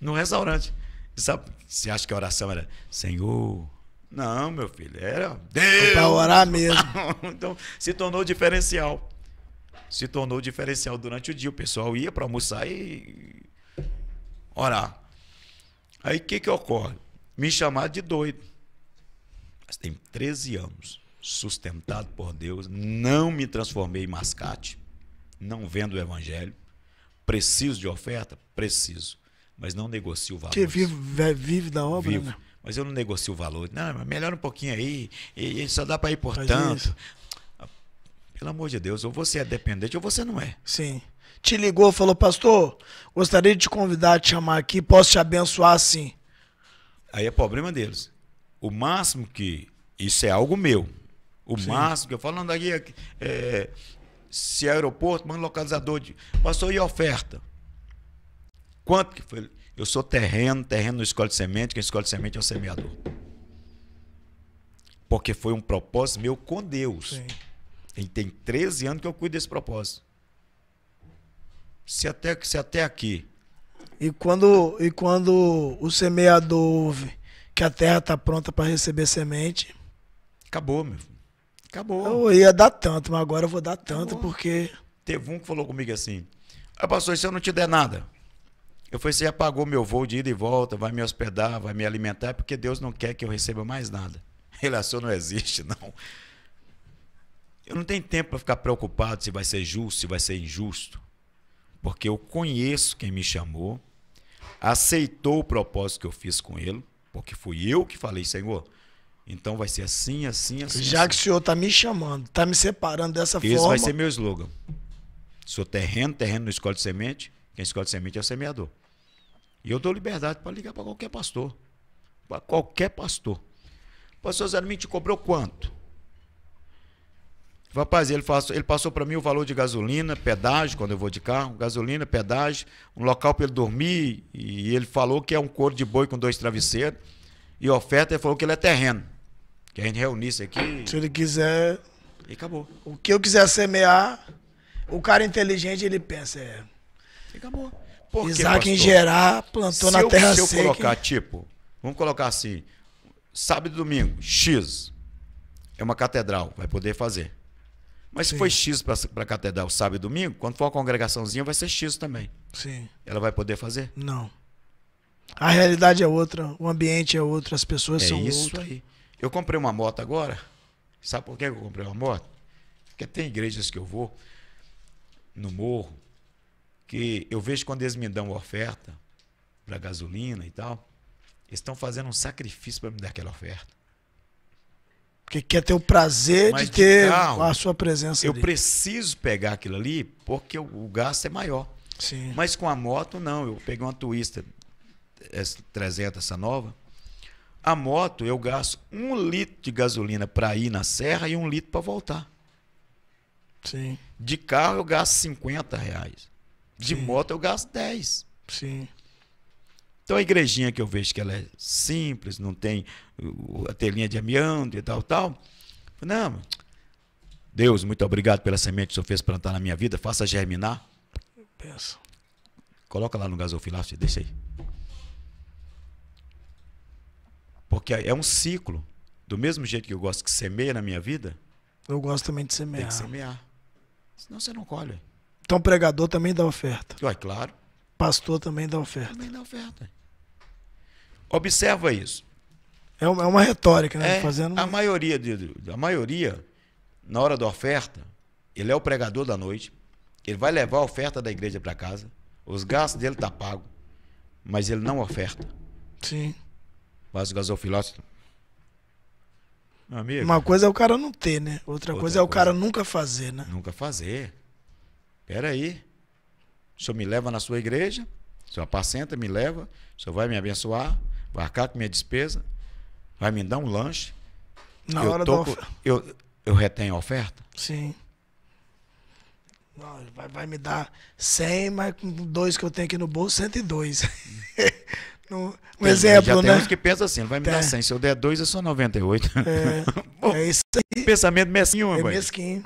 No restaurante. Sabe, você acha que a oração era, Senhor, não, meu filho, era Deus. Para então é orar mesmo. (laughs) então, se tornou diferencial. Se tornou diferencial durante o dia. O pessoal ia para almoçar e orar. Aí o que, que ocorre? me chamar de doido. Mas tem 13 anos, sustentado por Deus, não me transformei em mascate, não vendo o evangelho. Preciso de oferta? Preciso. Mas não negocio o valor. vive, é, vive da obra, Vivo. né? Mas eu não negocio o valor. Não, mas melhora um pouquinho aí, e, e só dá para ir por Faz tanto. Isso. Ah, pelo amor de Deus, ou você é dependente ou você não é. Sim. Te ligou, falou, pastor, gostaria de te convidar, te chamar aqui, posso te abençoar sim. Aí é problema deles. O máximo que. Isso é algo meu. O Sim. máximo que eu falando aqui é, é se é aeroporto, manda localizador de. Passou e oferta. Quanto que foi? Eu sou terreno, terreno no escola de semente, quem escolhe semente é o semeador. Porque foi um propósito meu com Deus. Sim. E tem 13 anos que eu cuido desse propósito. Se até, se até aqui e quando, e quando o semeador ouve que a terra está pronta para receber semente. Acabou, meu. Acabou. Eu ia dar tanto, mas agora eu vou dar tanto Acabou. porque. Teve um que falou comigo assim: ah, pastor, se eu não te der nada, eu falei, você já pagou meu voo de ida e volta, vai me hospedar, vai me alimentar, porque Deus não quer que eu receba mais nada. (laughs) Relação não existe, não. Eu não tenho tempo para ficar preocupado se vai ser justo, se vai ser injusto. Porque eu conheço quem me chamou, aceitou o propósito que eu fiz com ele, porque fui eu que falei, Senhor, então vai ser assim, assim, assim. Já assim. que o senhor está me chamando, está me separando dessa Esse forma. Esse vai ser meu slogan. Sou terreno, terreno não escolhe semente. Quem escolhe semente é o semeador. E eu dou liberdade para ligar para qualquer pastor. Para qualquer pastor. Pastor Zé me te cobrou quanto? Rapaz, ele, passou, ele passou para mim o valor de gasolina, pedágio, quando eu vou de carro, gasolina, pedágio, um local para ele dormir, e ele falou que é um couro de boi com dois travesseiros, e oferta, ele falou que ele é terreno. Que a gente reunisse aqui. Se ele quiser. E acabou. O que eu quiser semear, o cara inteligente, ele pensa, é. E acabou. Porque, Isaac pastor, em gerar, plantou na eu, terra seca. Se eu colocar, tipo, vamos colocar assim, sábado e domingo, X, é uma catedral, vai poder fazer. Mas Sim. se foi X para a catedral sábado e domingo, quando for uma congregaçãozinha, vai ser X também. Sim. Ela vai poder fazer? Não. A realidade é outra, o ambiente é outro, as pessoas é são isso aí. Eu comprei uma moto agora. Sabe por que eu comprei uma moto? Porque tem igrejas que eu vou no morro que eu vejo quando eles me dão oferta para gasolina e tal, eles estão fazendo um sacrifício para me dar aquela oferta. Porque quer ter o prazer Mas de ter carro, a sua presença Eu ali. preciso pegar aquilo ali porque o, gasto é maior. Sim. Mas com a moto, não. Eu peguei uma Twister 300, essa nova. A moto, eu gasto um litro de gasolina para ir na serra e um litro para voltar. Sim. De carro, eu gasto 50 reais. De Sim. moto, eu gasto 10. Sim. Então a igrejinha que eu vejo que ela é simples, não tem a telinha de amianto e tal, tal. Não, Deus, muito obrigado pela semente que o Senhor fez plantar na minha vida, faça germinar. Peço. Coloca lá no gasofilácio, deixa aí. Porque é um ciclo. Do mesmo jeito que eu gosto que semeia na minha vida. Eu gosto também de semear. Tem que semear. Senão você não colhe. Então pregador também dá oferta. Ué, claro. Pastor também dá oferta. Também dá oferta. Observa isso. É, é uma retórica, né? É, Fazendo... A maioria, de, a maioria, na hora da oferta, ele é o pregador da noite, ele vai levar a oferta da igreja para casa, os gastos dele tá pago, mas ele não oferta. Sim. Faz o gasofilácio. Amigo, Uma coisa é o cara não ter, né? Outra, outra coisa é o coisa cara nunca fazer, né? Nunca fazer. Peraí. O senhor me leva na sua igreja, o senhor apacenta, me leva, o senhor vai me abençoar, Vai arcar com minha despesa, vai me dar um lanche. Na eu hora tô, da oferta. Eu, eu retenho a oferta? Sim. Não, vai, vai me dar 100, mas com dois que eu tenho aqui no bolso, 102. (laughs) no, um tem, exemplo, já né? Tem uns que pensam assim, vai me tem. dar 100, se eu der dois é só 98. É, Bom, é isso aí. Pensamento mesquinho, É mesquinho.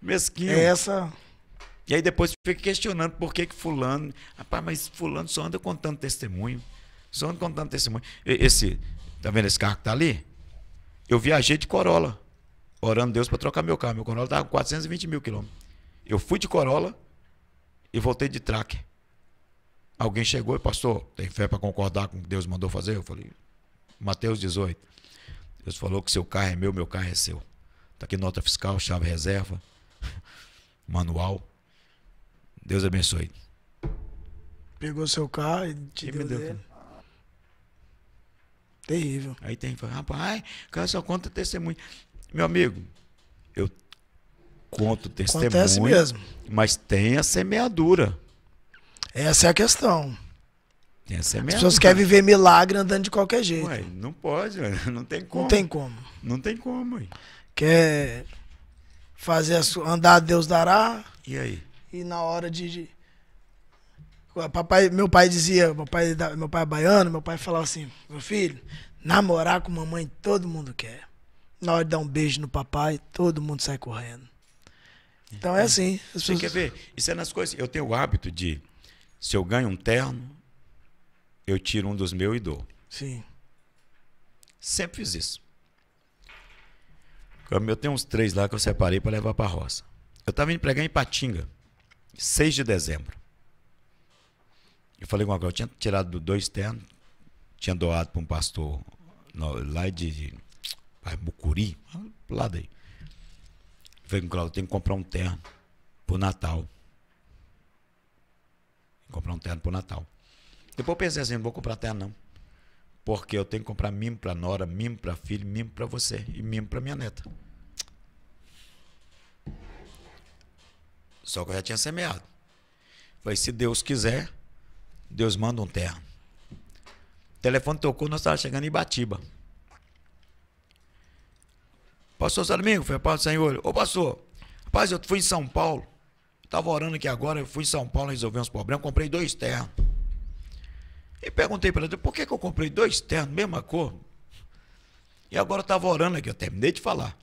Mesquinho. É essa... E aí depois fica questionando por que que fulano... Rapaz, mas fulano só anda contando testemunho. Só ando contando testemunho. Esse, tá vendo esse carro que tá ali? Eu viajei de Corolla, orando Deus para trocar meu carro. Meu Corolla estava com 420 mil quilômetros. Eu fui de Corolla e voltei de track. Alguém chegou e, passou tem fé para concordar com o que Deus mandou fazer? Eu falei, Mateus 18. Deus falou que seu carro é meu, meu carro é seu. Está aqui nota fiscal, chave reserva, (laughs) manual. Deus abençoe. Pegou seu carro e te, e deu me deu. Dele. Terrível. Aí tem, rapaz, cara só conta testemunho. Meu amigo, eu conto testemunho. Acontece mesmo. Mas tem a semeadura. Essa é a questão. Tem a semeadura. As pessoas querem viver milagre andando de qualquer jeito. Ué, não pode, (laughs) não tem como. Não tem como. Não tem como. Ué. Quer fazer a sua, andar Deus dará. E aí? E na hora de, de Papai, meu pai dizia, meu pai, meu pai é baiano, meu pai falava assim, meu filho, namorar com mamãe todo mundo quer. Na hora de dar um beijo no papai, todo mundo sai correndo. Então é, é assim. As pessoas... Você quer ver? Isso é nas coisas. Eu tenho o hábito de, se eu ganho um terno, eu tiro um dos meus e dou. Sim. Sempre fiz isso. Eu tenho uns três lá que eu separei para levar para a roça. Eu estava indo pregar em Patinga, 6 de dezembro. Eu falei com o coisa, eu tinha tirado dois ternos, tinha doado para um pastor lá de Bucuri, lá daí. Eu falei com o Cláudio, tenho que comprar um terno pro Natal. Comprar um terno pro Natal. Depois eu pensei assim, não vou comprar terno não. Porque eu tenho que comprar mimo pra nora, mimo pra filho, mimo pra você e mimo pra minha neta. Só que eu já tinha semeado. Mas falei, se Deus quiser, Deus manda um terra. O telefone tocou, nós estávamos chegando em Batiba. Pastor Salmingo, foi a paz do Senhor. Ô pastor, rapaz, eu fui em São Paulo. Estava orando aqui agora, eu fui em São Paulo resolver uns problemas, comprei dois ternos. E perguntei para ele, por que, que eu comprei dois ternos, mesma cor? E agora eu estava orando aqui, eu terminei de falar.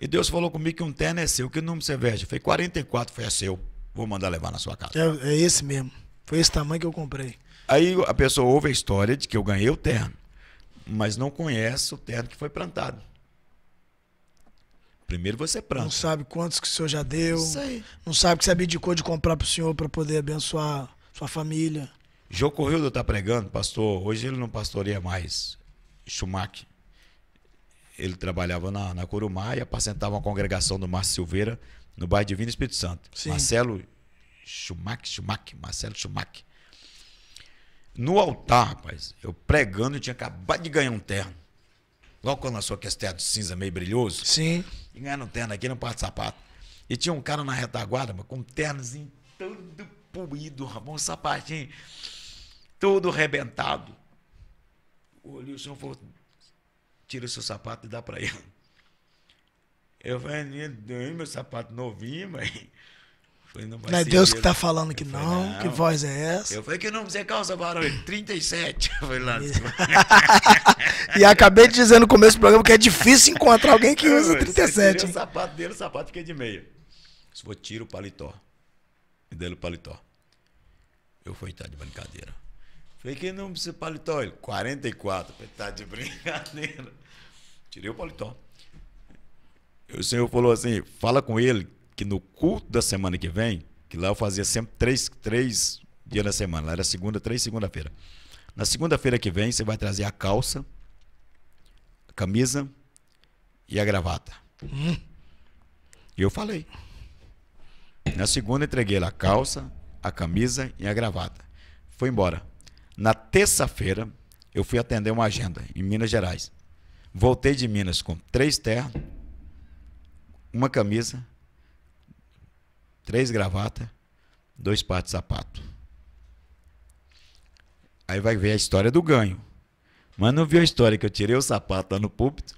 E Deus falou comigo que um terno é seu, que número você veste? Foi falei, 44, foi é seu, vou mandar levar na sua casa. É, é esse mesmo. Foi esse tamanho que eu comprei. Aí a pessoa ouve a história de que eu ganhei o terno, mas não conhece o terno que foi plantado. Primeiro você planta. Não sabe quantos que o senhor já deu. Isso aí. Não sabe que você abdicou de comprar para o senhor para poder abençoar sua família. Jô Corrildo está pregando, pastor. Hoje ele não pastoreia mais. Schumacher. Ele trabalhava na, na Curumá e apacentava uma congregação do Márcio Silveira no bairro Divino Espírito Santo. Sim. Marcelo Schumacher, Schumacher, Marcelo Schumacher. No altar, rapaz, eu pregando, eu tinha acabado de ganhar um terno. Logo quando lançou aquele terno cinza meio brilhoso. Sim. E ganhando um terno aqui no par de sapato. E tinha um cara na retaguarda, mas, com um ternozinho todo puído, um sapatinho todo rebentado. Olhei, o senhor falou, tira o seu sapato e dá para ele. Eu falei, meu sapato novinho, mas Falei, não, não é Deus que tá falando que falei, não, que voz é essa? Eu falei, que não você causa barulho? 37. Eu falei, lá. (laughs) e acabei de dizer no começo do programa que é difícil encontrar alguém que (laughs) usa 37. Eu o sapato dele, o sapato fica de meia. Se vou tira o paletó. Me deu o paletó. Eu fui, tá de brincadeira. Falei, que não precisa paletó? Ele, 44. Falei, tá de brincadeira. Tirei o paletó. O senhor falou assim, fala com ele que no culto da semana que vem, que lá eu fazia sempre três, três dias na semana, lá era segunda, três, segunda-feira. Na segunda-feira que vem, você vai trazer a calça, a camisa e a gravata. Hum. E eu falei. Na segunda, entreguei a calça, a camisa e a gravata. Fui embora. Na terça-feira, eu fui atender uma agenda em Minas Gerais. Voltei de Minas com três terras, uma camisa três gravatas, dois par de sapato. Aí vai ver a história do ganho. Mas não viu a história que eu tirei o sapato lá no púlpito,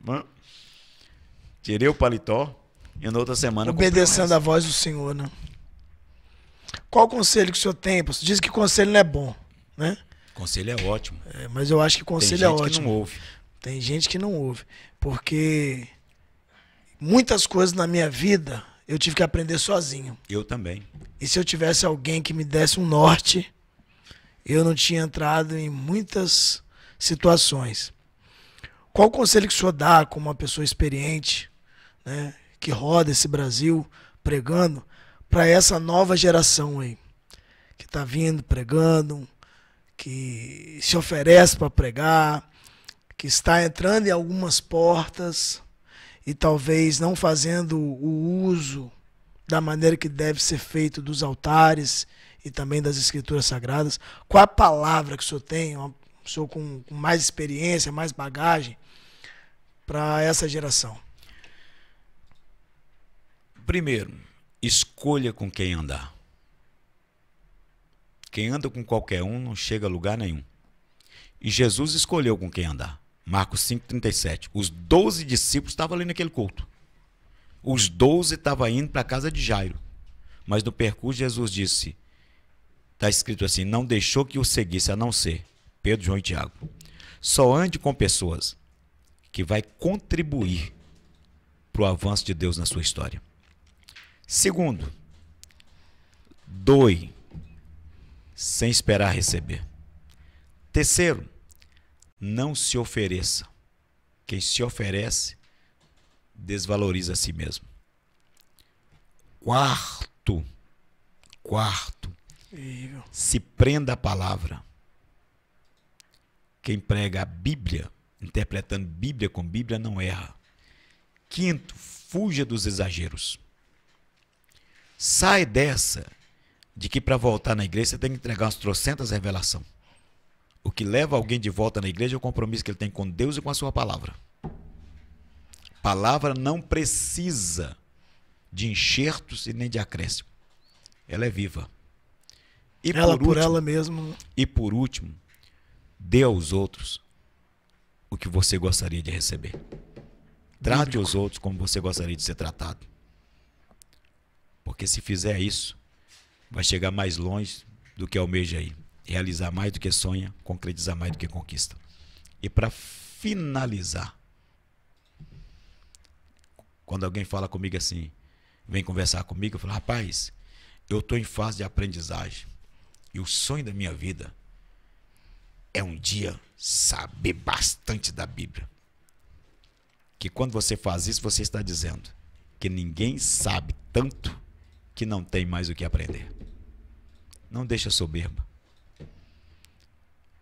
(laughs) tirei o paletó e na outra semana... Obedecendo a voz do Senhor, né? Qual o conselho que o senhor tem? Você diz que conselho não é bom, né? Conselho é ótimo. É, mas eu acho que conselho é ótimo. Tem gente que não ouve. Tem gente que não ouve. Porque muitas coisas na minha vida eu tive que aprender sozinho. Eu também. E se eu tivesse alguém que me desse um norte, eu não tinha entrado em muitas situações. Qual o conselho que o senhor dá como uma pessoa experiente, né, que roda esse Brasil pregando, para essa nova geração aí, que está vindo pregando, que se oferece para pregar, que está entrando em algumas portas? e talvez não fazendo o uso da maneira que deve ser feito dos altares e também das escrituras sagradas. Qual a palavra que o senhor tem, o senhor com mais experiência, mais bagagem, para essa geração? Primeiro, escolha com quem andar. Quem anda com qualquer um não chega a lugar nenhum. E Jesus escolheu com quem andar. Marcos 5,37. Os doze discípulos estavam ali naquele culto. Os doze estavam indo para a casa de Jairo. Mas no percurso, Jesus disse: está escrito assim: não deixou que o seguisse, a não ser Pedro, João e Tiago. Só ande com pessoas que vai contribuir para o avanço de Deus na sua história. Segundo, doe sem esperar receber. Terceiro, não se ofereça. Quem se oferece desvaloriza a si mesmo. Quarto, quarto, se prenda à palavra. Quem prega a Bíblia, interpretando Bíblia com Bíblia, não erra. Quinto, fuja dos exageros. Sai dessa de que para voltar na igreja você tem que entregar umas trocentas revelações. O que leva alguém de volta na igreja é o compromisso que ele tem com Deus e com a sua palavra. Palavra não precisa de enxertos e nem de acréscimo. Ela é viva. E ela por, último, ela mesma. E por último, dê aos outros o que você gostaria de receber. Trate Bíblico. os outros como você gostaria de ser tratado. Porque se fizer isso, vai chegar mais longe do que almeja aí realizar mais do que sonha, concretizar mais do que conquista. E para finalizar, quando alguém fala comigo assim, vem conversar comigo, eu falo, rapaz, eu estou em fase de aprendizagem. E o sonho da minha vida é um dia saber bastante da Bíblia. Que quando você faz isso, você está dizendo que ninguém sabe tanto que não tem mais o que aprender. Não deixa soberba.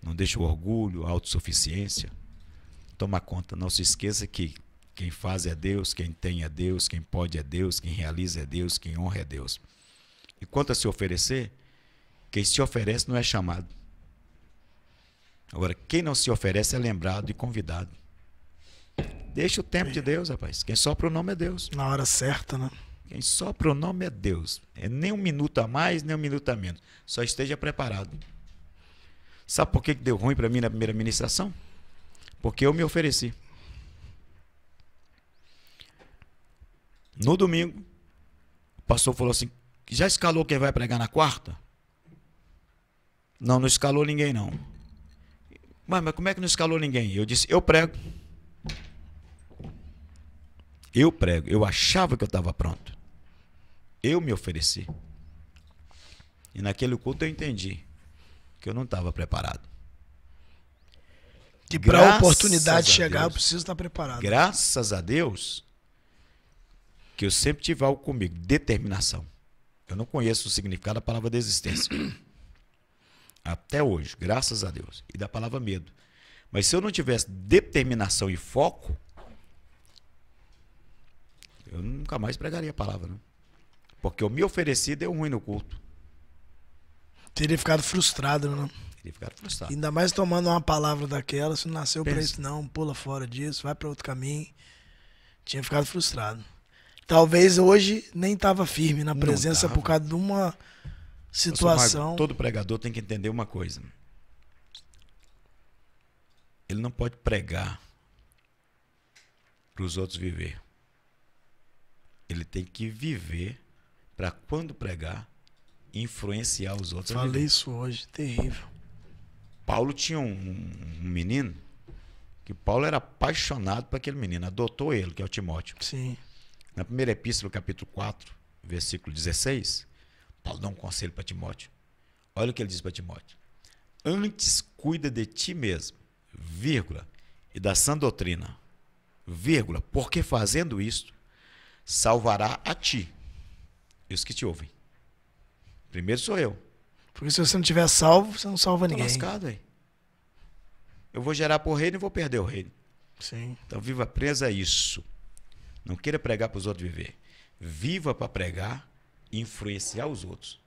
Não deixa o orgulho, a autossuficiência toma conta. Não se esqueça que quem faz é Deus, quem tem é Deus, quem pode é Deus, quem realiza é Deus, quem honra é Deus. E quanto a se oferecer, quem se oferece não é chamado. Agora, quem não se oferece é lembrado e convidado. Deixa o tempo de Deus, rapaz. Quem sopra o nome é Deus. Na hora certa, né? Quem sopra o nome é Deus. É nem um minuto a mais, nem um minuto a menos. Só esteja preparado. Sabe por que deu ruim para mim na primeira ministração? Porque eu me ofereci. No domingo, o pastor falou assim: já escalou quem vai pregar na quarta? Não, não escalou ninguém não. Mas, mas como é que não escalou ninguém? Eu disse: eu prego. Eu prego. Eu achava que eu estava pronto. Eu me ofereci. E naquele culto eu entendi porque eu não estava preparado. E para a oportunidade chegar, Deus, eu preciso estar tá preparado. Graças a Deus que eu sempre tive algo comigo, determinação. Eu não conheço o significado da palavra desistência. (clears throat) Até hoje, graças a Deus. E da palavra medo. Mas se eu não tivesse determinação e foco, eu nunca mais pregaria a palavra, né? Porque eu me ofereci deu é ruim no culto. Teria ficado frustrado, né? Teria ficado frustrado. Ainda mais tomando uma palavra daquela, se não nasceu Pensa. pra isso não, pula fora disso, vai pra outro caminho. Tinha ficado frustrado. Talvez hoje nem tava firme na presença por causa de uma situação. todo pregador tem que entender uma coisa. Ele não pode pregar para os outros viver. Ele tem que viver para quando pregar influenciar os outros. Falei viver. isso hoje, terrível. Paulo tinha um, um, um, menino que Paulo era apaixonado por aquele menino, adotou ele, que é o Timóteo. Sim. Na primeira epístola, capítulo 4, versículo 16, Paulo dá um conselho para Timóteo. Olha o que ele diz para Timóteo. Antes cuida de ti mesmo, vírgula, e da sã doutrina, vírgula, porque fazendo isto, salvará a ti e os que te ouvem. Primeiro sou eu. Porque se você não tiver salvo, você não salva eu tá ninguém. Lascado, hein? Eu vou gerar por reino e vou perder o reino. Sim. Então viva presa a isso. Não queira pregar para os outros viver. Viva para pregar e influenciar os outros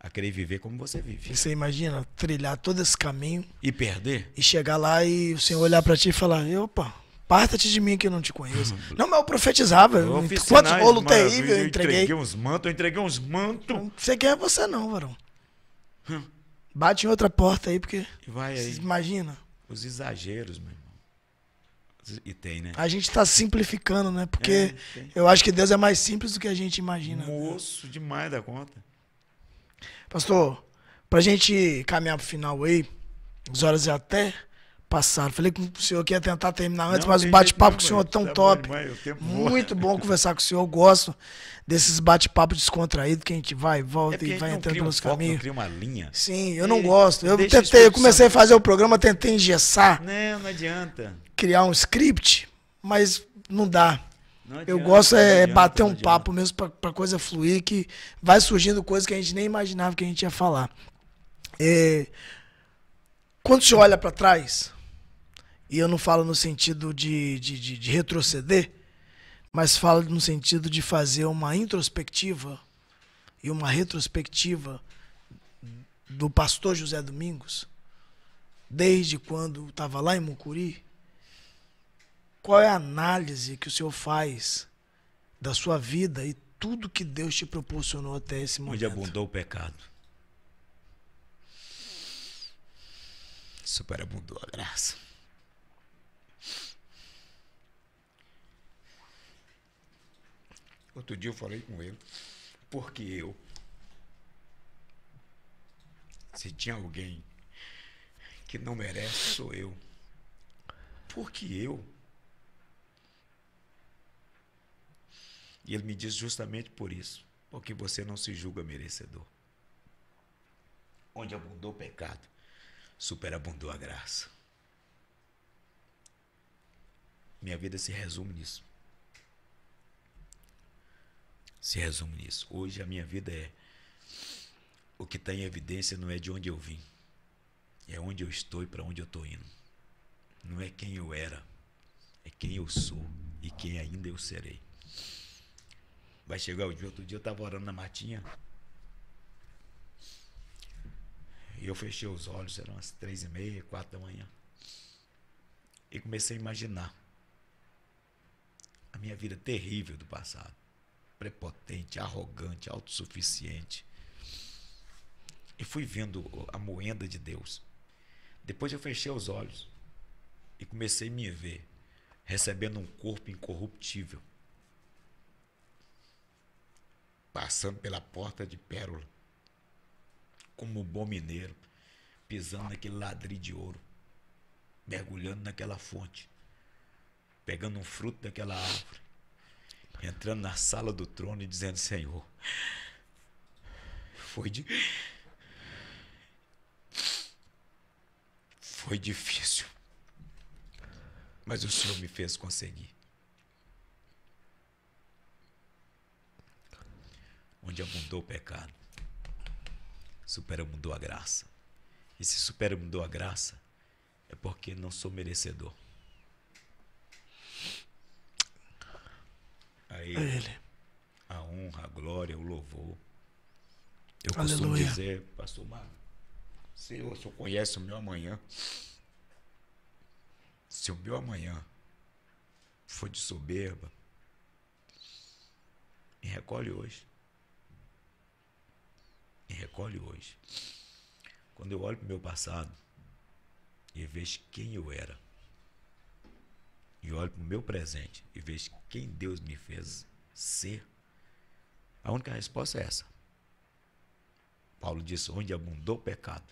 a querer viver como você vive. E você imagina trilhar todo esse caminho e perder e chegar lá e o Senhor olhar para ti e falar: "Opa, parta te de mim que eu não te conheço. Uhum. Não, mas eu profetizava. Quantos rolos terríveis eu entreguei. Eu entreguei uns mantos, eu entreguei uns mantos. Não sei quem é você não, varão. Hum. Bate em outra porta aí, porque... Vai aí. Imagina. Os exageros, meu irmão. E tem, né? A gente tá simplificando, né? Porque é, eu acho que Deus é mais simples do que a gente imagina. Né? Moço, né? demais da conta. Pastor, pra gente caminhar pro final aí, as horas e é até passaram. Falei com o senhor que ia tentar terminar antes, não, mas o bate-papo com o senhor é tão tá top. É bom, Muito bom (laughs) conversar com o senhor. Eu gosto desses bate-papos descontraídos que a gente vai, volta é e vai entrando pelos um caminhos. Não cria uma linha. Sim, eu é, não gosto. Eu tentei, eu comecei a fazer o programa, tentei engessar. Não, não adianta. Criar um script, mas não dá. adianta, eu gosto é adianta, bater um papo mesmo para coisa fluir, que vai surgindo coisas que a gente nem imaginava que a gente ia falar. É... Quando você olha para trás, e eu não falo no sentido de, de, de, de retroceder, mas falo no sentido de fazer uma introspectiva e uma retrospectiva do pastor José Domingos, desde quando estava lá em Mucuri, qual é a análise que o senhor faz da sua vida e tudo que Deus te proporcionou até esse momento? Onde abundou o pecado. Superabundou a graça. Outro dia eu falei com ele, porque eu. Se tinha alguém que não merece, sou eu. Porque eu. E ele me diz justamente por isso, porque você não se julga merecedor. Onde abundou o pecado, superabundou a graça. Minha vida se resume nisso se resume nisso. Hoje a minha vida é. O que está em evidência não é de onde eu vim, é onde eu estou e para onde eu estou indo. Não é quem eu era, é quem eu sou e quem ainda eu serei. Vai chegar o dia, outro dia eu estava orando na Matinha. E eu fechei os olhos, eram as três e meia, quatro da manhã. E comecei a imaginar a minha vida terrível do passado prepotente, arrogante, autossuficiente. E fui vendo a moenda de Deus. Depois eu fechei os olhos e comecei a me ver recebendo um corpo incorruptível, passando pela porta de pérola, como um bom mineiro, pisando naquele ladrilho de ouro, mergulhando naquela fonte, pegando um fruto daquela árvore entrando na sala do trono e dizendo: Senhor, foi de. Foi difícil, mas o Senhor me fez conseguir. Onde abundou o pecado, superabundou a graça. E se superabundou a graça, é porque não sou merecedor. a Ele, a, ele. a honra, a glória, o louvor. Eu Aleluia. costumo dizer, pastor Marco, Senhor, o Senhor conhece o meu amanhã. Se o meu amanhã for de soberba, me recolhe hoje. Me recolhe hoje. Quando eu olho para o meu passado e vejo quem eu era, e olho para o meu presente e vejo quem Deus me fez ser, a única resposta é essa. Paulo diz: onde abundou o pecado,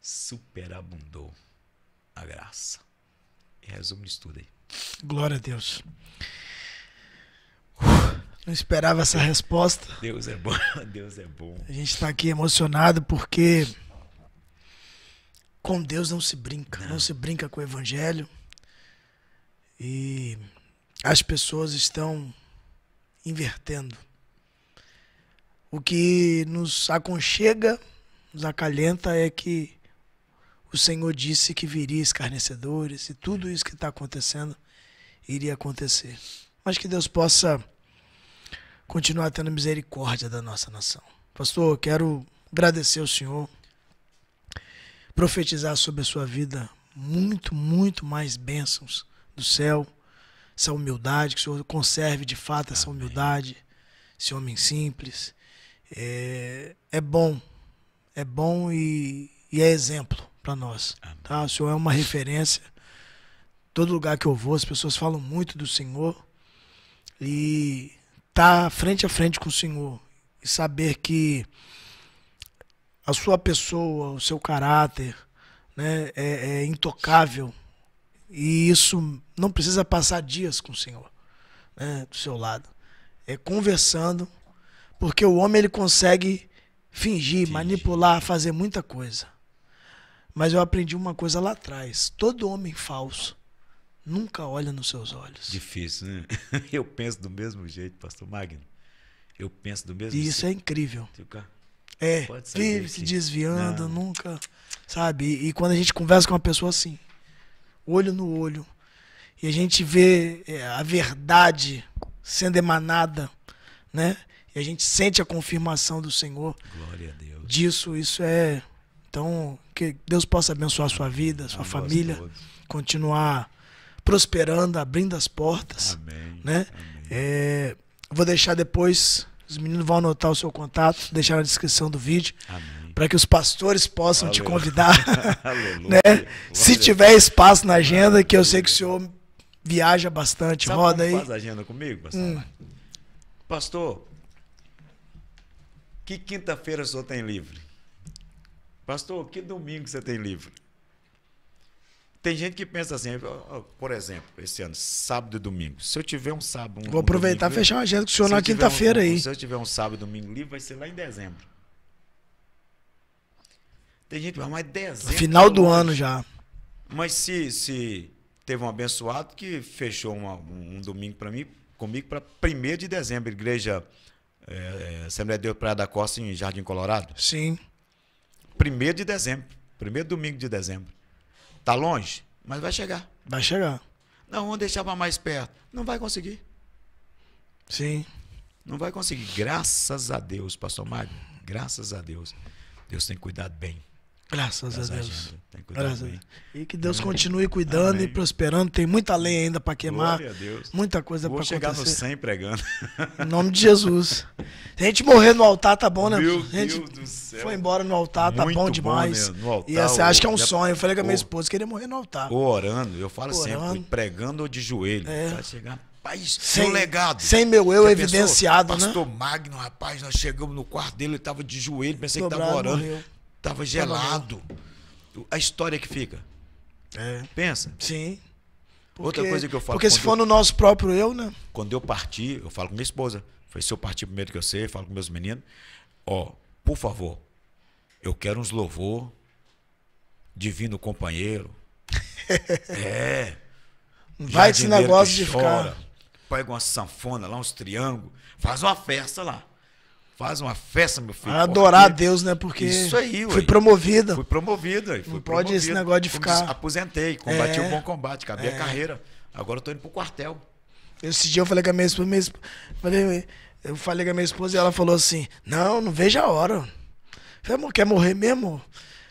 superabundou a graça. E resumo isso tudo aí. Glória a Deus. não esperava essa resposta. Deus é bom, (laughs) Deus é bom. A gente está aqui emocionado porque com Deus não se brinca, não, não se brinca com o Evangelho. E as pessoas estão invertendo. O que nos aconchega, nos acalenta é que o Senhor disse que viria escarnecedores e tudo isso que está acontecendo iria acontecer. Mas que Deus possa continuar tendo misericórdia da nossa nação. Pastor, quero agradecer ao Senhor, profetizar sobre a sua vida muito, muito mais bênçãos do céu, essa humildade, que o Senhor conserve de fato essa Amém. humildade, esse homem simples. É, é bom, é bom e, e é exemplo para nós. Tá? O Senhor é uma referência. Todo lugar que eu vou, as pessoas falam muito do Senhor. E estar tá frente a frente com o Senhor e saber que a sua pessoa, o seu caráter né, é, é intocável e isso não precisa passar dias com o Senhor, né, do seu lado. É conversando, porque o homem ele consegue fingir, Finge. manipular, fazer muita coisa. Mas eu aprendi uma coisa lá atrás. Todo homem falso nunca olha nos seus olhos. Difícil, né? (laughs) Eu penso do mesmo jeito, pastor Magno. Eu penso do mesmo e jeito. E isso é incrível. Fica... Tipo, é, vive se desviando, não. nunca, sabe? E, e quando a gente conversa com uma pessoa assim, olho no olho. E a gente vê é, a verdade sendo emanada, né? E a gente sente a confirmação do Senhor. Glória a Deus. Disso, isso é. Então, que Deus possa abençoar a sua vida, a sua a família, continuar prosperando, abrindo as portas. Amém. Né? Amém. É, vou deixar depois, os meninos vão anotar o seu contato, deixar na descrição do vídeo. Amém para que os pastores possam Aleluia. te convidar. (laughs) Aleluia. né? Se tiver espaço na agenda, Aleluia. que eu sei que o senhor viaja bastante, Sabe roda aí. Faz a agenda comigo, pastor. Hum. Pastor, que quinta-feira o senhor tem livre? Pastor, que domingo você tem livre? Tem gente que pensa assim, por exemplo, esse ano, sábado e domingo. Se eu tiver um sábado. Um, Vou aproveitar e fechar uma agenda com o senhor na quinta-feira um, aí. Se eu tiver um sábado e domingo livre, vai ser lá em dezembro. Tem gente, mas dezembro. Final do longe. ano já. Mas se, se teve um abençoado que fechou uma, um, um domingo para mim, comigo, para 1 de dezembro, igreja é, é, Assembleia de Deus Praia da Costa, em Jardim Colorado. Sim. 1 de dezembro. Primeiro domingo de dezembro. Tá longe, mas vai chegar. Vai chegar. Não, vamos deixar para mais perto. Não vai conseguir. Sim. Não vai conseguir. Graças a Deus, pastor Mário. Graças a Deus. Deus tem cuidado bem. Graças, Graças a tá Deus. A tem que Graças bem. E que Deus continue cuidando Amém. e prosperando. Tem muita lenha ainda para queimar. Glória a Deus. Muita coisa para acontecer. Vou chegar no 100 pregando. Em nome de Jesus. (laughs) Se a gente morrer no altar, tá bom, né? Meu gente Deus do céu. Foi embora no altar, tá Muito tá bom, bom né? demais. altar, e você acha que é um já... sonho. Eu falei com a minha esposa, queria morrer no altar. Ou orando. Eu falo orando. sempre, pregando ou de joelho. É. Vai chegar rapaz, sem legado. Sem meu eu evidenciado, pastor né? Pastor Magno, rapaz, nós chegamos no quarto dele, ele tava de joelho, pensei Dobrado, que tava orando. Morreu. Tava tá gelado. A história que fica. É. Pensa. Sim. Porque, Outra coisa que eu falo. Porque se for eu, no nosso próprio eu, né? Quando eu parti eu falo com minha esposa. foi se eu partir primeiro que eu sei, falo com meus meninos. Ó, por favor, eu quero uns louvor, divino companheiro. (laughs) é. Vai esse negócio de chora, ficar. Pega uma sanfona lá, uns triângulos, faz uma festa lá. Faz uma festa, meu filho. Adorar a Deus, né? Porque isso aí, ué. fui promovida. Fui promovida. Fui Não pode esse negócio de ficar. Aposentei, combati o é. um bom combate, acabei é. a carreira. Agora eu tô indo pro quartel. Esse dia eu falei com a minha esposa, minha esposa falei, eu falei com a minha esposa e ela falou assim: Não, não vejo a hora. falei, amor, quer morrer mesmo?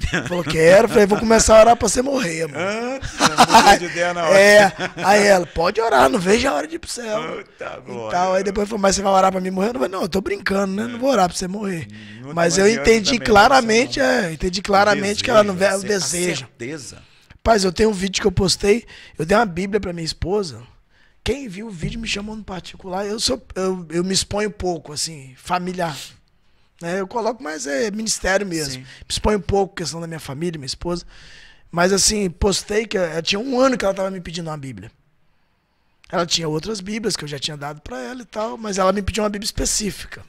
(laughs) Falou, quero. Falei, vou começar a orar pra você morrer, mano. (laughs) Ah, de ideia na hora. É. Aí ela, pode orar, não vejo a hora de ir pro céu. Puta então, aí depois falou, mas você vai orar pra mim morrer? Eu falei, não, eu tô brincando, né? Não vou orar pra você morrer. Muito hum, mas eu entendi claramente, é, entendi claramente desejo, que ela não vê o desejo. certeza. Paz, eu tenho um vídeo que eu postei, eu dei uma bíblia pra minha esposa. Quem viu o vídeo me chamou no particular, eu, sou, eu, eu me exponho pouco, assim, familiar. Né? Eu coloco mas é ministério mesmo. Sim. um pouco a questão da minha família, minha esposa. Mas assim, postei que ela, eh, tinha um ano que ela estava me pedindo uma Bíblia. Ela tinha outras Bíblias que eu já tinha dado para ela e tal, mas ela me pediu uma Bíblia específica.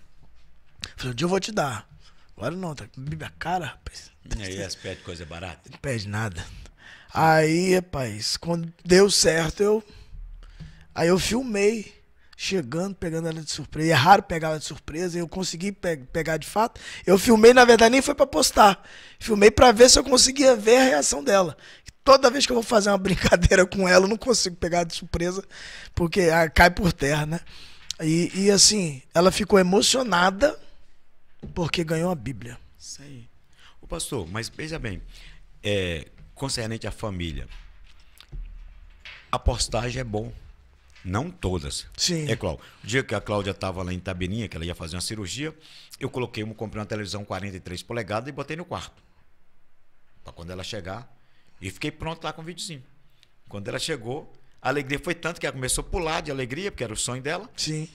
Eu falei, um dia eu vou te dar. Agora não, tá Bíblia cara, rapaz. E aí as pede coisa barata? Não pede nada. Aí, rapaz, quando deu certo, eu. Aí eu filmei chegando, pegando ela de surpresa. E é raro pegar ela de surpresa, eu consegui pe pegar de fato. Eu filmei, na verdade, nem foi para postar. Filmei para ver se eu conseguia ver a reação dela. Toda vez que eu vou fazer uma (laughs) brincadeira com ela, eu não consigo pegar de surpresa, porque ah, cai por terra, né? E, e, assim, ela ficou emocionada porque ganhou a Bíblia. Isso aí. Ô pastor, mas veja bem, é, concernente à família, a postagem é bom não todas. Sim. É igual O dia que a Cláudia estava lá em Tabeninha, que ela ia fazer uma cirurgia, eu coloquei, eu comprei uma televisão 43 polegadas e botei no quarto. Para quando ela chegar. E fiquei pronto lá com o videozinho. Quando ela chegou, a alegria foi tanto que ela começou a pular de alegria, porque era o sonho dela. Sim.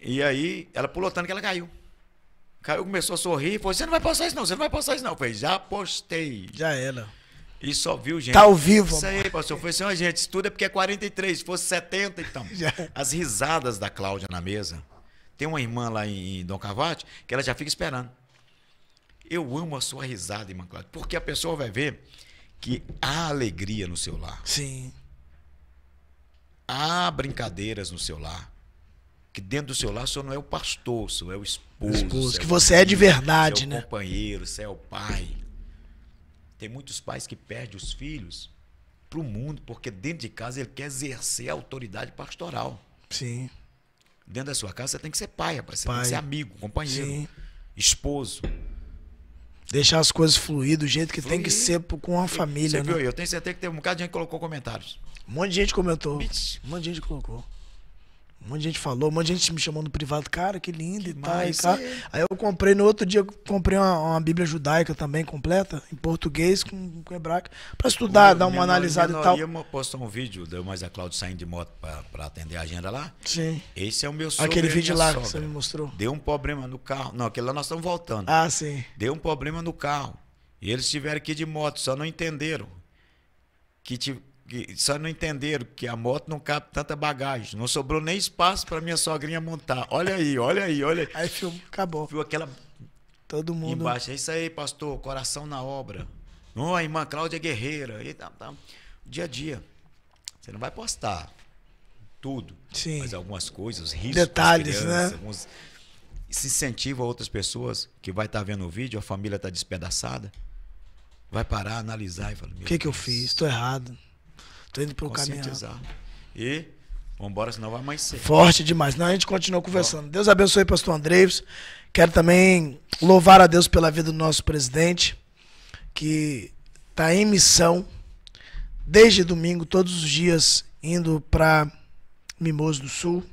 E aí ela pulou tanto que ela caiu. Caiu, começou a sorrir e falou: Você não vai passar isso, não, você não vai passar isso, não. Eu falei: Já postei. Já era. E só viu, gente. Tá ao vivo. Isso aí, pastor. Foi assim, gente, isso tudo é porque é 43, se fosse 70, então. (laughs) Já. As risadas da Cláudia na mesa. Tem uma irmã lá em, Don Dom Cavate que ela já fica esperando. Eu amo a sua risada, irmã Cláudia, porque a pessoa vai ver que há alegria no seu lar. Sim. Há brincadeiras no seu lar. Que dentro do seu lar o senhor não é o pastor, o senhor é o esposo. esposo é que você filho, é de é verdade, né? Você é o né? companheiro, você é o pai. Tem muitos pais que perdem os filhos para o mundo, porque dentro de casa ele quer exercer a autoridade pastoral. Sim. Dentro da sua casa você tem que ser pai, rapaz. Você pai. tem que ser amigo, companheiro, Sim. esposo. Deixar as coisas fluir do jeito que fluir. tem que ser com a família. Você né? viu? Eu tenho certeza que teve um bocado de gente que colocou comentários. Um monte de gente comentou. Bitch. Um monte de gente colocou. Um monte de gente falou, um monte de gente me chamou no privado, cara, que lindo que e tal. E Aí eu comprei, no outro dia, comprei uma, uma Bíblia judaica também, completa, em português com, com hebraico, pra estudar, o dar uma analisada e tal. Eu postou um vídeo da mais a Cláudia saindo de moto pra, pra, atender a agenda lá. Sim. Esse é o meu sonho. Aquele vídeo lá sogra. que você me mostrou. Deu um problema no carro. Não, aquele lá nós estamos voltando. Ah, sim. Deu um problema no carro. E eles estiveram aqui de moto, só não entenderam. Que, só não entenderam que a moto não cabe tanta bagagem. Não sobrou nem espaço para minha sogrinha montar. Olha aí, olha aí, olha aí. Aí filme, acabou. Viu aquela. Todo mundo. Embaixo. É isso aí, pastor. Coração na obra. Não, a irmã Cláudia guerreira. E, tá, tá. Dia a dia. Você não vai postar tudo. Sim. Mas algumas coisas, riscos. Detalhes, crianças, né? Alguns... Isso incentiva outras pessoas que vai estar tá vendo o vídeo, a família está despedaçada. Vai parar, analisar e falar: O que, que eu fiz? Estou errado. Tô indo pro caminho. E Vambora, senão vai mais cedo. Forte demais. Não, a gente continua conversando. Deus abençoe o pastor Andreves. Quero também louvar a Deus pela vida do nosso presidente, que está em missão desde domingo, todos os dias, indo para Mimoso do Sul.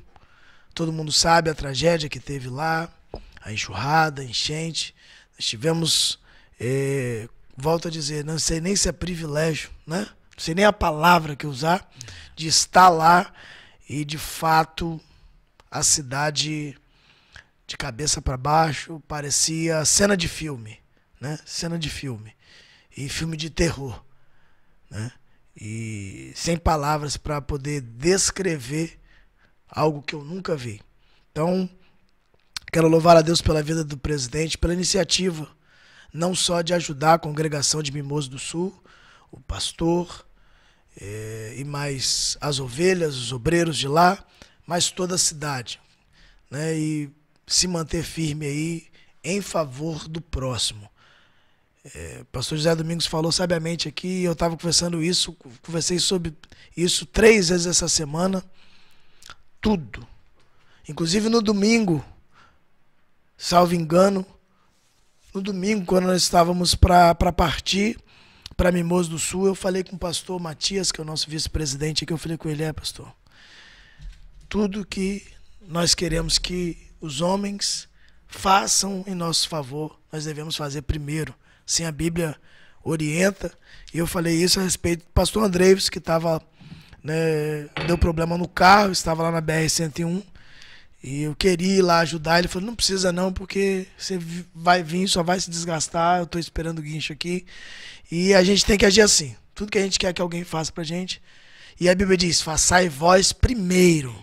Todo mundo sabe a tragédia que teve lá, a enxurrada, a enchente. Estivemos, tivemos, eh, volto a dizer, não sei nem se é privilégio, né? não sei nem a palavra que usar, de estar lá e de fato a cidade de cabeça para baixo parecia cena de filme, né? Cena de filme e filme de terror, né? E sem palavras para poder descrever algo que eu nunca vi. Então, quero louvar a Deus pela vida do presidente, pela iniciativa não só de ajudar a congregação de Mimoso do Sul, o pastor eh, e mais as ovelhas, os obreiros de lá, mas toda a cidade. Né? E se manter firme aí em favor do próximo. É, pastor José Domingos falou sabiamente aqui, eu estava conversando isso, conversei sobre isso três vezes essa semana. Tudo. Inclusive no domingo, salvo engano, no domingo, quando nós estávamos para partir, para Mimoso do Sul, eu falei com o pastor Matias, que é o nosso vice-presidente aqui, eu falei com ele, é pastor, tudo que nós queremos que os homens façam em nosso favor, nós devemos fazer primeiro. Sim, a Bíblia orienta, e eu falei isso a respeito do pastor Andreves, que estava, né, deu problema no carro, estava lá na BR-101, e eu queria ir lá ajudar. Ele falou: não precisa não, porque você vai vir, só vai se desgastar. Eu estou esperando o guincho aqui. E a gente tem que agir assim. Tudo que a gente quer que alguém faça pra gente. E a Bíblia diz: façai vós primeiro.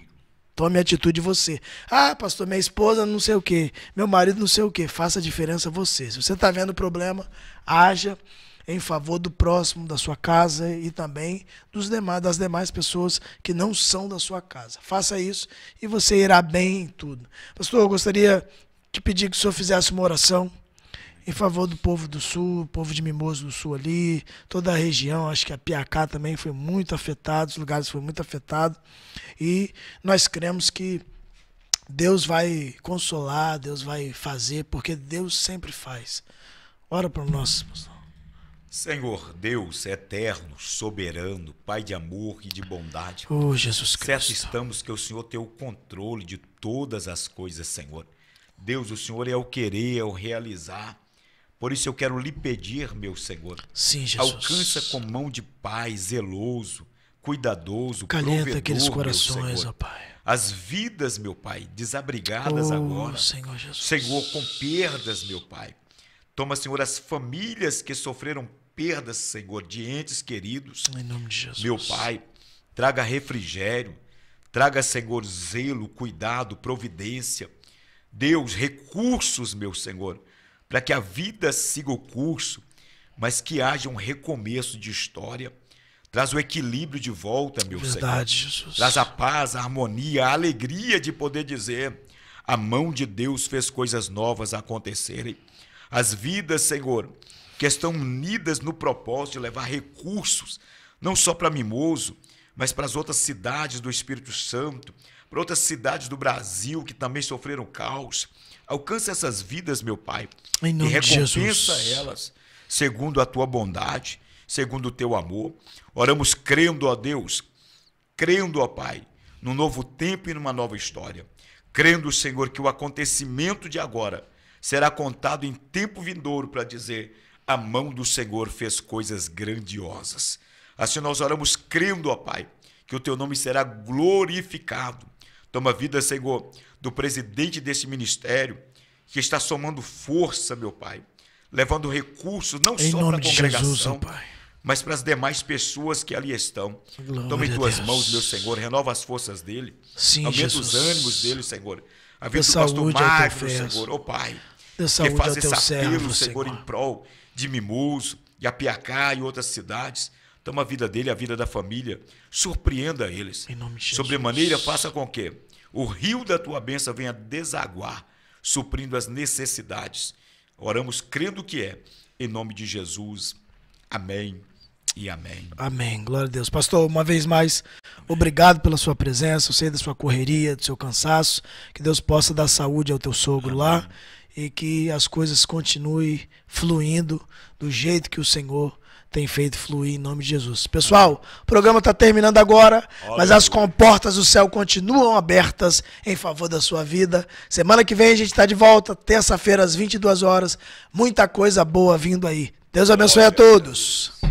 Tome a atitude de você. Ah, pastor, minha esposa não sei o quê, meu marido não sei o quê. Faça a diferença você. Se você está vendo o problema, haja em favor do próximo, da sua casa e também dos demais, das demais pessoas que não são da sua casa. Faça isso e você irá bem em tudo. Pastor, eu gostaria de pedir que o senhor fizesse uma oração em favor do povo do Sul, povo de Mimoso do Sul ali, toda a região, acho que a Piacá também foi muito afetada, os lugares foram muito afetados. E nós cremos que Deus vai consolar, Deus vai fazer, porque Deus sempre faz. Ora para nós, pastor. Senhor Deus eterno, soberano, Pai de amor e de bondade. Oh, Jesus Cristo. Certo estamos que o Senhor tem o controle de todas as coisas, Senhor. Deus, o Senhor é o querer, é o realizar. Por isso eu quero lhe pedir, meu Senhor. Sim, Jesus. Alcança com mão de pai, zeloso, cuidadoso, Calenta provedor, aqueles corações, ó Pai. As vidas, meu Pai, desabrigadas oh, agora. Senhor Jesus. Senhor, com perdas, meu Pai. Toma, Senhor, as famílias que sofreram perdas, Senhor, de entes queridos. Em nome de Jesus. Meu Pai, traga refrigério, traga, Senhor, zelo, cuidado, providência. Deus, recursos, meu Senhor para que a vida siga o curso, mas que haja um recomeço de história. Traz o equilíbrio de volta, meu Verdade, Senhor. Jesus. Traz a paz, a harmonia, a alegria de poder dizer: a mão de Deus fez coisas novas acontecerem. As vidas, Senhor, que estão unidas no propósito de levar recursos, não só para Mimoso, mas para as outras cidades do Espírito Santo, para outras cidades do Brasil que também sofreram caos Alcança essas vidas, meu Pai. Em nome e recompensa elas, segundo a tua bondade, segundo o teu amor. Oramos crendo, ó Deus, crendo, ó Pai, num novo tempo e numa nova história. Crendo, Senhor, que o acontecimento de agora será contado em tempo vindouro para dizer: a mão do Senhor fez coisas grandiosas. Assim nós oramos crendo, ó Pai, que o teu nome será glorificado. Toma vida, Senhor, do presidente desse ministério, que está somando força, meu Pai, levando recursos não em só para a congregação, Jesus, mas para as demais pessoas que ali estão. Glória Tome tuas mãos, meu Senhor, renova as forças dele, Sim, aumenta Jesus. os ânimos dele, Senhor. A vida do pastor Senhor, ô oh, Pai, que faz esse apelo, Senhor, Senhor, em prol de Mimoso, de Apiacá e outras cidades. Toma a vida dele, a vida da família. Surpreenda eles. Sobremaneira, faça com que o rio da tua bênção venha desaguar, suprindo as necessidades. Oramos crendo que é, em nome de Jesus. Amém e amém. Amém. Glória a Deus. Pastor, uma vez mais, amém. obrigado pela sua presença. Eu sei da sua correria, do seu cansaço. Que Deus possa dar saúde ao teu sogro amém. lá e que as coisas continuem fluindo do jeito que o Senhor tem feito fluir em nome de Jesus. Pessoal, o programa está terminando agora, Óbvio. mas as comportas do céu continuam abertas em favor da sua vida. Semana que vem a gente está de volta, terça-feira às 22 horas. Muita coisa boa vindo aí. Deus abençoe a todos.